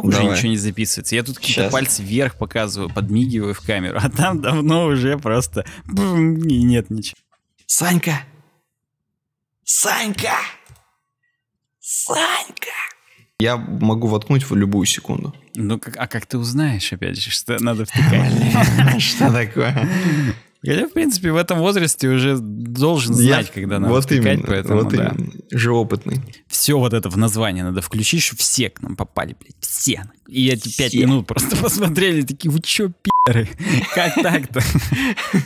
Вдруг уже ничего не записывается. Я тут какие-то пальцы вверх показываю, подмигиваю в камеру, а там давно уже просто бум, и нет ничего. Санька! Санька! Санька! Я могу воткнуть в любую секунду. Ну, как, а как ты узнаешь, опять же, что надо втыкать? Что такое? Хотя, в принципе, в этом возрасте уже должен знать, Я... когда надо вот именно, поэтому, вот да. именно. Же опытный. Все вот это в название надо включить, чтобы все к нам попали, блядь, все. И эти все. пять минут просто посмотрели, такие, вы чё, пи***ры? Как так-то?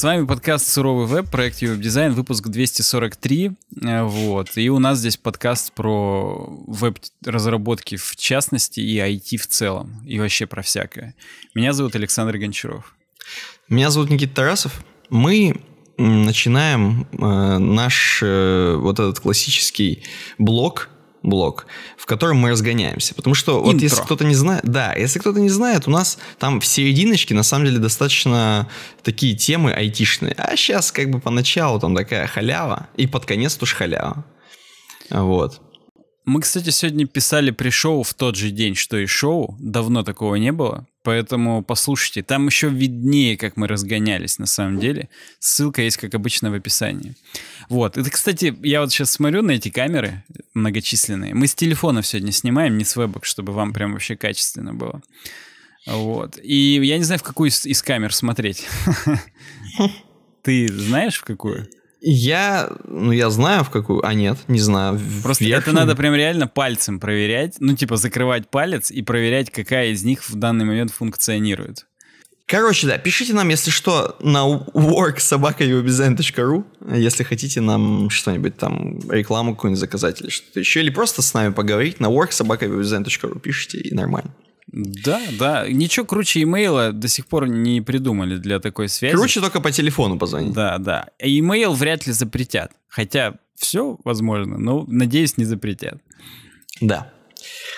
С вами подкаст «Суровый веб», проект Ювеб Дизайн, выпуск 243. Э, вот. И у нас здесь подкаст про веб-разработки в частности и IT в целом, и вообще про всякое. Меня зовут Александр Гончаров. Меня зовут Никита Тарасов. Мы начинаем э, наш э, вот этот классический блок блок, в котором мы разгоняемся. Потому что Интро. вот если кто-то не знает, да, если кто-то не знает, у нас там в серединочке на самом деле достаточно такие темы айтишные. А сейчас как бы поначалу там такая халява, и под конец тоже халява. Вот. Мы, кстати, сегодня писали при шоу в тот же день, что и шоу. Давно такого не было. Поэтому послушайте, там еще виднее, как мы разгонялись на самом деле. Ссылка есть, как обычно, в описании. Вот. Это, кстати, я вот сейчас смотрю на эти камеры многочисленные. Мы с телефонов сегодня снимаем, не с вебок, чтобы вам прям вообще качественно было. Вот. И я не знаю, в какую из, из камер смотреть. Ты знаешь, в какую? Я, ну я знаю в какую, а нет, не знаю. Просто верхнюю. это надо прям реально пальцем проверять, ну типа закрывать палец и проверять, какая из них в данный момент функционирует. Короче, да, пишите нам, если что, на worksobaka.ubizn.ru, если хотите нам что-нибудь там, рекламу какую-нибудь заказать или что-то еще, или просто с нами поговорить на worksobaka.ubizn.ru, пишите и нормально. Да, да. Ничего круче имейла до сих пор не придумали для такой связи. Круче только по телефону позвонить. Да, да. А имейл вряд ли запретят. Хотя все возможно, но, надеюсь, не запретят. Да.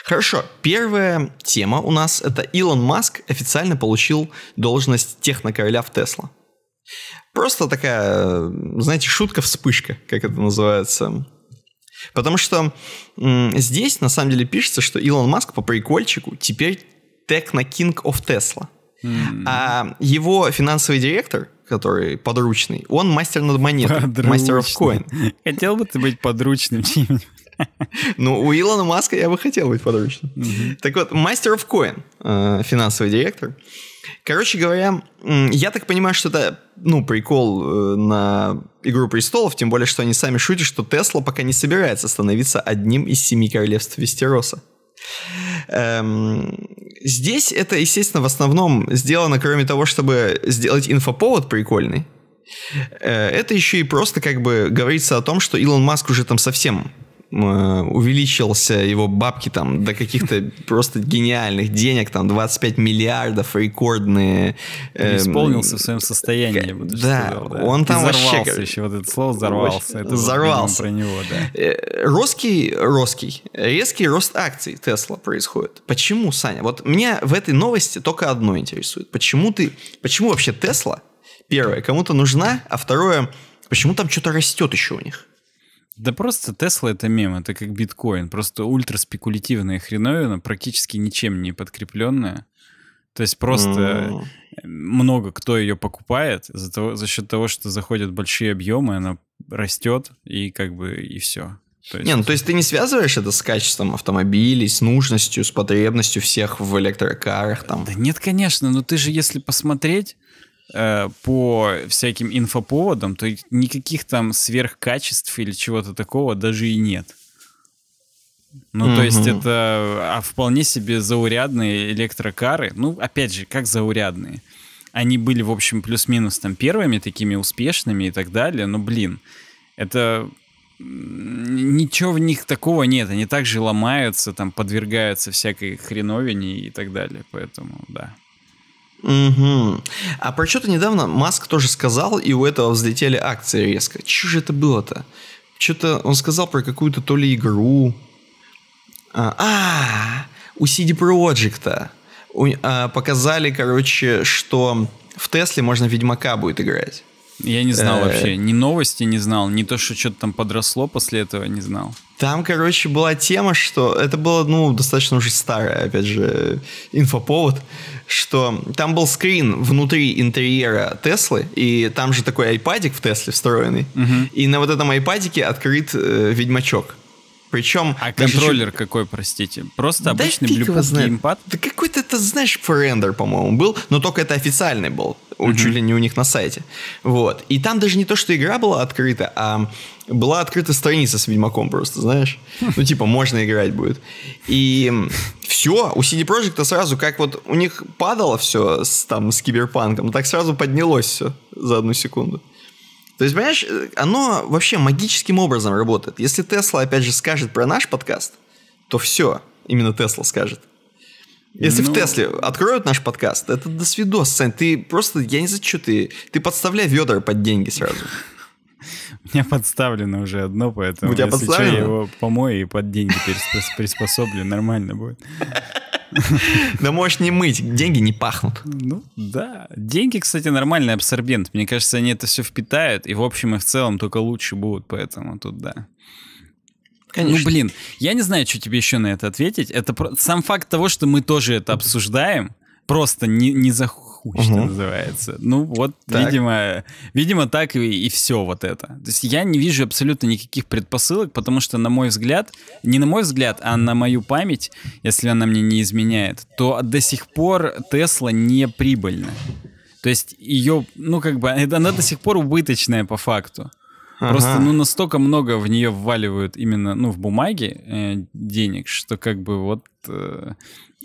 Хорошо, первая тема у нас это Илон Маск официально получил должность технокороля в Тесла. Просто такая, знаете, шутка-вспышка, как это называется. Потому что здесь на самом деле пишется, что Илон Маск по прикольчику теперь Techno King of Tesla. Mm. А его финансовый директор, который подручный, он мастер над монетой, мастер of coin. Хотел бы ты быть подручным Ну, у Илона Маска я бы хотел быть подручным. Так вот, мастер of coin, э, финансовый директор, Короче говоря, я так понимаю, что это, ну, прикол э, на «Игру престолов», тем более, что они сами шутят, что Тесла пока не собирается становиться одним из семи королевств Вестероса. Эм, здесь это, естественно, в основном сделано, кроме того, чтобы сделать инфоповод прикольный, э, это еще и просто как бы говорится о том, что Илон Маск уже там совсем Э, увеличился его бабки там до каких-то просто гениальных денег, там 25 миллиардов рекордные. Эм, исполнился в своем состоянии. Да, он там взорвался вообще... еще вот это слово взорвался. Это взорвался. Вот, про него, да. Э, русский, русский, резкий рост акций Тесла происходит. Почему, Саня? Вот меня в этой новости только одно интересует. Почему ты, почему вообще Тесла, первое, кому-то нужна, а второе, почему там что-то растет еще у них? Да просто Тесла это мем, это как биткоин, просто ультраспекулятивная хреновина, практически ничем не подкрепленная. То есть просто mm. много кто ее покупает за, того, за счет того, что заходят большие объемы, она растет и как бы и все. То есть... Не, ну то есть ты не связываешь это с качеством автомобилей, с нужностью, с потребностью всех в электрокарах э, там? Да нет, конечно, но ты же если посмотреть, Э, по всяким инфоповодам, то никаких там сверхкачеств или чего-то такого даже и нет. Ну, угу. то есть это а вполне себе заурядные электрокары. Ну, опять же, как заурядные. Они были, в общем, плюс-минус там первыми такими успешными и так далее. Но, блин, это ничего в них такого нет. Они также ломаются, там подвергаются всякой хреновине и так далее. Поэтому, да. Угу. А про что-то недавно Маск тоже сказал, и у этого взлетели акции резко. Чего же это было-то? Что-то он сказал про какую-то то ли игру. А, а у CD Projekt а, показали, короче, что в Тесле можно Ведьмака будет играть. Я не знал э, вообще, ни новости не знал, ни то, что что-то там подросло после этого, не знал. Там, короче, была тема, что это было, ну, достаточно уже старое, опять же, инфоповод, что там был скрин внутри интерьера Теслы, и там же такой айпадик в Тесле встроенный, угу. и на вот этом айпадике открыт э, ведьмачок. Причем... А контроллер еще... какой, простите? Просто да обычный Bluetooth геймпад? Да какой-то, это, знаешь, френдер, по-моему, был, но только это официальный был mm-hmm. чуть ли не у них на сайте. Вот. И там даже не то, что игра была открыта, а была открыта страница с Ведьмаком просто, знаешь? Хм. Ну, типа, можно играть будет. И все, у CD Projekt а сразу, как вот у них падало все с, там, с киберпанком, так сразу поднялось все за одну секунду. То есть, понимаешь, оно вообще магическим образом работает. Если Тесла, опять же, скажет про наш подкаст, то все, именно Тесла скажет. Если ну... в Тесле откроют наш подкаст, это до свидос, Сань. Ты просто, я не знаю, что ты... Ты подставляй ведра под деньги сразу. У меня подставлено уже одно, поэтому У тебя если я его помою и под деньги приспособлю, нормально будет. Да можешь не мыть, деньги не пахнут. Ну да. Деньги, кстати, нормальный абсорбент. Мне кажется, они это все впитают, и в общем и в целом только лучше будут, поэтому тут да. Конечно. Ну, блин, я не знаю, что тебе еще на это ответить. Это про... сам факт того, что мы тоже это обсуждаем, просто не, не за хуй, угу. называется. Ну, вот, так. видимо, видимо, так и, и все вот это. То есть я не вижу абсолютно никаких предпосылок, потому что, на мой взгляд, не на мой взгляд, а на мою память, если она мне не изменяет, то до сих пор Тесла не прибыльна. То есть ее, ну, как бы, она до сих пор убыточная по факту. Ага. Просто, ну, настолько много в нее вваливают именно, ну, в бумаге э, денег, что как бы вот э,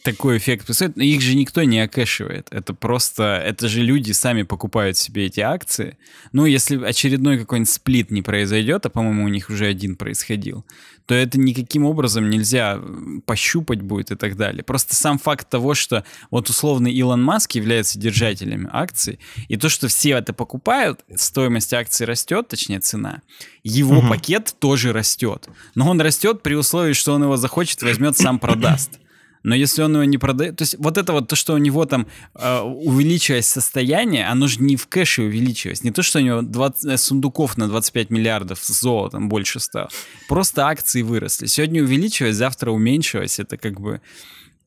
такой эффект происходит. Их же никто не окэшивает. Это просто... Это же люди сами покупают себе эти акции. Ну, если очередной какой-нибудь сплит не произойдет, а, по-моему, у них уже один происходил, то это никаким образом нельзя пощупать будет и так далее. Просто сам факт того, что вот условный Илон Маск является держателем акций, и то, что все это покупают, стоимость акций растет, точнее цена, его угу. пакет тоже растет. Но он растет при условии, что он его захочет, возьмет, сам продаст но если он его не продает, то есть вот это вот то, что у него там э, увеличилось состояние, оно же не в кэше увеличилось, не то, что у него 20 э, сундуков на 25 миллиардов с золотом больше стало, просто акции выросли. Сегодня увеличилось, завтра уменьшилось, это как бы,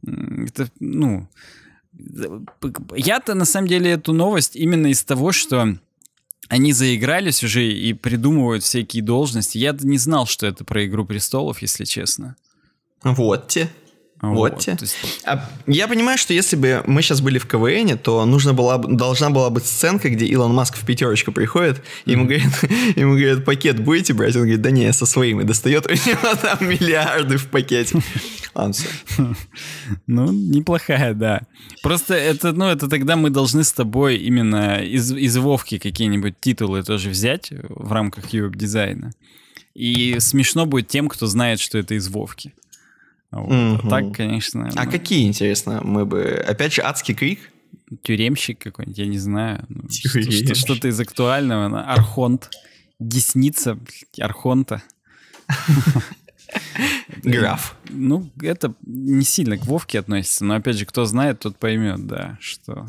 это, ну, э, я-то на самом деле эту новость именно из того, что они заигрались уже и придумывают всякие должности. Я не знал, что это про «Игру престолов», если честно. Вот те. Вот. вот. А, я понимаю, что если бы мы сейчас были в КВН, то нужно была, должна была быть сценка, где Илон Маск в пятерочку приходит, и ему говорит, ему говорит, пакет будете брать? Он говорит, да не, со своим. И достает у него там миллиарды в пакете. Ладно, все. Ну, неплохая, да. Просто это, ну, это тогда мы должны с тобой именно из, из Вовки какие-нибудь титулы тоже взять в рамках юб дизайна. И смешно будет тем, кто знает, что это из Вовки. Вот. так, конечно. А какие, интересно, мы бы... Опять же, «Адский крик»? Тюремщик какой-нибудь, я не знаю. Ну, что-то, что-то из актуального. Архонт. Десница Архонта. Граф. Ну, это не сильно к Вовке относится, но опять же, кто знает, тот поймет, да, что,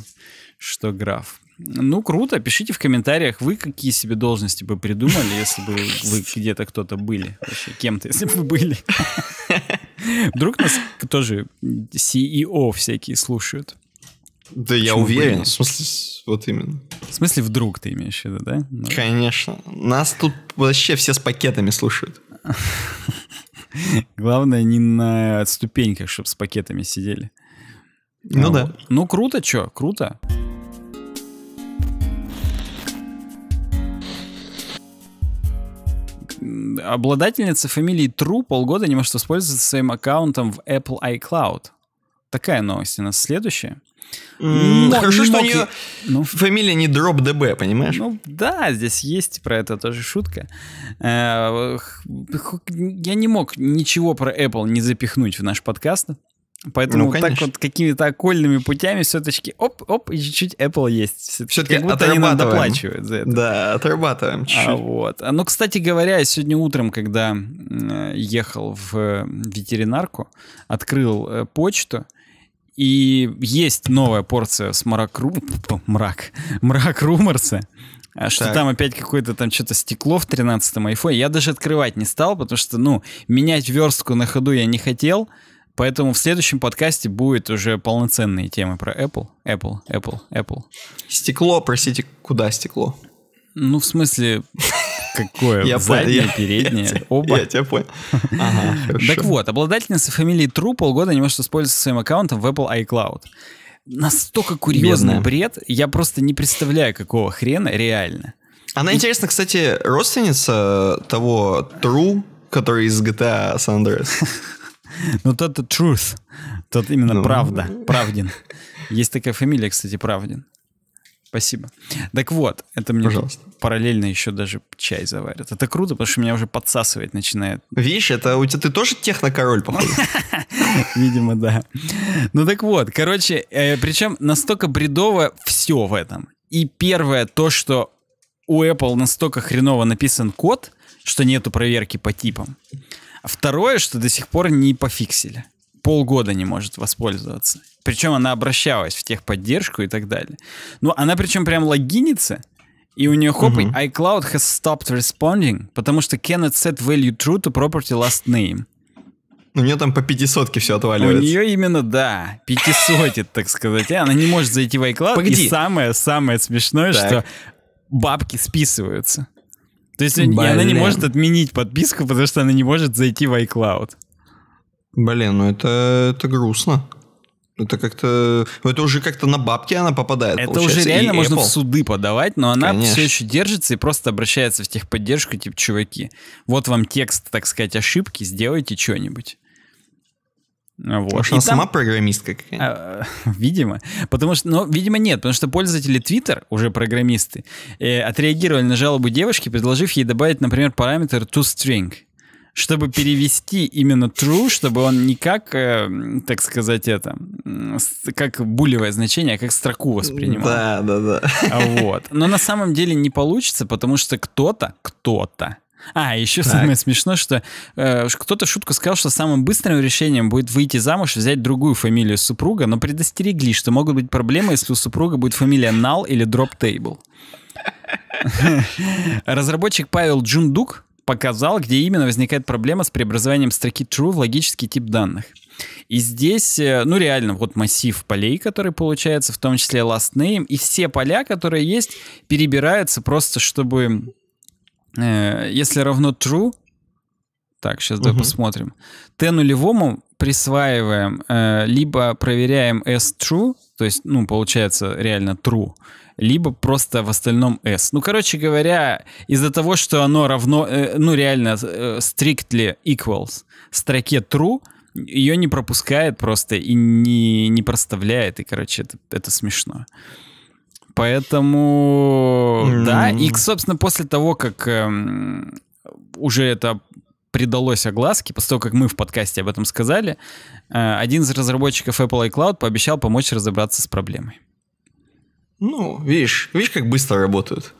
что граф. Ну, круто. Пишите в комментариях, вы какие себе должности бы придумали, если бы вы где-то кто-то были. Вообще, кем-то, если бы вы были. Вдруг нас тоже CEO всякие слушают. Да Почему я уверен, были? в смысле, вот именно. В смысле, вдруг ты имеешь в виду, да? Ну. Конечно. Нас тут вообще все с пакетами слушают. Главное, не на ступеньках, чтобы с пакетами сидели. Ну, ну да. Ну круто, что круто. Обладательница фамилии True полгода не может воспользоваться своим аккаунтом в Apple iCloud. Такая новость у нас следующая. Но хорошо, что у нее ну, фамилия не DropDB, понимаешь? Ну да, здесь есть про это тоже шутка. Э, я не мог ничего про Apple не запихнуть в наш подкаст. Поэтому ну, конечно. так вот какими-то окольными путями все-таки оп-оп, и чуть-чуть Apple есть. Все-таки как будто они нам доплачивают за это. Да, отрабатываем чуть-чуть. А, вот. А, ну, кстати говоря, я сегодня утром, когда ехал в э, ветеринарку, открыл э, почту, и есть новая порция с мраку... мрак... мрак руморса. А, что так. там опять какое-то там что-то стекло в 13-м айфоне. Я даже открывать не стал, потому что, ну, менять верстку на ходу я не хотел. Поэтому в следующем подкасте будет уже полноценные темы про Apple. Apple, Apple, Apple. Стекло, простите, куда стекло? Ну, в смысле, какое? Я Заднее, понял, переднее, я, оба? Я тебя понял. Ага, так вот, обладательница фамилии True полгода не может использовать своим аккаунтом в Apple iCloud. Настолько курьезный Бедная. бред, я просто не представляю, какого хрена реально. Она, И... интересно, кстати, родственница того True, который из GTA San Andreas. Ну, тот это truth. Тот именно ну. правда. Правдин. Есть такая фамилия, кстати, Правдин. Спасибо. Так вот, это мне Пожалуйста. параллельно еще даже чай заварят. Это круто, потому что меня уже подсасывает начинает. Видишь, это у тебя ты тоже технокороль, походу. Видимо, да. Ну так вот, короче, э, причем настолько бредово все в этом. И первое то, что у Apple настолько хреново написан код, что нету проверки по типам. Второе, что до сих пор не пофиксили. Полгода не может воспользоваться. Причем она обращалась в техподдержку и так далее. Ну, она причем прям логинится, и у нее хоп, mm iCloud has stopped responding, потому что cannot set value true to property last name. У нее там по пятисотке все отваливается. У нее именно, да, пятисотит, так сказать. Она не может зайти в iCloud. Погоди. И самое-самое смешное, так. что бабки списываются. То есть Блин. она не может отменить подписку, потому что она не может зайти в iCloud. Блин, ну это, это грустно. Это как-то... Ну, это уже как-то на бабки она попадает, Это уже реально и можно Apple. в суды подавать, но она Конечно. все еще держится и просто обращается в техподдержку, типа, чуваки, вот вам текст, так сказать, ошибки, сделайте что-нибудь. Вот. Может, она там... сама программистка какая-нибудь? А, видимо. Потому что, ну, видимо, нет, потому что пользователи Twitter, уже программисты, э, отреагировали на жалобу девушки, предложив ей добавить, например, параметр toString, чтобы перевести именно true, чтобы он не как, э, так сказать, это, как булевое значение, а как строку воспринимал. Да, да, да. Вот. Но на самом деле не получится, потому что кто-то, кто-то а, еще так. самое смешное, что э, кто-то шутку сказал, что самым быстрым решением будет выйти замуж, взять другую фамилию супруга, но предостерегли, что могут быть проблемы, если у супруга будет фамилия Null или Drop Table. Разработчик Павел Джундук показал, где именно возникает проблема с преобразованием строки true в логический тип данных. И здесь, э, ну реально, вот массив полей, который получается, в том числе last name, и все поля, которые есть, перебираются просто, чтобы Э, если равно true, так, сейчас давай угу. посмотрим, t нулевому присваиваем, э, либо проверяем s true, то есть, ну, получается реально true, либо просто в остальном s. Ну, короче говоря, из-за того, что оно равно, э, ну, реально strictly equals строке true, ее не пропускает просто и не, не проставляет, и, короче, это, это смешно. Поэтому, mm. да, и, собственно, после того, как эм, уже это придалось огласке, после того, как мы в подкасте об этом сказали, э, один из разработчиков Apple iCloud пообещал помочь разобраться с проблемой. Ну, видишь, видишь, как быстро работают.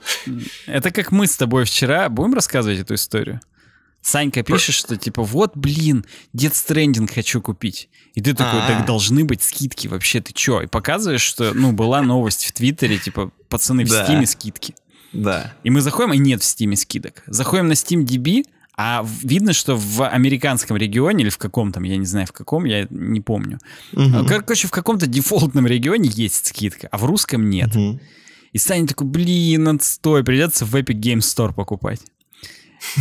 Это как мы с тобой вчера. Будем рассказывать эту историю? Санька пишет, что типа вот, блин, Death Stranding хочу купить. И ты такой, так должны быть скидки вообще, ты чё? И показываешь, что, ну, была новость в Твиттере, типа, пацаны, в Стиме скидки. Да. И мы заходим, и нет в Стиме скидок. Заходим на Steam DB, а видно, что в американском регионе или в каком там, я не знаю, в каком, я не помню. Угу. Короче, в каком-то дефолтном регионе есть скидка, а в русском нет. Угу. И Саня такой, блин, отстой, придется в Epic Games Store покупать.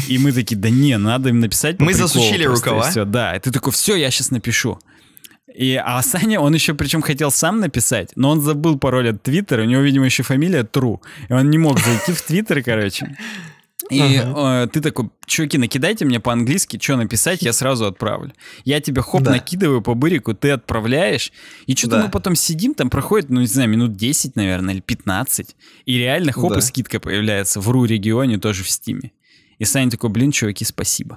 И мы такие, да не, надо им написать. Мы засучили рукава. Все, да. И ты такой, все, я сейчас напишу. И, а Саня, он еще причем хотел сам написать, но он забыл пароль от Твиттера, у него, видимо, еще фамилия Тру, и он не мог зайти в Твиттер, короче. И ага. э, ты такой, чуваки, накидайте мне по-английски, что написать, я сразу отправлю. Я тебе хоп, да. накидываю по бырику, ты отправляешь. И что-то да. мы потом сидим, там проходит, ну, не знаю, минут 10, наверное, или 15. И реально хоп, да. и скидка появляется в РУ регионе тоже в Стиме. И Саня такой, блин, чуваки, спасибо.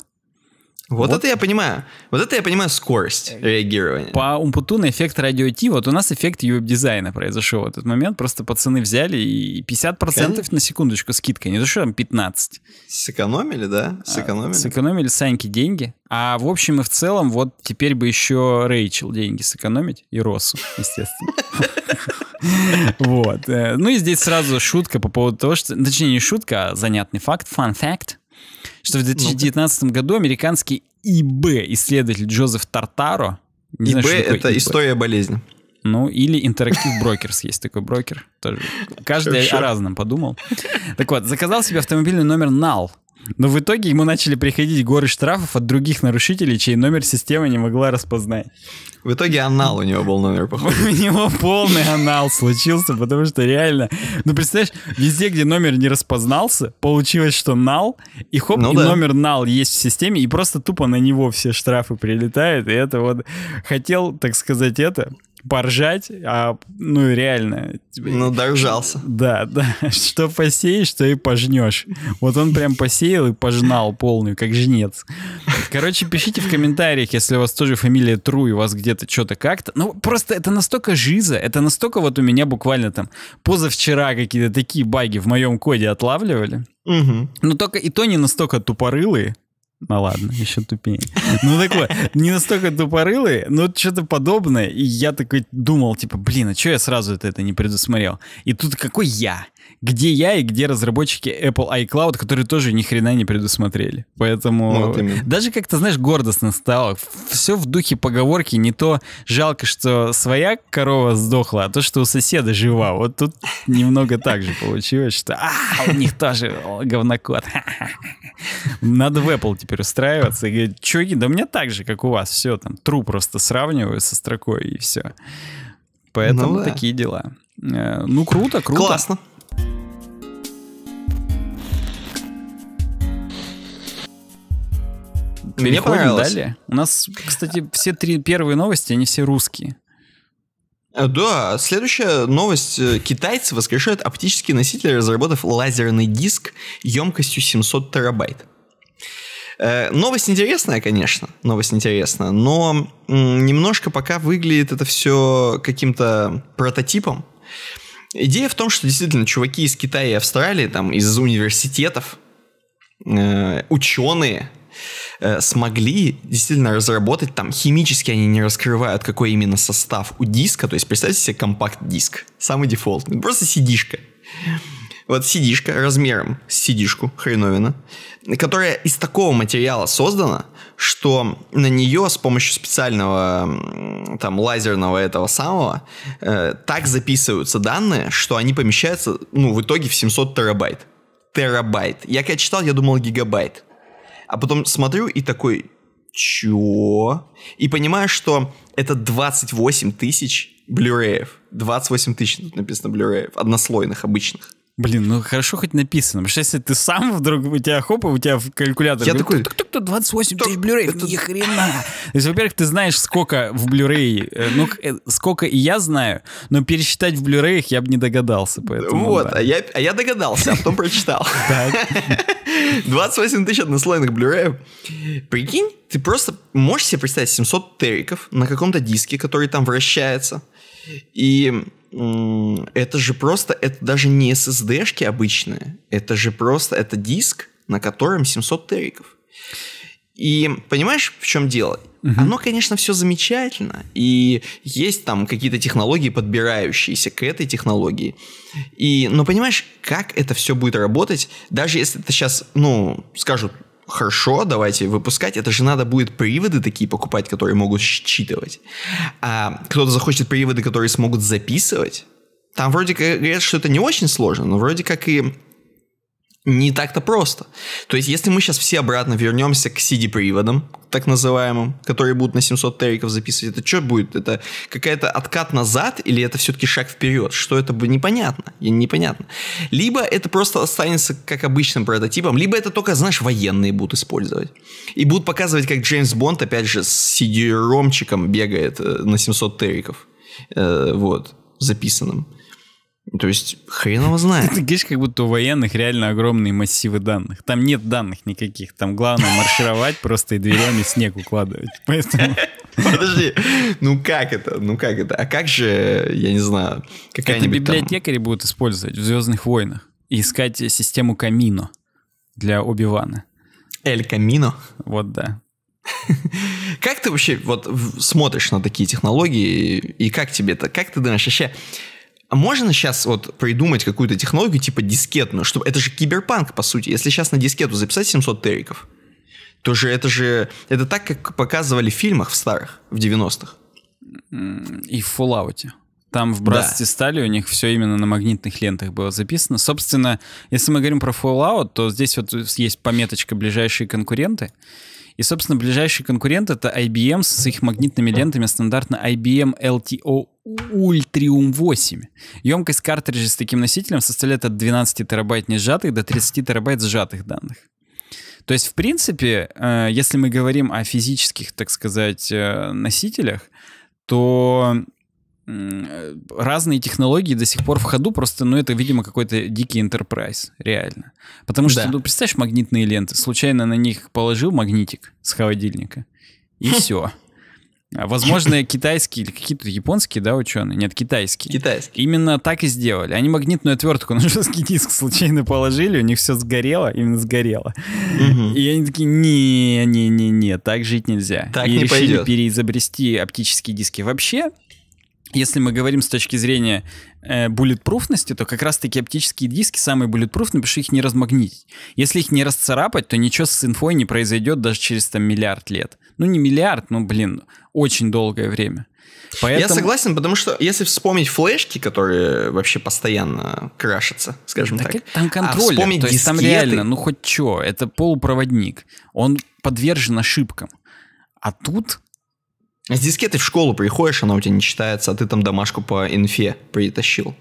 Вот, вот это я понимаю. Вот это я понимаю скорость э, реагирования. По на эффект радио Ти, вот у нас эффект ювеб-дизайна произошел в этот момент. Просто пацаны взяли и 50% Конечно. на секундочку скидка. Не то, что там 15. Сэкономили, да? Сэкономили. А, сэкономили Саньки деньги. А в общем и в целом, вот теперь бы еще Рэйчел деньги сэкономить и Росу, естественно. Вот. Э, ну и здесь сразу шутка по поводу того, что... Точнее, не шутка, а занятный факт, фан-факт что в 2019 году американский ИБ исследователь Джозеф Тартаро... ИБ это ИБ. история болезни. Ну, или Interactive Brokers есть такой брокер. Тоже. Каждый Хорошо. о разном подумал. Так вот, заказал себе автомобильный номер NAL но в итоге ему начали приходить горы штрафов от других нарушителей, чей номер система не могла распознать. В итоге анал у него был номер, похоже. У него полный анал случился, потому что реально... Ну, представляешь, везде, где номер не распознался, получилось, что нал, и хоп, ну, и да. номер нал есть в системе, и просто тупо на него все штрафы прилетают, и это вот... Хотел, так сказать, это поржать, а, ну, реально. Типа, ну, доржался. Да, да. Что посеешь, то и пожнешь. Вот он прям посеял и пожнал полную, как жнец. Короче, пишите в комментариях, если у вас тоже фамилия Тру, и у вас где-то что-то как-то. Ну, просто это настолько жиза, это настолько вот у меня буквально там позавчера какие-то такие баги в моем коде отлавливали. Угу. Ну, Но только и то не настолько тупорылые, ну ладно, еще тупее. Ну такое, не настолько тупорылый, но что-то подобное. И я такой думал, типа, блин, а что я сразу это не предусмотрел? И тут какой я? где я и где разработчики Apple iCloud, которые тоже ни хрена не предусмотрели. Поэтому ну, вот даже как-то, знаешь, гордостно стало. Все в духе поговорки не то жалко, что своя корова сдохла, а то, что у соседа жива. Вот тут немного так же получилось, что а, у них тоже говнокот. Надо в Apple теперь устраиваться и говорить, чуваки, да у меня так же, как у вас, все там, тру просто сравниваю со строкой и все. Поэтому ну, да. такие дела. Э, ну, круто, круто. Классно. Мне понравилось. Далее. У нас, кстати, все три первые новости, они все русские. Э, да, следующая новость. Э, китайцы воскрешают оптический носитель, разработав лазерный диск емкостью 700 терабайт. Э, новость интересная, конечно, новость интересная, но немножко пока выглядит это все каким-то прототипом. Идея в том, что действительно чуваки из Китая и Австралии, там из университетов, ученые Э, смогли действительно разработать, там химически они не раскрывают, какой именно состав у диска, то есть представьте себе компакт-диск, самый дефолтный, ну, просто сидишка. Вот сидишка размером с сидишку, хреновина, которая из такого материала создана, что на нее с помощью специального там лазерного этого самого э, так записываются данные, что они помещаются, ну, в итоге в 700 терабайт терабайт. Я когда читал, я думал гигабайт а потом смотрю и такой, чё? И понимаю, что это 28 тысяч блюреев. 28 тысяч тут написано блюреев, однослойных, обычных. Блин, ну хорошо хоть написано, потому что если ты сам вдруг, у тебя хоп, у тебя в калькуляторе. Я такой... Тук -тук -тук, 28 тысяч блюрей, это... ни хрена! То есть, во-первых, ты знаешь, сколько в блюрей, э, ну, э, сколько и я знаю, но пересчитать в блюреях я бы не догадался, поэтому... Вот, да. а, я, а я догадался, а потом прочитал. 28 тысяч однослойных блюреев. Прикинь, ты просто можешь себе представить 700 териков на каком-то диске, который там вращается, и это же просто, это даже не SSD-шки обычные, это же просто, это диск, на котором 700 териков. И понимаешь, в чем дело? Угу. Оно, конечно, все замечательно, и есть там какие-то технологии, подбирающиеся к этой технологии. И, но понимаешь, как это все будет работать, даже если это сейчас, ну, скажут, хорошо, давайте выпускать. Это же надо будет приводы такие покупать, которые могут считывать. А кто-то захочет приводы, которые смогут записывать. Там вроде как говорят, что это не очень сложно, но вроде как и не так-то просто. То есть, если мы сейчас все обратно вернемся к CD-приводам, так называемым, которые будут на 700 териков записывать, это что будет? Это какая-то откат назад или это все-таки шаг вперед? Что это будет? Непонятно. Непонятно. Либо это просто останется как обычным прототипом, либо это только, знаешь, военные будут использовать. И будут показывать, как Джеймс Бонд, опять же, с CD-ромчиком бегает э, на 700 териков. Э, вот записанным. То есть хрен его знает. Ты говоришь, как будто у военных реально огромные массивы данных. Там нет данных никаких. Там главное маршировать просто и дверями снег укладывать. Подожди, ну как это? Ну как это? А как же, я не знаю, какая-нибудь Это библиотекари будут использовать в «Звездных войнах» и искать систему Камино для Оби-Вана. Эль Камино? Вот, да. Как ты вообще вот смотришь на такие технологии и как тебе это, как ты думаешь, вообще а можно сейчас вот придумать какую-то технологию типа дискетную, чтобы это же киберпанк, по сути. Если сейчас на дискету записать 700 териков, то же это же... Это так, как показывали в фильмах в старых, в 90-х. И в Fallout. Там в Братстве да. Стали у них все именно на магнитных лентах было записано. Собственно, если мы говорим про Fallout, то здесь вот есть пометочка «Ближайшие конкуренты». И, собственно, ближайший конкурент это IBM с их магнитными лентами, стандартно IBM LTO Ultrium 8. Емкость картриджа с таким носителем составляет от 12 терабайт не сжатых до 30 терабайт сжатых данных. То есть, в принципе, э, если мы говорим о физических, так сказать, э, носителях, то Э, разные технологии до сих пор в ходу, просто, ну, это, видимо, какой-то дикий enterprise, реально. Потому что, да. ну, представь, магнитные ленты, случайно на них положил магнитик с холодильника, и хм. все. А, возможно, китайские или какие-то японские, да, ученые? Нет, китайские. Китайские. Именно так и сделали. Они магнитную отвертку на жесткий диск случайно положили, у них все сгорело, именно сгорело. Угу. И они такие, не-не-не-не, так жить нельзя. Так и не решили пойдет. переизобрести оптические диски. Вообще, если мы говорим с точки зрения э, то как раз-таки оптические диски самые буллетпруфные, потому что их не размагнить, Если их не расцарапать, то ничего с инфой не произойдет даже через там миллиард лет. Ну не миллиард, ну блин, очень долгое время. Поэтому... Я согласен, потому что если вспомнить флешки, которые вообще постоянно крашатся, скажем так. так. Там контроль, а то дискеты... там реально, ну хоть что, это полупроводник, он подвержен ошибкам. А тут с дискеты в школу приходишь, она у тебя не читается, а ты там домашку по инфе притащил.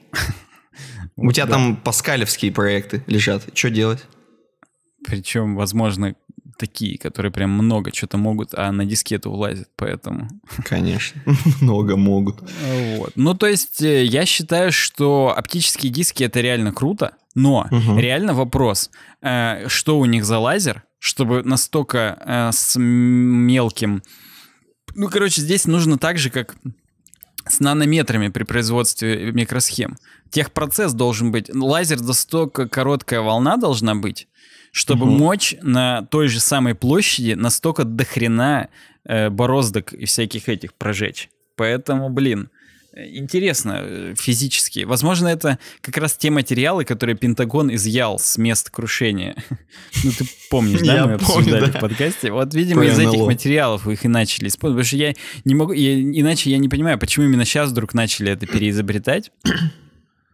У тебя там паскалевские проекты лежат. Что делать? Причем, возможно, такие, которые прям много что-то могут, а на дискету влазят, поэтому... Конечно, много могут. Вот. Ну, то есть, э, я считаю, что оптические диски — это реально круто, но угу. реально вопрос, э, что у них за лазер, чтобы настолько э, с мелким ну, короче, здесь нужно так же, как с нанометрами при производстве микросхем. Техпроцесс должен быть. Лазер настолько короткая волна должна быть, чтобы угу. мочь на той же самой площади настолько дохрена э, бороздок и всяких этих прожечь. Поэтому, блин, интересно э, физически. Возможно, это как раз те материалы, которые Пентагон изъял с мест крушения. Ну, ты помнишь, да, мы обсуждали в подкасте. Вот, видимо, из этих материалов их и начали использовать. Потому что я не могу, иначе я не понимаю, почему именно сейчас вдруг начали это переизобретать.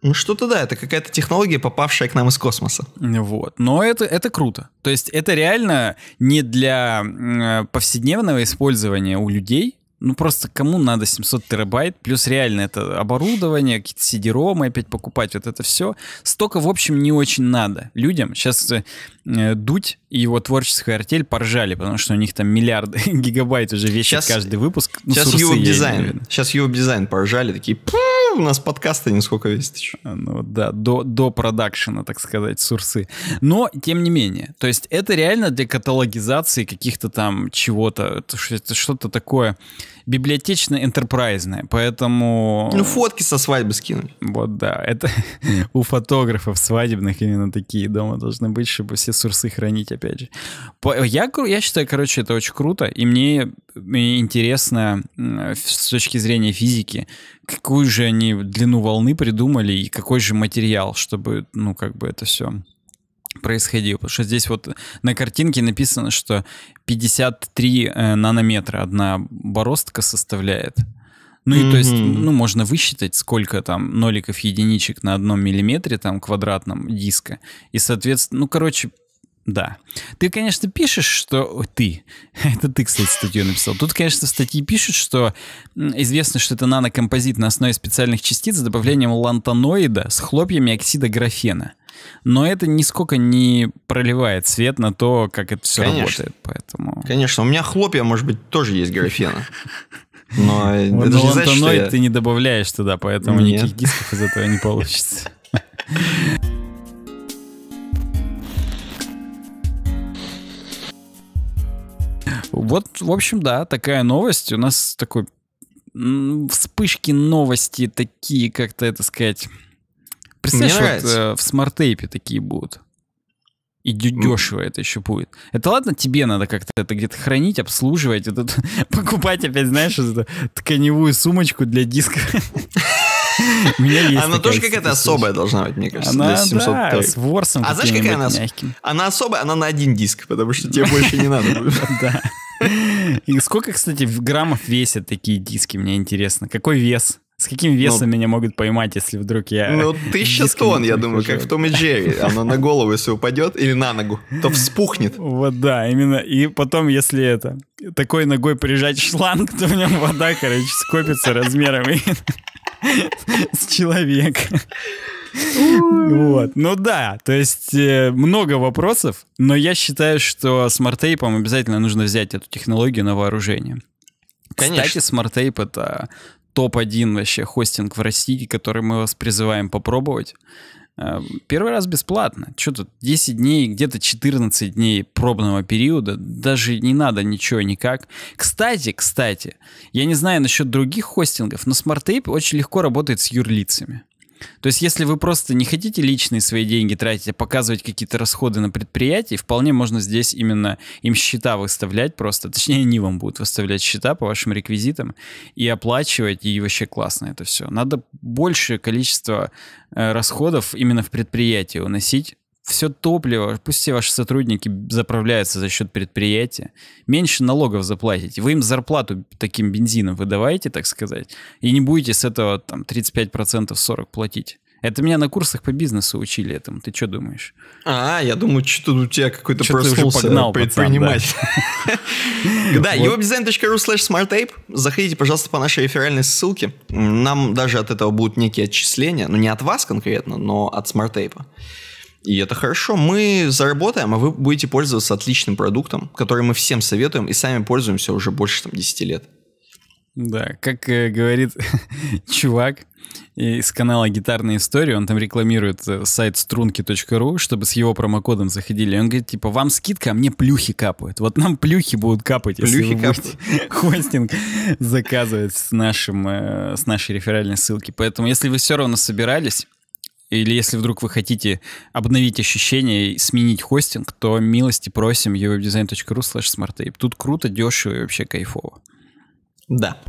Ну что-то да, это какая-то технология, попавшая к нам из космоса. Вот, но это, это круто. То есть это реально не для э, повседневного использования у людей, ну просто кому надо 700 терабайт, плюс реально это оборудование, какие-то cd опять покупать, вот это все. Столько, в общем, не очень надо людям. Сейчас э, Дудь и его творческая артель поржали, потому что у них там миллиарды гигабайт уже вещает сейчас, каждый выпуск. Ну, сейчас Europe дизайн сейчас Europe дизайн поржали, такие, у нас подкасты не сколько весит еще. А, ну да, до, до продакшена, так сказать, сурсы. Но, тем не менее, то есть это реально для каталогизации каких-то там чего-то, это что-то такое библиотечно-энтерпрайзная, поэтому... Ну, фотки со свадьбы скинули. Вот, да. Это у фотографов свадебных именно такие дома должны быть, чтобы все сурсы хранить, опять же. Я, я считаю, короче, это очень круто, и мне интересно с точки зрения физики, какую же они длину волны придумали и какой же материал, чтобы, ну, как бы это все происходило, Потому что здесь вот на картинке написано, что 53 э, нанометра одна бороздка составляет. Ну и mm-hmm. то есть, ну, можно высчитать, сколько там ноликов единичек на одном миллиметре там квадратном диска. И, соответственно, ну, короче, да. Ты, конечно, пишешь, что... Ой, ты. Это ты, кстати, статью написал. Тут, конечно, в статье пишут, что известно, что это нанокомпозит на основе специальных частиц с добавлением лантаноида с хлопьями оксида графена. Но это нисколько не проливает свет на то, как это все Конечно. работает. Поэтому... Конечно, у меня хлопья, может быть, тоже есть графена. Но это ну, же не значит, что ты не добавляешь туда, поэтому никаких дисков из этого не получится. Вот, в общем, да, такая новость. У нас такой вспышки новости такие, как-то это сказать представляешь, вот, э, в смарт-тейпе такие будут. И дешево это еще будет. Это ладно, тебе надо как-то это где-то хранить, обслуживать, это, покупать опять, знаешь, эту тканевую сумочку для диска. У меня есть она тоже какая-то особая должна быть, мне кажется. Она, 700 да, с ворсом А знаешь, какая она? Мягким. Она особая, она на один диск, потому что тебе больше не надо. Да. И сколько, кстати, граммов весят такие диски, мне интересно? Какой вес? С каким весом ну, меня могут поймать, если вдруг я... Ну, тысяча тонн, я думаю, как в Том и Джерри. Оно на голову, если упадет, или на ногу, то вспухнет. Вот да, именно. И потом, если это, такой ногой прижать шланг, то в нем вода, короче, скопится размером с человека. Вот. Ну да, то есть э, много вопросов, но я считаю, что смарт-тейпом обязательно нужно взять эту технологию на вооружение. Конечно. Кстати, смарт-тейп — это топ-1 вообще хостинг в России, который мы вас призываем попробовать. Э, первый раз бесплатно. Что тут 10 дней, где-то 14 дней пробного периода. Даже не надо ничего никак. Кстати, кстати, я не знаю насчет других хостингов, но SmartApe очень легко работает с юрлицами. То есть, если вы просто не хотите личные свои деньги тратить, а показывать какие-то расходы на предприятии, вполне можно здесь именно им счета выставлять просто, точнее, они вам будут выставлять счета по вашим реквизитам и оплачивать, и вообще классно это все. Надо большее количество э, расходов именно в предприятии уносить, все топливо, пусть все ваши сотрудники заправляются за счет предприятия, меньше налогов заплатите. Вы им зарплату таким бензином выдавайте, так сказать, и не будете с этого там 35% 40% платить. Это меня на курсах по бизнесу учили этому. Ты что думаешь? А, я думаю, что тут у тебя какой-то проснулся погнал, предприниматель. Да, uwebdesign.ru slash smartape. Заходите, пожалуйста, по нашей реферальной ссылке. Нам даже от этого будут некие отчисления. Ну, не от вас конкретно, но от смартейпа. И это хорошо. Мы заработаем, а вы будете пользоваться отличным продуктом, который мы всем советуем и сами пользуемся уже больше там, 10 лет. Да, как э, говорит чувак из канала "Гитарная история", он там рекламирует э, сайт струнки.ру, чтобы с его промокодом заходили. Он говорит, типа, вам скидка, а мне плюхи капают. Вот нам плюхи будут капать, плюхи если вы капают. хостинг заказывать с, нашим, э, с нашей реферальной ссылки. Поэтому, если вы все равно собирались, или если вдруг вы хотите обновить ощущения и сменить хостинг, то милости просим uwebdesign.ru slash smartape. Тут круто, дешево и вообще кайфово. Да.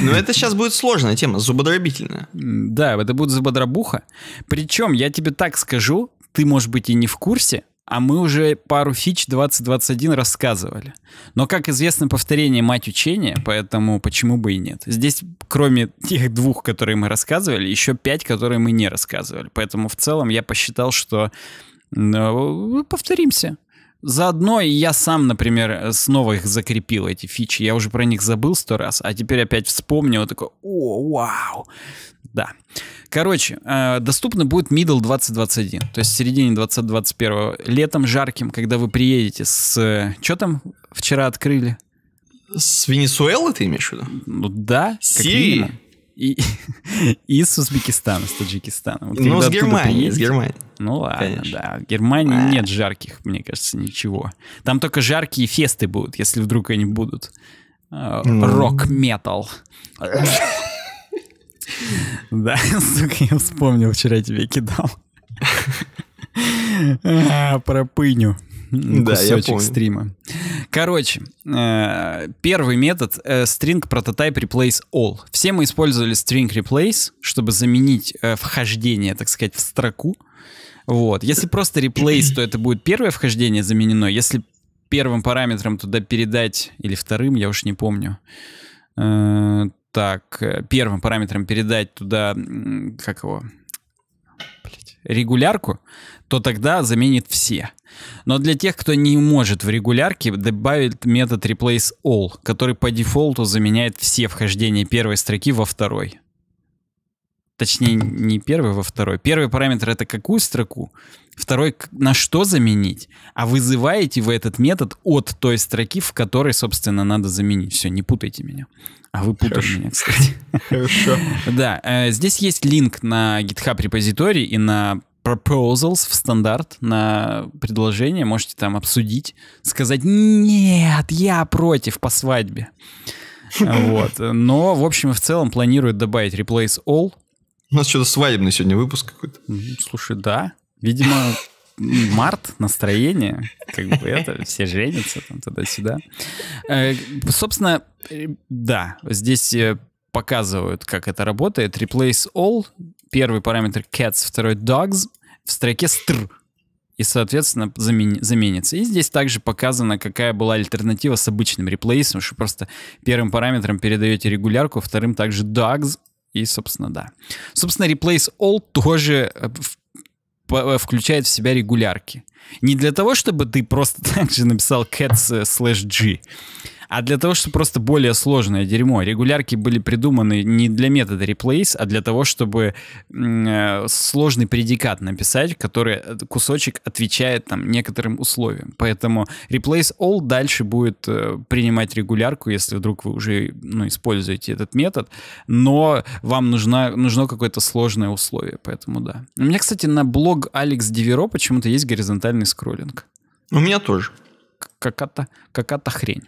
Но это сейчас будет сложная тема, зубодробительная. Да, это будет зубодробуха. Причем, я тебе так скажу, ты, может быть, и не в курсе, а мы уже пару фич 2021 рассказывали. Но, как известно, повторение мать учения, поэтому почему бы и нет. Здесь, кроме тех двух, которые мы рассказывали, еще пять, которые мы не рассказывали. Поэтому в целом я посчитал, что ну, повторимся. Заодно я сам, например, снова их закрепил, эти фичи. Я уже про них забыл сто раз, а теперь опять вспомнил, такой, о, вау. Да. Короче, э, доступно будет middle 2021, то есть в середине 2021. Летом жарким, когда вы приедете с... Что там вчера открыли? С Венесуэлы ты имеешь в виду? Ну да. Сирии? И, и с Узбекистана, с Таджикистана. Вот ну, с Германии, с Германии. Ну ладно, Конечно. да. В Германии а. нет жарких, мне кажется, ничего. Там только жаркие фесты будут, если вдруг они будут. Э, ну. Рок-метал. Да, сука, я вспомнил, вчера тебе кидал. А, про пыню. Кусочек стрима. Короче, э, первый метод э, string prototype replace all. Все мы использовали string replace, чтобы заменить вхождение, так сказать, в строку вот. Если просто replace, то это будет первое вхождение заменено. Если первым параметром туда передать, или вторым, я уж не помню, э, так, э, первым параметром передать туда, как его, регулярку, то тогда заменит все. Но для тех, кто не может в регулярке, добавит метод replace all, который по дефолту заменяет все вхождения первой строки во второй. Точнее, не первый во второй. Первый параметр — это какую строку, второй — на что заменить. А вызываете вы этот метод от той строки, в которой, собственно, надо заменить. Все, не путайте меня. А вы путали Хорошо. меня, кстати. Хорошо. Да, э, здесь есть линк на GitHub репозиторий и на proposals в стандарт на предложение, можете там обсудить, сказать «Нет, я против по свадьбе». Вот. Но, в общем и в целом, планируют добавить replace all у нас что-то свадебный сегодня выпуск какой-то. Слушай, да. Видимо, март, настроение, как бы это, все женятся там туда-сюда. Э, собственно, э, да, здесь э, показывают, как это работает. Replace all, первый параметр cats, второй dogs, в строке str, и, соответственно, замен... заменится. И здесь также показано, какая была альтернатива с обычным реплейсом, что просто первым параметром передаете регулярку, вторым также dogs, и, собственно, да. Собственно, Replace All тоже э, э, включает в себя регулярки. Не для того, чтобы ты просто так же написал cats э, slash g, а для того, чтобы просто более сложное дерьмо. Регулярки были придуманы не для метода replace, а для того, чтобы э, сложный предикат написать, который э, кусочек отвечает там некоторым условиям. Поэтому replace all дальше будет э, принимать регулярку, если вдруг вы уже ну, используете этот метод, но вам нужна, нужно какое-то сложное условие, поэтому да. У меня, кстати, на блог Алекс Диверо почему-то есть горизонтальный скроллинг. У меня тоже. Какая-то какая -то хрень.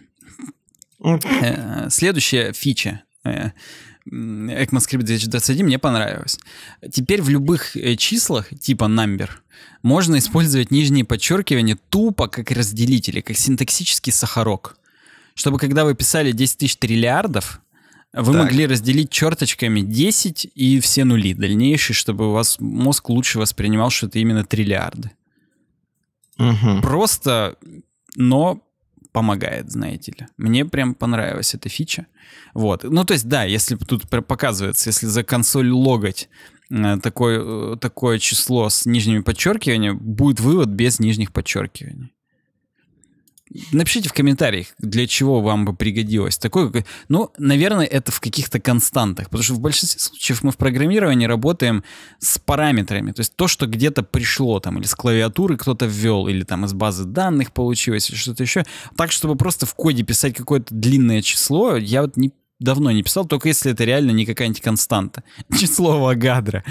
Э, следующая фича ECMAScript э, 2021 мне понравилась. Теперь в любых э, числах типа number можно использовать нижние подчеркивания тупо как разделители, как синтаксический сахарок. Чтобы когда вы писали 10 тысяч триллиардов, вы так. могли разделить черточками 10 и все нули дальнейшие, чтобы у вас мозг лучше воспринимал, что это именно триллиарды. Угу. Просто, но помогает, знаете ли. Мне прям понравилась эта фича. Вот. Ну, то есть, да, если тут показывается, если за консоль логоть э, такое, э, такое число с нижними подчеркиваниями, будет вывод без нижних подчеркиваний. Напишите в комментариях, для чего вам бы пригодилось. Такое, ну, наверное, это в каких-то константах, потому что в большинстве случаев мы в программировании работаем с параметрами, то есть то, что где-то пришло там, или с клавиатуры кто-то ввел, или там из базы данных получилось, или что-то еще. Так, чтобы просто в коде писать какое-то длинное число, я вот не, давно не писал, только если это реально не какая-нибудь константа. Число Вагадра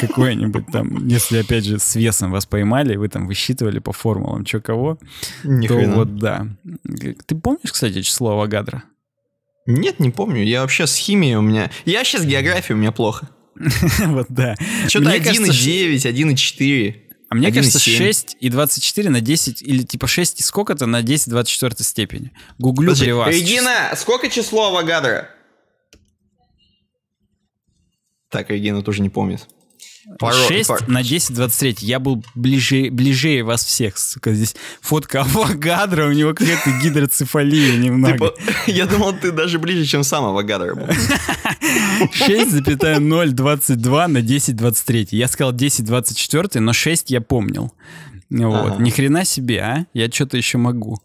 какое-нибудь там, если, опять же, с весом вас поймали, вы там высчитывали по формулам, что кого, то вот да. Ты помнишь, кстати, число Вагадра? Нет, не помню. Я вообще с химией у меня... Я сейчас с географией у меня плохо. Вот да. Что-то 1,9, 1,4. А мне 1, кажется, 7. 6 и 24 на 10, или типа 6 и сколько-то на 10 24 степени. Гуглю Подожди, при вас. Регина, сколько число Авагадра? Так, Регина тоже не помнит. Паро... 6 пар... на 10, 23. Я был ближе, ближее вас всех. Сука, здесь фотка Авагадра, у него какая-то гидроцефалия немного. Типа, я думал, ты даже ближе, чем сам Авагадра был. 6,022 на 10, 23. Я сказал 10, 24, но 6 я помнил. Вот. Ага. Ни хрена себе, а? Я что-то еще могу.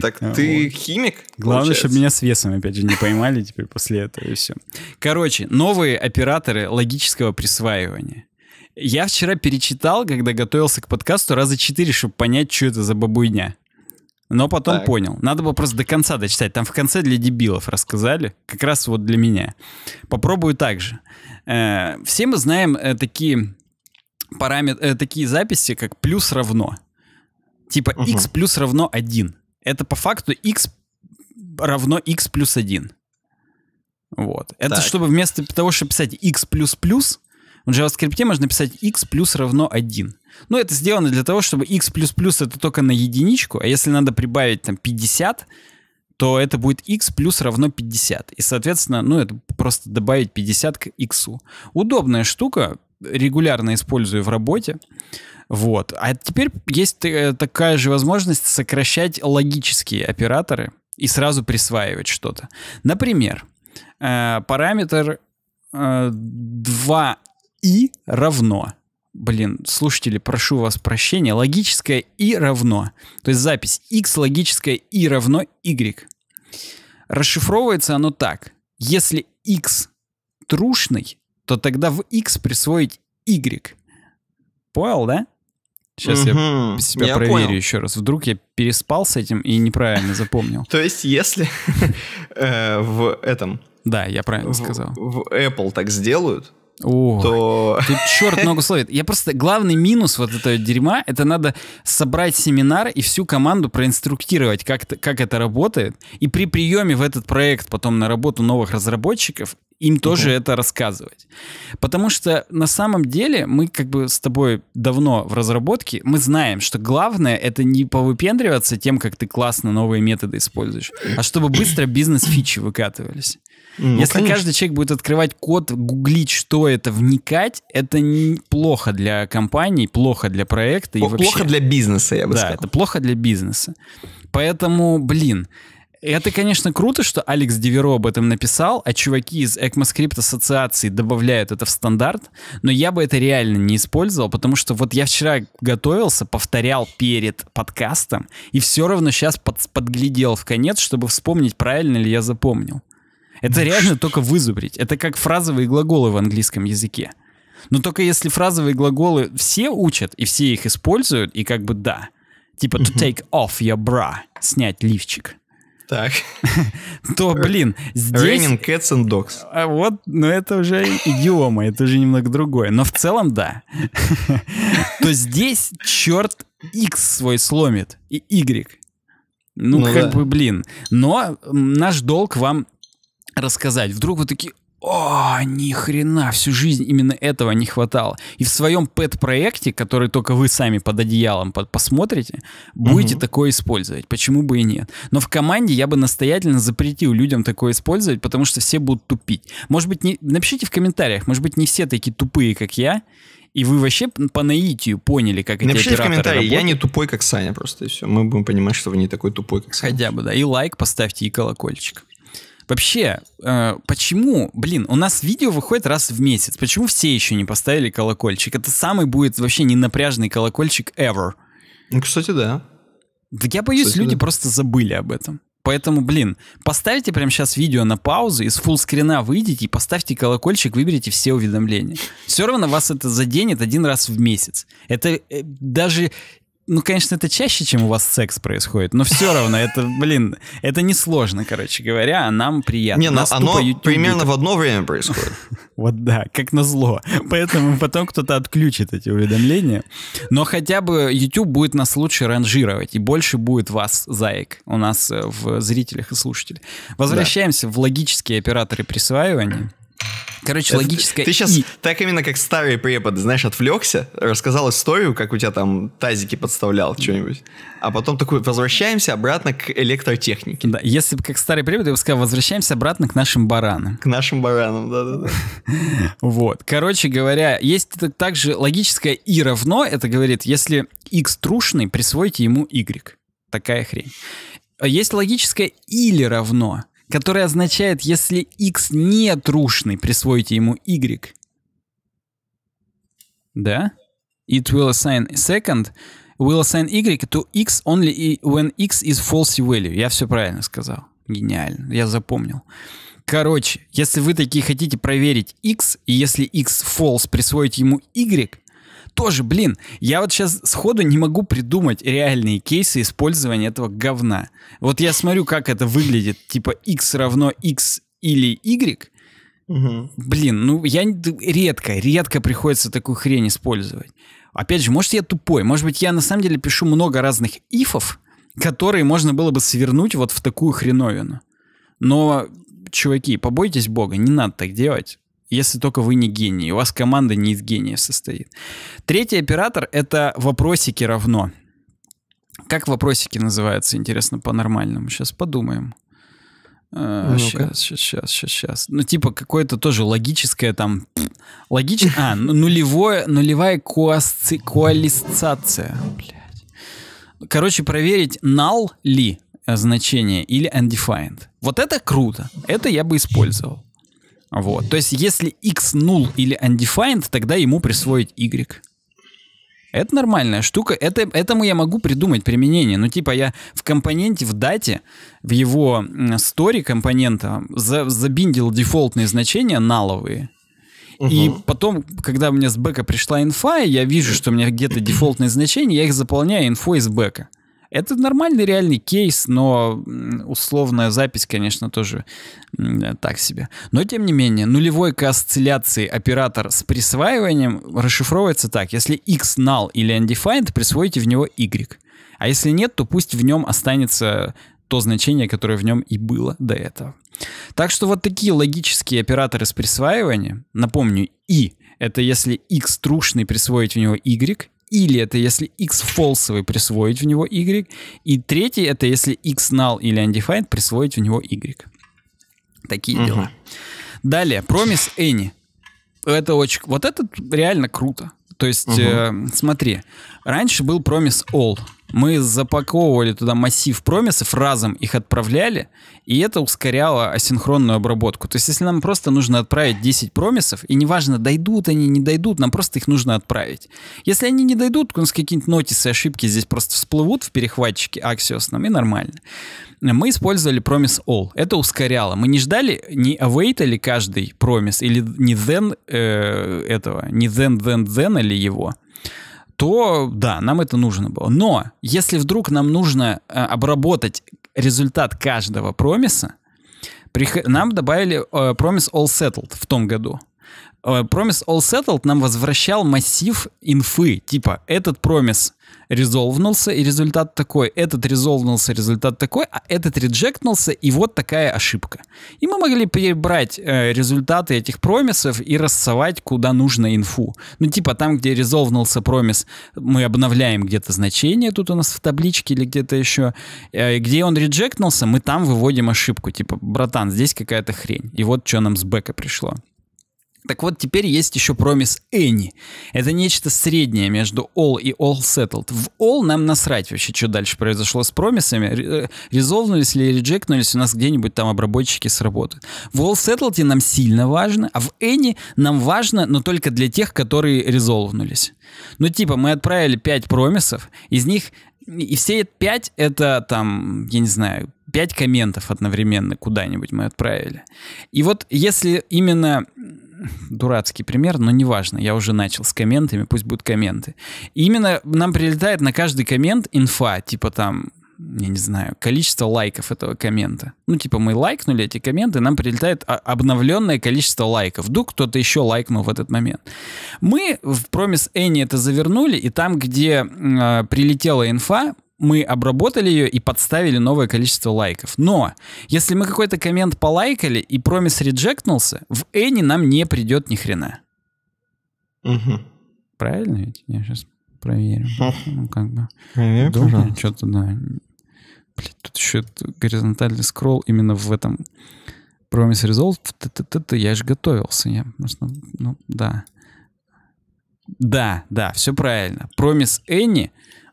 Так ты химик? Главное, получается? чтобы меня с весом, опять же, не поймали теперь после этого и все. Короче, новые операторы логического присваивания. Я вчера перечитал, когда готовился к подкасту, раза четыре, чтобы понять, что это за бабуйня. Но потом так. понял. Надо было просто до конца дочитать. Там в конце для дебилов рассказали. Как раз вот для меня. Попробую так же. Э, все мы знаем э, такие, парамет, э, такие записи, как плюс равно. Типа x плюс равно 1. Это по факту x равно x плюс 1. Вот. Это так. чтобы вместо того, чтобы писать x плюс плюс, в JavaScript можно писать x плюс равно 1. Но это сделано для того, чтобы x плюс плюс это только на единичку, а если надо прибавить там 50, то это будет x плюс равно 50. И, соответственно, ну, это просто добавить 50 к x. Удобная штука, регулярно использую в работе. Вот. А теперь есть э, такая же возможность сокращать логические операторы и сразу присваивать что-то. Например, э, параметр 2 э, и равно. Блин, слушатели, прошу вас прощения. Логическое и равно. То есть запись x логическое и равно y. Расшифровывается оно так. Если x трушный, то тогда в x присвоить y. Понял, да? Сейчас угу. я себя я проверю понял. еще раз. Вдруг я переспал с этим и неправильно запомнил. То есть, если э, в этом... Да, я правильно сказал. В Apple так сделают, о, то... Тут черт много словит. Я просто... Главный минус вот этого дерьма, это надо собрать семинар и всю команду проинструктировать, как, как это работает. И при приеме в этот проект потом на работу новых разработчиков им тоже угу. это рассказывать. Потому что на самом деле мы как бы с тобой давно в разработке, мы знаем, что главное это не повыпендриваться тем, как ты классно новые методы используешь, а чтобы быстро бизнес-фичи выкатывались. Ну, Если конечно. каждый человек будет открывать код, гуглить, что это, вникать, это плохо для компании, плохо для проекта. Плохо вообще. Плохо для бизнеса, я бы да, сказал. Да, это плохо для бизнеса. Поэтому, блин, это, конечно, круто, что Алекс Деверо об этом написал, а чуваки из ECMAScript ассоциации добавляют это в стандарт, но я бы это реально не использовал, потому что вот я вчера готовился, повторял перед подкастом, и все равно сейчас под, подглядел в конец, чтобы вспомнить, правильно ли я запомнил. Это реально только вызубрить. Это как фразовые глаголы в английском языке. Но только если фразовые глаголы все учат, и все их используют, и как бы да. Типа to take off your bra, снять лифчик. Так. То, блин, здесь... Raining cats and dogs. А вот, но это уже идиома, это уже немного другое. Но в целом, да. То здесь черт X свой сломит и Y. Ну, ну как да. бы, блин. Но наш долг вам рассказать. Вдруг вы такие, о, ни хрена, всю жизнь именно этого не хватало. И в своем пэт-проекте, который только вы сами под одеялом под посмотрите, будете угу. такое использовать. Почему бы и нет? Но в команде я бы настоятельно запретил людям такое использовать, потому что все будут тупить. Может быть, не... напишите в комментариях, может быть, не все такие тупые, как я, и вы вообще по наитию поняли, как Напишите эти операторы в комментарии, работают. я не тупой, как Саня просто, и все. Мы будем понимать, что вы не такой тупой, как Саня. Хотя бы, да. И лайк поставьте, и колокольчик. Вообще, э, почему, блин, у нас видео выходит раз в месяц. Почему все еще не поставили колокольчик? Это самый будет вообще ненапряжный колокольчик ever. Ну, кстати, да. Да я боюсь, кстати, люди да. просто забыли об этом. Поэтому, блин, поставьте прямо сейчас видео на паузу, из фуллскрина выйдите и поставьте колокольчик, выберите все уведомления. Все равно вас это заденет один раз в месяц. Это э, даже ну, конечно, это чаще, чем у вас секс происходит, но все равно это, блин, это несложно, короче говоря, а нам приятно. Не, но ну, оно примерно в одно время происходит. Вот да, как на зло. Поэтому потом кто-то отключит эти уведомления. Но хотя бы YouTube будет нас лучше ранжировать, и больше будет вас, заик, у нас э, в зрителях и слушателях. Возвращаемся в логические операторы присваивания. Короче, логическое. Ты, ты сейчас и... так именно как старые преподы, знаешь, отвлекся, рассказал историю, как у тебя там тазики подставлял что-нибудь. А потом такой, возвращаемся обратно к электротехнике. Да, если бы как старый препод, я бы сказал, возвращаемся обратно к нашим баранам. К нашим баранам, да-да-да. Вот. Короче говоря, есть также логическое и равно, это говорит, если x трушный, присвойте ему y. Такая хрень. А есть логическое или равно который означает, если x не трушный, присвойте ему y. Да? It will assign second, will assign y to x only when x is false value. Я все правильно сказал. Гениально, я запомнил. Короче, если вы такие хотите проверить x, и если x false, присвоить ему y, тоже, блин, я вот сейчас сходу не могу придумать реальные кейсы использования этого говна. Вот я смотрю, как это выглядит, типа x равно x или y, Угу. Блин, ну я редко, редко приходится такую хрень использовать. Опять же, может я тупой, может быть я на самом деле пишу много разных ифов, которые можно было бы свернуть вот в такую хреновину. Но, чуваки, побойтесь бога, не надо так делать если только вы не гений, у вас команда не из гения состоит. Третий оператор — это вопросики равно. Как вопросики называются, интересно, по-нормальному? Сейчас подумаем. Э, ну сейчас, сейчас, сейчас, сейчас. Ну, типа, какое-то тоже логическое там... Логич... А, ну, нулевое, нулевая коасци... коалисцация. Блядь. Короче, проверить, null ли значение или undefined. Вот это круто. Это я бы использовал. Вот. То есть, если x null или undefined, тогда ему присвоить y. Это нормальная штука. Это, этому я могу придумать применение. Ну, типа, я в компоненте, в дате, в его story компонента за, забиндил дефолтные значения наловые. Угу. И потом, когда у меня с бэка пришла инфа, я вижу, что у меня где-то дефолтные значения, я их заполняю инфой из бэка. Это нормальный реальный кейс, но условная запись, конечно, тоже так себе. Но тем не менее, нулевой к осцилляции оператор с присваиванием расшифровывается так. Если x null или undefined, присвоите в него y. А если нет, то пусть в нем останется то значение, которое в нем и было до этого. Так что вот такие логические операторы с присваиванием, напомню, и — это если x трушный присвоить в него y, или это если x фолсовый присвоить в него y, и третий это если x null или undefined присвоить в него y. Такие угу. дела. Далее, промис any. Это очень... Вот это реально круто. То есть, угу. э, смотри, раньше был промис all мы запаковывали туда массив промисов, разом их отправляли, и это ускоряло асинхронную обработку. То есть, если нам просто нужно отправить 10 промисов, и неважно, дойдут они, не дойдут, нам просто их нужно отправить. Если они не дойдут, у нас какие-нибудь нотисы, ошибки здесь просто всплывут в перехватчике Axios нам, и нормально. Мы использовали промис all. Это ускоряло. Мы не ждали, не await или каждый промис, или не then э, этого, не then, then, then или его то да, нам это нужно было. Но если вдруг нам нужно э, обработать результат каждого промиса, нам добавили э, промис all settled в том году. Э, промис All Settled нам возвращал массив инфы, типа этот промис резолвнулся, и результат такой, этот резолвнулся, результат такой, а этот реджектнулся, и вот такая ошибка. И мы могли перебрать э, результаты этих промисов и рассовать, куда нужно инфу. Ну, типа там, где резолвнулся промис, мы обновляем где-то значение, тут у нас в табличке или где-то еще, э, где он реджектнулся, мы там выводим ошибку, типа, братан, здесь какая-то хрень, и вот что нам с бэка пришло. Так вот, теперь есть еще промис Any. Это нечто среднее между All и All Settled. В All нам насрать вообще, что дальше произошло с промисами. Э, резолвнулись ли, реджектнулись у нас где-нибудь там обработчики сработают. В All Settled нам сильно важно, а в Any нам важно, но только для тех, которые резолвнулись. Ну, типа, мы отправили 5 промисов, из них и все пять — это там, я не знаю, пять комментов одновременно куда-нибудь мы отправили. И вот если именно дурацкий пример, но неважно, я уже начал с комментами, пусть будут комменты. именно нам прилетает на каждый коммент инфа, типа там, я не знаю, количество лайков этого коммента. Ну, типа, мы лайкнули эти комменты, нам прилетает обновленное количество лайков. Вдруг кто-то еще лайкнул в этот момент. Мы в Promise Any это завернули, и там, где э, прилетела инфа, мы обработали ее и подставили новое количество лайков. Но если мы какой-то коммент полайкали и промис реджектнулся, в Эни нам не придет ни хрена. Угу. Правильно ведь? Я сейчас проверю. Хм. Ну, как бы. Думаю, что-то, да. Блин, тут еще горизонтальный скролл именно в этом Promise Resolve. Т -т -т я же готовился. Я просто, ну, да. Да, да, все правильно. Промис Энни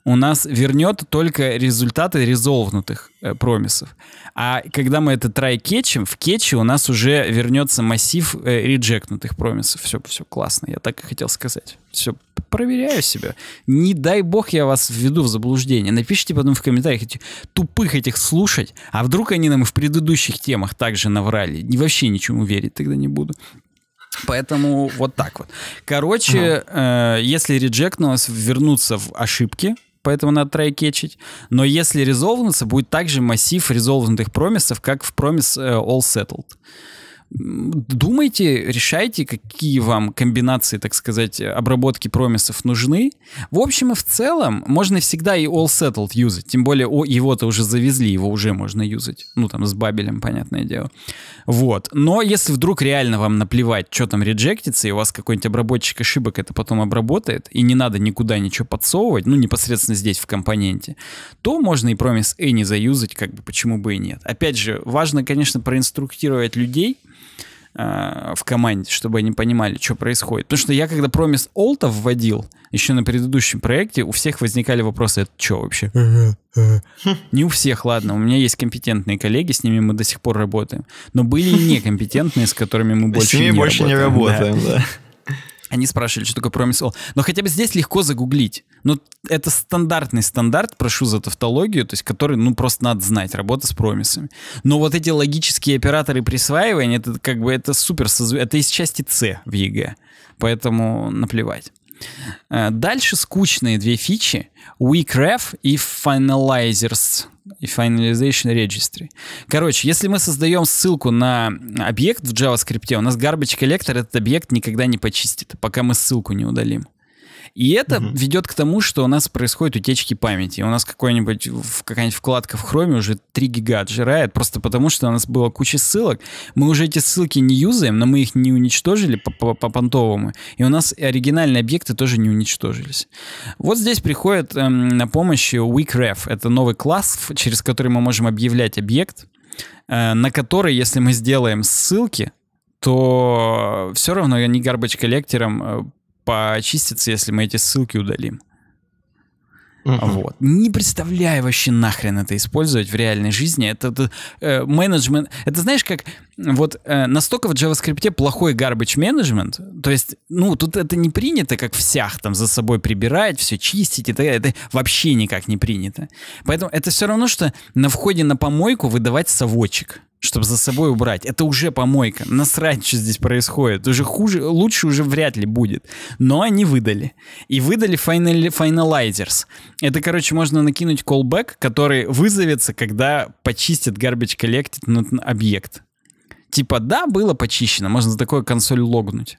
у нас вернет только результаты резолвнутых э, промисов. А когда мы это try кетчем, в кетче у нас уже вернется массив э, реджектнутых промисов. Все, все классно, я так и хотел сказать. Все, проверяю себя. Не дай бог я вас введу в заблуждение. Напишите потом в комментариях эти тупых этих слушать, а вдруг они нам и в предыдущих темах также наврали. И вообще ничему верить тогда не буду. Поэтому вот так вот. Короче, ага. Ну. э, если реджектнулось, вернуться в ошибки, поэтому надо трайкетчить. Но если резолвнуться, будет также массив резолвнутых промисов, как в промис э, All Settled. Думайте, решайте, какие вам комбинации, так сказать, обработки промисов нужны. В общем и в целом, можно всегда и all settled юзать. Тем более, о, его-то уже завезли, его уже можно юзать. Ну, там, с бабелем, понятное дело. Вот. Но если вдруг реально вам наплевать, что там реджектится, и у вас какой-нибудь обработчик ошибок это потом обработает, и не надо никуда ничего подсовывать, ну, непосредственно здесь в компоненте, то можно и промис any заюзать, как бы почему бы и нет. Опять же, важно, конечно, проинструктировать людей — Э, в команде, чтобы они понимали, что происходит. Потому что я, когда промис Олта вводил, еще на предыдущем проекте, у всех возникали вопросы, это что вообще? Не у всех, ладно, у меня есть компетентные коллеги, с ними мы до сих пор работаем. Но были и некомпетентные, с которыми мы больше не работаем. С ними больше не работаем, да. Они спрашивали, что такое Promise All. Но хотя бы здесь легко загуглить. Но ну, это стандартный стандарт, прошу за тавтологию, то есть который, ну, просто надо знать, работа с промисами. Но вот эти логические операторы присваивания, это как бы это супер, это из части С в ЕГЭ. Поэтому наплевать. Э, дальше скучные две фичи weakref и finalizers и finalization registry. Короче, если мы создаем ссылку на объект в JavaScript, у нас garbage collector этот объект никогда не почистит, пока мы ссылку не удалим. И это угу. ведет к тому, что у нас происходят утечки памяти. У нас какая нибудь какая-нибудь вкладка в хроме уже 3 гига отжирает, просто потому что у нас было куча ссылок. Мы уже эти ссылки не юзаем, но мы их не уничтожили по-понтовому. И у нас оригинальные объекты тоже не уничтожились. Вот здесь приходит эм, на помощь WeakRef. Это новый класс, через который мы можем объявлять объект, э, на который, если мы сделаем ссылки, то все равно они garbage коллектором э, почистится, если мы эти ссылки удалим. Uh-huh. Вот. Не представляю вообще нахрен это использовать в реальной жизни. Это, э, менеджмент. Это знаешь, как вот э, настолько в JavaScript плохой garbage management. То есть, ну, тут это не принято, как всех там за собой прибирать, все чистить и Это вообще никак не принято. Поэтому это все равно, что на входе на помойку выдавать совочек чтобы за собой убрать. Это уже помойка. Насрать, что здесь происходит. Уже хуже, лучше уже вряд ли будет. Но они выдали. И выдали final, Finalizers. Это, короче, можно накинуть callback, который вызовется, когда почистят garbage collected на объект. Типа, да, было почищено. Можно за такое консоль логнуть.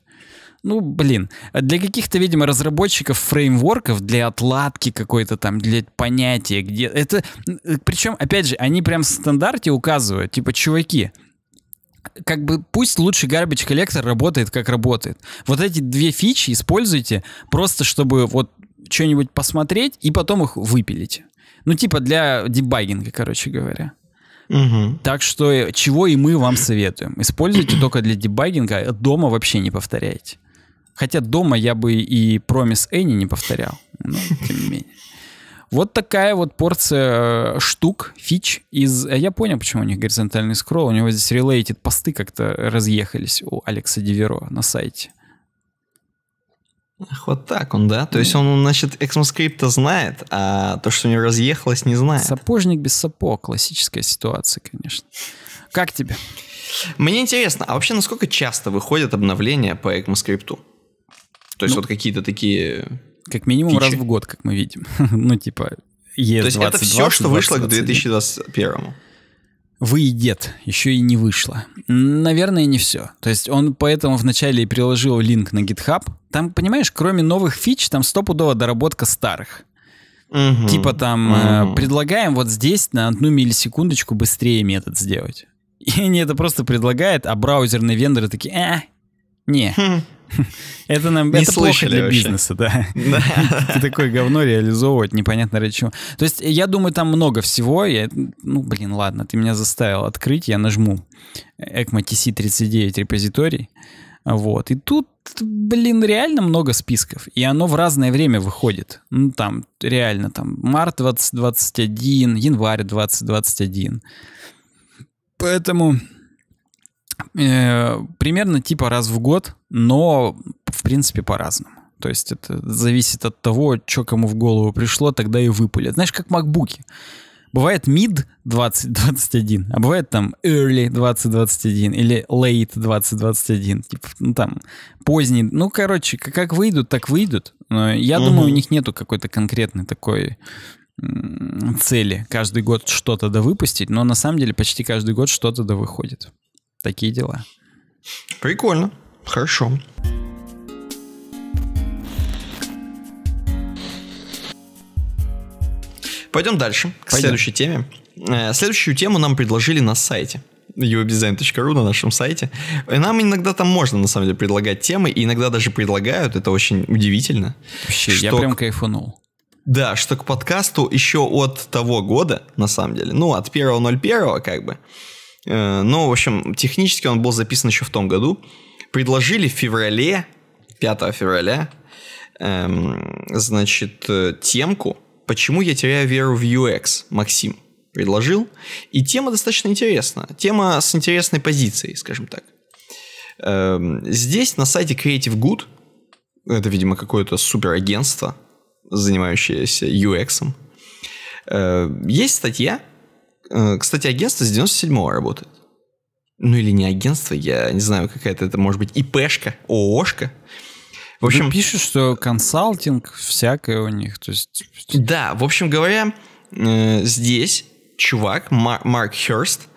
Ну, блин, для каких-то, видимо, разработчиков фреймворков, для отладки какой-то там, для понятия, где... Это... Причем, опять же, они прям в стандарте указывают, типа, чуваки, как бы пусть лучше garbage коллектор работает, как работает. Вот эти две фичи используйте просто, чтобы вот что-нибудь посмотреть и потом их выпилить. Ну, типа для дебагинга, короче говоря. Угу. Так что э, чего и мы вам советуем. Используйте только для дебагинга, а дома вообще не повторяйте. Хотя дома я бы и промис Энни не повторял, но тем не менее. Вот такая вот порция э, штук, фич. Из... А я понял, почему у них горизонтальный скролл. У него здесь related посты как-то разъехались у Алекса Диверо на сайте. вот так он, да? То есть он, значит, эксмоскрипта знает, а то, что у него разъехалось, не знает. Сапожник без сапог. Классическая ситуация, конечно. Как тебе? Мне интересно, а вообще насколько часто выходят обновления по ECMAScript? То есть ну, вот какие-то такие... Как минимум фичи. раз в год, как мы видим. ну, типа, ES То есть это все, что вышло к 2021 выйдет, еще и не вышло. Наверное, не все. То есть он поэтому вначале и приложил линк на GitHub. Там, понимаешь, кроме новых фич, там стопудово доработка старых. Угу, типа там угу. э, предлагаем вот здесь на одну миллисекундочку быстрее метод сделать. И они это просто предлагают, а браузерные вендоры такие, э, не, хм. Это нам не это плохо для вообще. бизнеса, да. Ты такое говно реализовывать, непонятно ради чего. То есть я думаю, там много всего. Я, ну, блин, ладно, ты меня заставил открыть, я нажму ECMA TC39 репозиторий. Вот. И тут, блин, реально много списков. И оно в разное время выходит. Ну, там, реально, там, март 2021, январь 2021. Поэтому Э, примерно типа раз в год, но в принципе по-разному. То есть это зависит от того, что кому в голову пришло, тогда и выпалят. Знаешь, как макбуки. Бывает mid 2021, а бывает там early 2021 или late 2021. Типа, ну там, поздний. Ну, короче, как выйдут, так выйдут. Но я угу. думаю, у них нету какой-то конкретной такой цели каждый год что-то да выпустить, но на самом деле почти каждый год что-то да выходит. Такие дела. Прикольно. Хорошо. Пойдем дальше, к Пойдем. следующей теме. Э, следующую тему нам предложили на сайте uwebdesign.ru на нашем сайте. Э, нам иногда там можно, на самом деле, предлагать темы, и иногда даже предлагают, это очень удивительно. Вообще, что... я прям кайфанул. Да, что к подкасту еще от того года, на самом деле, ну, от 1.01, как бы, Э, но, в общем, технически он был записан еще в том году. Предложили в феврале, 5 февраля, эм, значит, э, темку «Почему я теряю веру в UX?» Максим предложил. И тема достаточно интересна. Тема с интересной позицией, скажем так. Эм, здесь на сайте Creative Good, это, видимо, какое-то суперагентство, занимающееся UX, э, есть статья, Э, кстати, агентство с 97-го работает. Ну или не агентство, я не знаю, какая-то это, может быть, ИПшка, ООшка. В общем, ну, пишут, что консалтинг всякое у них. То есть... Да, в общем говоря, э, здесь чувак, Марк Херст,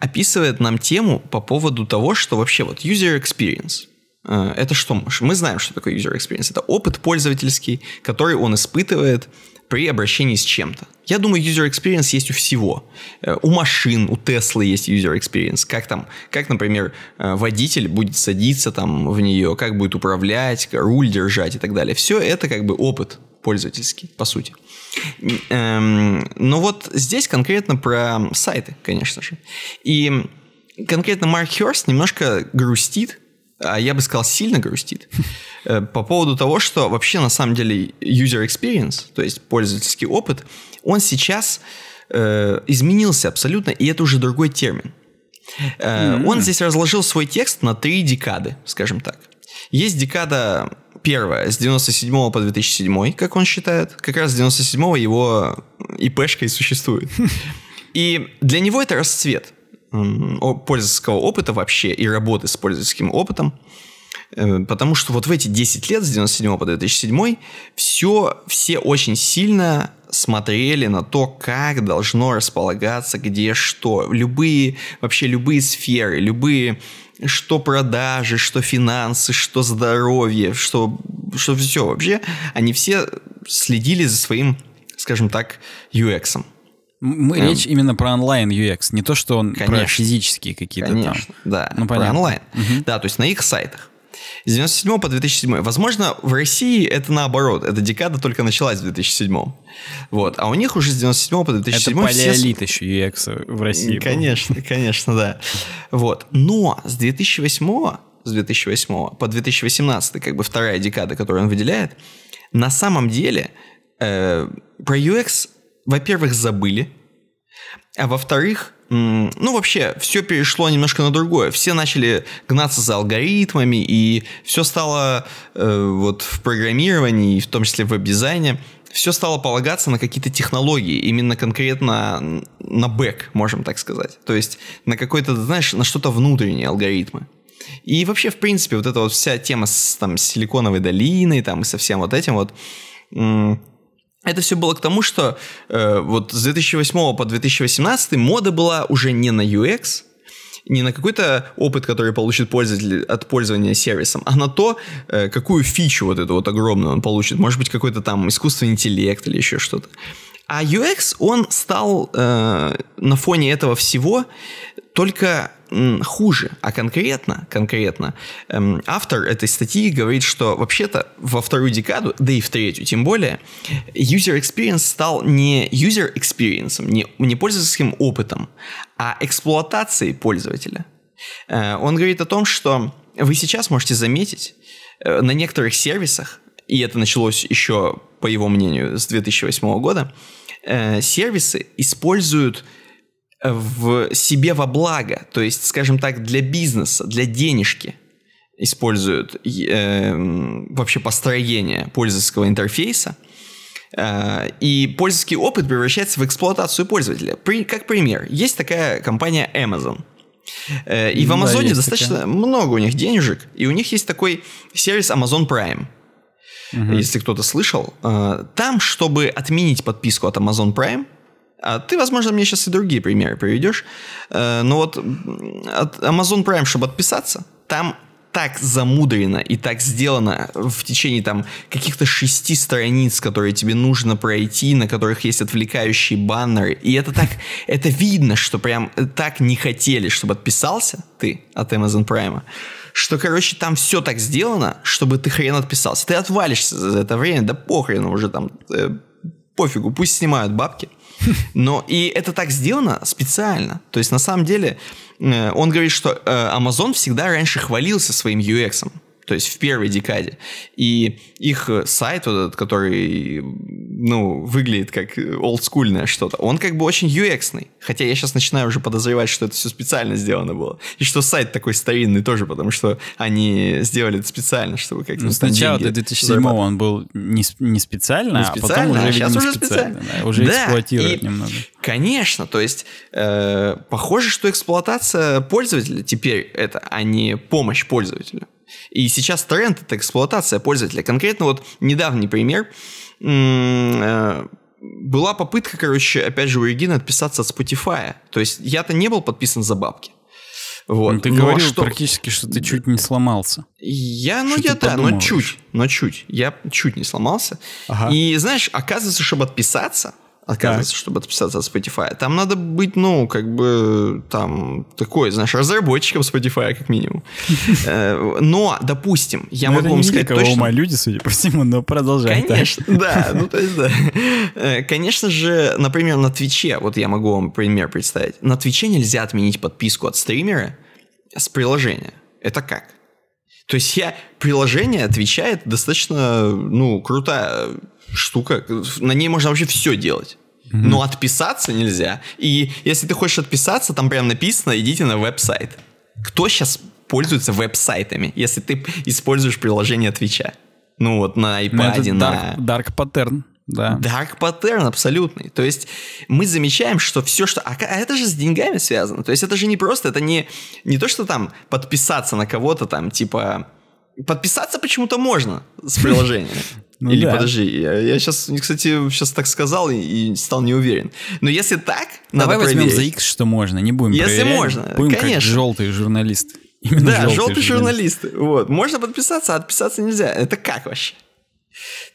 описывает нам тему по поводу того, что вообще вот user experience. Э, это что? Мы знаем, что такое user experience. Это опыт пользовательский, который он испытывает при обращении с чем-то. Я думаю, user experience есть у всего. Э, у машин, у Теслы есть user experience. Как там, как, например, э, водитель будет садиться там в нее, как будет управлять, руль держать и так далее. Все это как бы опыт пользовательский, по сути. Эм, но вот здесь конкретно про сайты, конечно же. И конкретно Марк Херст немножко грустит, а я бы сказал, сильно грустит э, по поводу того, что вообще на самом деле user experience, то есть пользовательский опыт, он сейчас э, изменился абсолютно, и это уже другой термин. Э, mm-hmm. Он здесь разложил свой текст на три декады, скажем так. Есть декада первая, с 97 по 2007, как он считает. Как раз с 97 его ИПшка и существует. И для него это расцвет пользовательского опыта вообще и работы с пользовательским опытом. Э, потому что вот в эти 10 лет, с 97 по 2007, все, все очень сильно смотрели на то, как должно располагаться, где что. Любые, вообще любые сферы, любые что продажи, что финансы, что здоровье, что, что все вообще, они все следили за своим, скажем так, UX. -ом. Мы эм. речь именно про онлайн UX, не то, что он конечно, про физические какие-то там. Да, ну, понятно. про онлайн. Угу. Да, то есть на их сайтах. С 97 по 2007. Возможно, в России это наоборот. Эта декада только началась в 2007. Вот. А у них уже с 97 по 2007... Это палеолит все... еще UX в России. Конечно, был. конечно, да. Вот. Но с 2008 с 2008 по 2018, как бы вторая декада, которую он выделяет, на самом деле э, про UX во-первых, забыли, а во-вторых, ну вообще, все перешло немножко на другое. Все начали гнаться за алгоритмами, и все стало э, вот в программировании, и в том числе в веб-дизайне, все стало полагаться на какие-то технологии, именно конкретно на бэк, можем так сказать. То есть на какой-то, знаешь, на что-то внутреннее алгоритмы. И вообще, в принципе, вот эта вот вся тема с там, силиконовой долиной там, и со всем вот этим вот, это все было к тому, что э, вот с 2008 по 2018 мода была уже не на UX, не на какой-то опыт, который получит пользователь от пользования сервисом, а на то, э, какую фичу вот эту вот огромную он получит. Может быть, какой-то там искусственный интеллект или еще что-то. А UX, он стал э, на фоне этого всего только хуже. А конкретно, конкретно, эм, автор этой статьи говорит, что вообще-то во вторую декаду, да и в третью тем более, user experience стал не user experience, не, не пользовательским опытом, а эксплуатацией пользователя. Э, он говорит о том, что вы сейчас можете заметить, э, на некоторых сервисах, и это началось еще, по его мнению, с 2008 года, э, сервисы используют в себе во благо, то есть, скажем так, для бизнеса, для денежки используют э, вообще построение пользовательского интерфейса, э, и пользовательский опыт превращается в эксплуатацию пользователя. При, как пример, есть такая компания Amazon. Э, и в Амазоне достаточно такая. много у них денежек, и у них есть такой сервис Amazon Prime. Угу. Если кто-то слышал, э, там, чтобы отменить подписку от Amazon Prime, а ты, возможно, мне сейчас и другие примеры приведешь. Э, но вот от Amazon Prime, чтобы отписаться, там так замудрено и так сделано в течение там каких-то шести страниц, которые тебе нужно пройти, на которых есть отвлекающие баннеры. И это так, это видно, что прям э, так не хотели, чтобы отписался ты от Amazon Prime. Что, короче, там все так сделано, чтобы ты хрен отписался. Ты отвалишься за это время, да похрен уже там э, пофигу, пусть снимают бабки. Но и это так сделано специально. То есть на самом деле э, он говорит, что э, Amazon всегда раньше хвалился своим UX. -ом то есть в первой декаде. И их э, сайт вот этот, который, ну, выглядит как э, олдскульное что-то, он как бы очень UX-ный. Хотя я сейчас начинаю уже подозревать, что это все специально сделано было. И что сайт такой старинный тоже, потому что они сделали это специально, чтобы как-то... Ну, сначала до 2007 он был не, не специально, не специально, а потом уже, а сейчас видимо, уже специально. специально да, уже да, и, немного. Конечно, то есть э, похоже, что эксплуатация пользователя теперь это, а не помощь пользователю. И сейчас тренд — это эксплуатация пользователя. Конкретно вот недавний пример э, была попытка, короче, опять же, у Регины отписаться от Spotify. То есть я-то не был подписан за бабки. Вот. Ну, ты говорил что... практически, что ты чуть не сломался. Я, ну что я да, подумаешь? но чуть, но чуть. Я чуть не сломался. Ага. И знаешь, оказывается, чтобы отписаться, отказывается, так. чтобы отписаться от Spotify. Там надо быть, ну, как бы, там, такой, знаешь, разработчиком Spotify, как минимум. Э, но, допустим, я могу вам сказать точно... ума люди, судя по всему, но продолжаем. Конечно, да, ну, то есть, да. Э, конечно же, например, на Твиче, вот я могу вам пример представить. На Твиче нельзя отменить подписку от стримера с приложения. Это как? То есть я приложение отвечает достаточно, ну, крутая штука. На ней можно вообще все делать mm Но отписаться нельзя. И если ты хочешь отписаться, там прям написано, идите на веб-сайт. Кто сейчас пользуется веб-сайтами, если ты используешь приложение Твича? Ну вот на ну, iPad, на... Dark, dark pattern. Да. Dark паттерн абсолютный. То есть мы замечаем, что все, что... А, а это же с деньгами связано. То есть это же не просто, это не, не то, что там подписаться на кого-то там, типа... Подписаться почему-то можно с приложением. Ну, Или да. подожди, я, я сейчас, кстати, сейчас так сказал и, и стал не уверен. Но если так, Давай надо возьмем проверить. за X, что можно, не будем Если проверять. можно, будем конечно. Как желтый журналист. Именно да, желтый, желтый журналист. журналист. Вот. Можно подписаться, а отписаться нельзя. Это как вообще?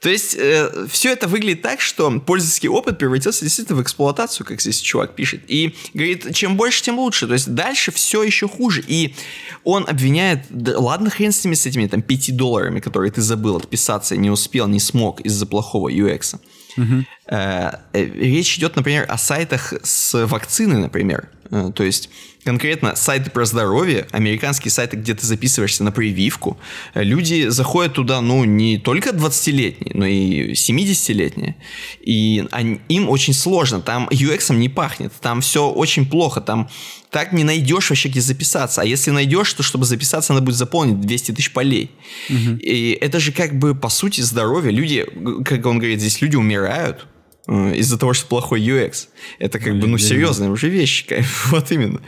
То есть э, все это выглядит так, что пользовательский опыт превратился действительно в эксплуатацию, как здесь чувак пишет. И говорит, чем больше, тем лучше. То есть дальше все еще хуже. И он обвиняет, да, ладно, хрен с ними, с этими там 5 долларами, которые ты забыл отписаться, не успел, не смог из-за плохого UX. Угу. Э, э, речь идет, например, о сайтах с вакциной, например. Э, то есть конкретно сайты про здоровье, американские сайты, где ты записываешься на прививку, э, люди заходят туда, ну, не только 20-летние, но и 70-летние. И они, им очень сложно, там UX не пахнет, там все очень плохо, там так не найдешь вообще, где записаться. А если найдешь, то чтобы записаться, надо будет заполнить 200 тысяч полей. Угу. И это же как бы, по сути, здоровье. Люди, как он говорит, здесь люди умирают, Э, из-за того, что плохой UX. Это как ну, бы, ну, серьезные уже вещи, вот именно.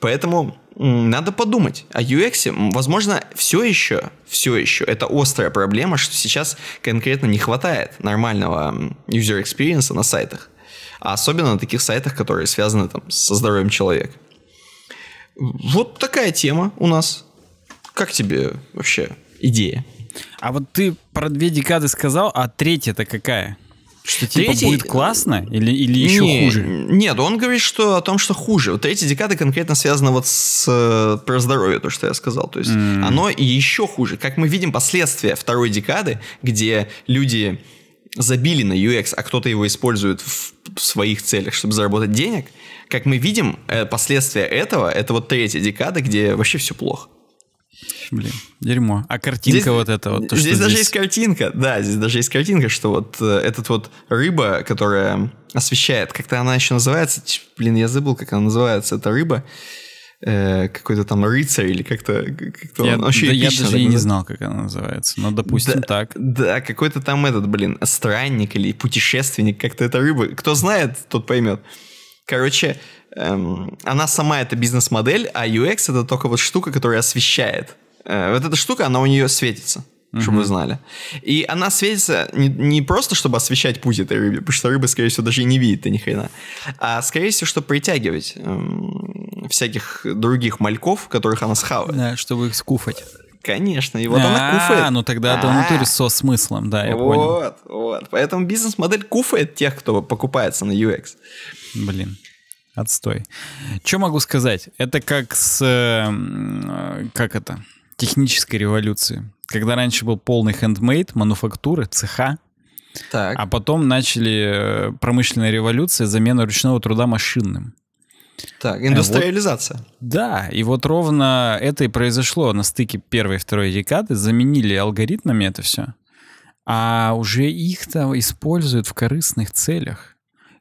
Поэтому надо подумать о UX. Возможно, все еще, все еще, это острая проблема, что сейчас конкретно не хватает нормального user experience на сайтах. А особенно на таких сайтах, которые связаны там со здоровьем человека. Вот такая тема у нас. Как тебе вообще идея? А вот ты про две декады сказал, а третья-то какая? Что типа Третий... будет классно или, или еще не, хуже? Нет, он говорит что, о том, что хуже. Вот третья декада конкретно связана вот с э, про здоровье, то, что я сказал. То есть mm. оно еще хуже. Как мы видим последствия второй декады, где люди забили на UX, а кто-то его использует в своих целях, чтобы заработать денег, как мы видим, э, последствия этого, это вот третья декада, где вообще все плохо. Блин, дерьмо. А картинка здесь, вот эта вот. То, здесь даже здесь... есть картинка, да, здесь даже есть картинка, что вот э, этот вот рыба, которая освещает, как-то она еще называется, блин, я забыл, как она называется, эта рыба, э, какой-то там рыцарь или как-то, э, как-то я, он вообще да, я даже и не знал, как она называется, но допустим да, так. Да, какой-то там этот, блин, странник или путешественник, как-то эта рыба, кто знает, тот поймет. Короче, эм, она сама это бизнес-модель, а UX это только вот штука, которая освещает. Э, вот эта штука, она у нее светится. Mm-hmm. Чтобы вы знали. И она светится не, не просто, чтобы освещать путь этой рыбе, потому что рыба, скорее всего, даже и не видит ни хрена, а скорее всего, чтобы притягивать эм, всяких других мальков, которых она схавает. Да, чтобы их скуфать. Конечно, и вот а, она куфает. А, ну тогда это внутри со смыслом, да, я понял. Вот, вот. Поэтому бизнес-модель куфает тех, кто покупается на UX. Блин. Отстой. Что могу сказать? Это как с... Э, э, как это? Технической революции. Когда раньше был полный хендмейд, мануфактуры, цеха, так. а потом начали э, промышленная революция, замена ручного труда машинным. Так, индустриализация. Вот, да, и вот ровно это и произошло на стыке первой и второй декады. Заменили алгоритмами это все, а уже их-то используют в корыстных целях.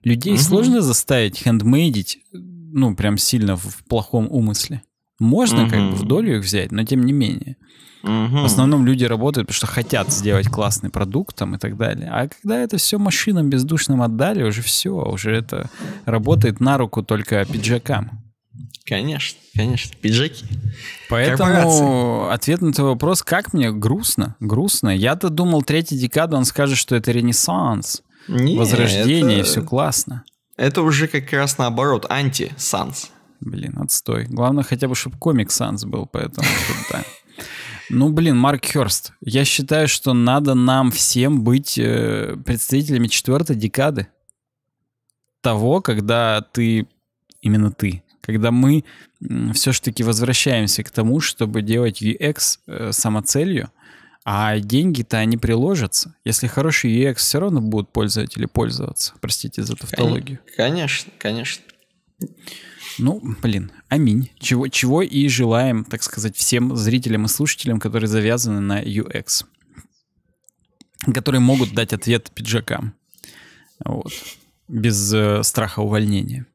Людей угу. сложно заставить хендмейдить, ну, прям сильно в плохом умысле. Можно угу. как бы в долю их взять, но тем не менее. Угу. В основном люди работают, потому что хотят сделать классный продукт там и так далее. А когда это все машинам бездушным отдали, уже все, уже это работает на руку только пиджакам. Конечно, конечно, пиджаки. Поэтому ответ на твой вопрос, как мне грустно, грустно. Я-то думал, третья декада он скажет, что это ренессанс. Нет, возрождение, это... все классно. Это уже как раз наоборот, анти-санс. Блин, отстой. Главное хотя бы, чтобы комик санс был, поэтому Ну, блин, Марк Херст. Я считаю, что надо нам всем быть э, представителями четвертой декады. Того, когда ты, именно ты, когда мы все-таки возвращаемся к тому, чтобы делать UX э, самоцелью, а деньги-то они приложатся. Если хороший UX, все равно будут пользователи пользоваться. Простите за тавтологию. Конечно, конечно. Ну, блин, аминь. Чего, чего и желаем, так сказать, всем зрителям и слушателям, которые завязаны на UX. Которые могут дать ответ пиджакам. Вот. Без э, страха увольнения.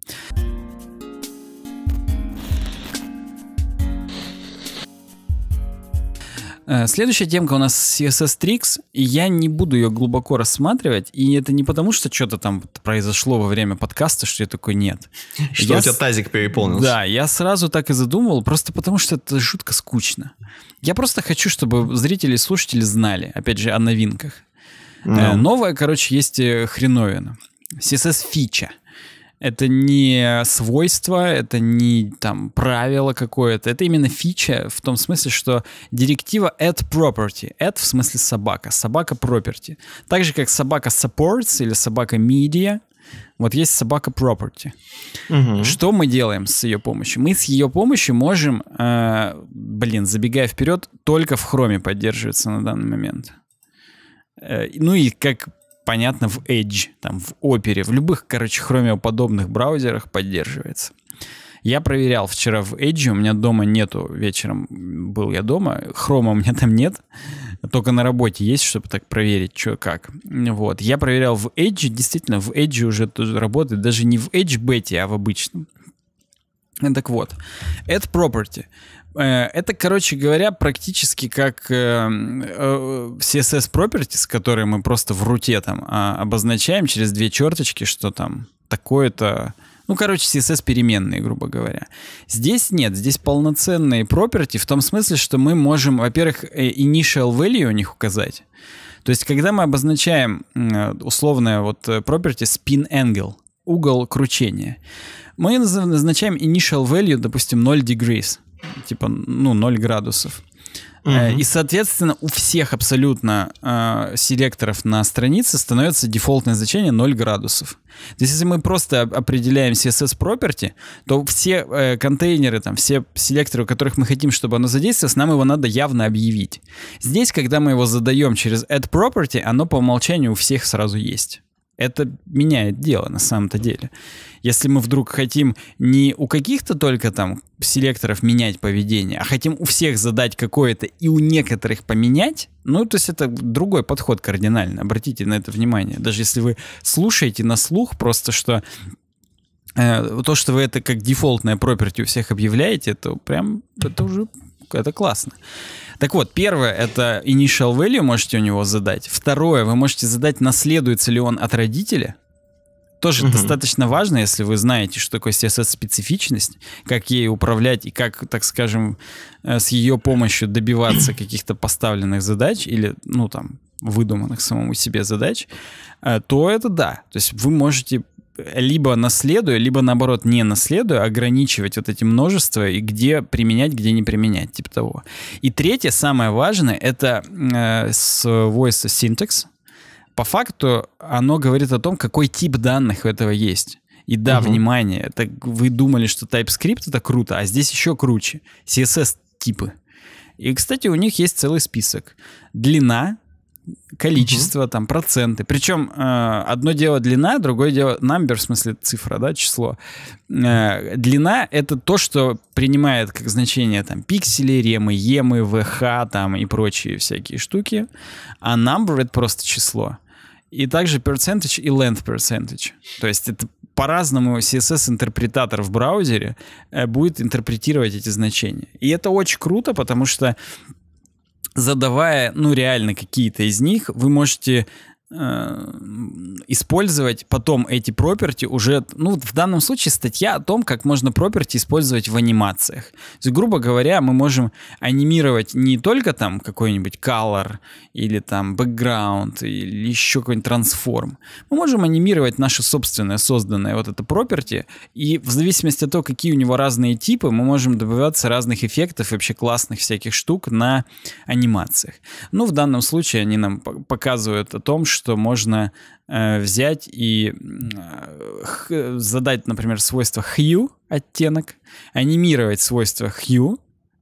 Э, следующая темка у нас CSS Tricks, и я не буду ее глубоко рассматривать, и это не потому, что что-то там произошло во время подкаста, что я такой нет. Что я у тебя с... тазик переполнился. Да, я сразу так и задумал, просто потому что это жутко скучно. Я просто хочу, чтобы зрители и слушатели знали, опять же, о новинках. Mm. Ну. Э, Новая, короче, есть э, хреновина. CSS фича. Это не свойство, это не там правило какое-то, это именно фича в том смысле, что директива add property, add в смысле собака, собака property. Так же, как собака supports или собака media, вот есть собака property. Угу. Что мы делаем с ее помощью? Мы с ее помощью можем, э, блин, забегая вперед, только в хроме поддерживается на данный момент. Э, ну и как понятно, в Edge, там, в Opera, в любых, короче, хромеоподобных браузерах поддерживается. Я проверял вчера в Edge, у меня дома нету, вечером был я дома, хрома у меня там нет, только на работе есть, чтобы так проверить, что как. Вот, я проверял в Edge, действительно, в Edge уже работает, даже не в Edge Beta, а в обычном. Так вот, add property — Э, это, короче говоря, практически как э, э, CSS properties, которые мы просто в руте там а, обозначаем через две черточки, что там такое-то... Ну, короче, CSS переменные, грубо говоря. Здесь нет, здесь полноценные property в том смысле, что мы можем, во-первых, initial value у них указать. То есть, когда мы обозначаем условное вот property spin angle, угол кручения, мы назначаем initial value, допустим, 0 degrees типа, ну, 0 градусов. Uh-huh. И, соответственно, у всех абсолютно э, селекторов на странице становится дефолтное значение 0 градусов. То есть, если мы просто определяем CSS property, то все э, контейнеры, там, все селекторы, у которых мы хотим, чтобы оно задействовалось, нам его надо явно объявить. Здесь, когда мы его задаем через add property, оно по умолчанию у всех сразу есть. Это меняет дело на самом-то деле. Если мы вдруг хотим не у каких-то только там селекторов менять поведение, а хотим у всех задать какое-то и у некоторых поменять, ну, то есть это другой подход кардинально. Обратите на это внимание. Даже если вы слушаете на слух просто, что э, то, что вы это как дефолтное property у всех объявляете, это прям, это уже, это классно. Так вот, первое — это initial value можете у него задать. Второе, вы можете задать, наследуется ли он от родителя. Тоже mm достаточно важно, если вы знаете, что такое CSS-специфичность, как ей управлять и как, так скажем, э, с ее помощью добиваться каких-то поставленных задач или, ну, там, выдуманных самому себе задач, э, то это да. То есть вы можете либо наследуя, либо наоборот не наследуя, ограничивать вот эти множества и где применять, где не применять, типа того. И третье, самое важное, это э, с voice syntax. По факту оно говорит о том, какой тип данных у этого есть. И да, угу. внимание, это вы думали, что TypeScript это круто, а здесь еще круче. CSS типы. И, кстати, у них есть целый список. Длина, количество, угу. там, проценты. Причем э, одно дело длина, другое дело number, в смысле цифра, да, число. Э, длина — это то, что принимает как значение там пиксели, ремы, емы, ВХ там и прочие всякие штуки. А number — это просто число. И также percentage и length percentage. То есть это по-разному CSS-интерпретатор в браузере э, будет интерпретировать эти значения. И это очень круто, потому что задавая, ну, реально какие-то из них, вы можете использовать потом эти проперти уже, ну, в данном случае статья о том, как можно проперти использовать в анимациях. То есть, грубо говоря, мы можем анимировать не только там какой-нибудь color или там background или еще какой-нибудь transform Мы можем анимировать наше собственное созданное вот это проперти, и в зависимости от того, какие у него разные типы, мы можем добиваться разных эффектов, вообще классных всяких штук на анимациях. Ну, в данном случае они нам показывают о том, что что можно э, взять и э, задать, например, свойство hue, оттенок, анимировать свойство hue,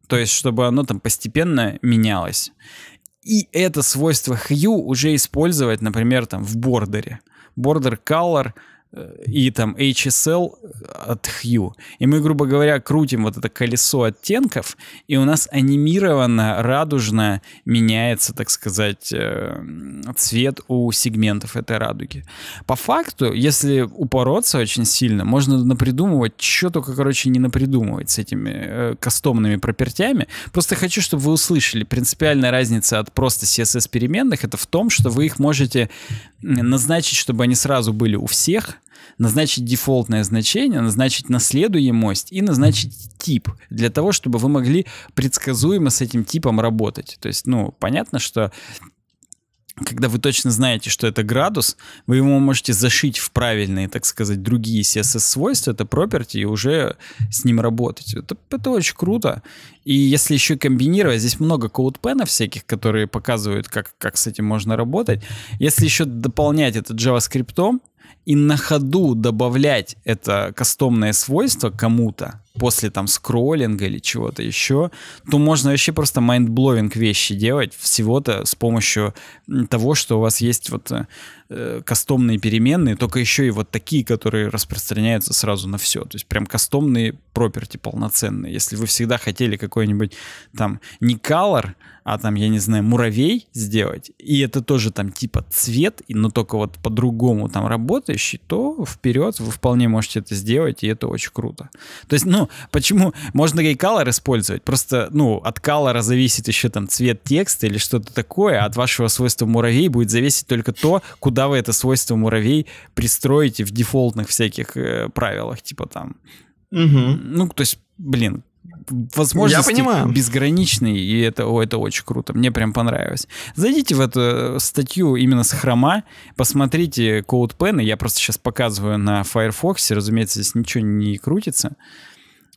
то есть чтобы оно там постепенно менялось. И это свойство hue уже использовать, например, там в бордере. Border color — и там HSL от Hue. И мы, грубо говоря, крутим вот это колесо оттенков, и у нас анимированно, радужно меняется, так сказать, э, цвет у сегментов этой радуги. По факту, если упороться очень сильно, можно напридумывать, что только, короче, не напридумывать с этими э, кастомными пропертями. Просто хочу, чтобы вы услышали, принципиальная разница от просто CSS переменных, это в том, что вы их можете назначить, чтобы они сразу были у всех, назначить дефолтное значение, назначить наследуемость и назначить тип для того, чтобы вы могли предсказуемо с этим типом работать. То есть, ну, понятно, что когда вы точно знаете, что это градус, вы его можете зашить в правильные, так сказать, другие CSS-свойства, это property, и уже с ним работать. Это, это очень круто. И если еще комбинировать, здесь много коудпенов всяких, которые показывают, как, как с этим можно работать. Если еще дополнять это JavaScript, и на ходу добавлять это кастомное свойство кому-то после там скроллинга или чего-то еще, то можно вообще просто майндбловинг вещи делать всего-то с помощью того, что у вас есть вот э, э, кастомные переменные, только еще и вот такие, которые распространяются сразу на все. То есть прям кастомные проперти полноценные. Если вы всегда хотели какой-нибудь там не color, а там, я не знаю, муравей сделать, и это тоже там типа цвет, но только вот по-другому там работающий, то вперед вы вполне можете это сделать, и это очень круто. То есть, ну, почему можно и color использовать? Просто, ну, от color зависит еще там цвет текста или что-то такое, а от вашего свойства муравей будет зависеть только то, куда куда вы это свойство муравей пристроите в дефолтных всяких э, правилах, типа там. Угу. Ну, то есть, блин, возможности безграничные, и это, о, это очень круто. Мне прям понравилось. Зайдите в эту э, статью именно с хрома, посмотрите код пены. Я просто сейчас показываю на Firefox. Разумеется, здесь ничего не крутится.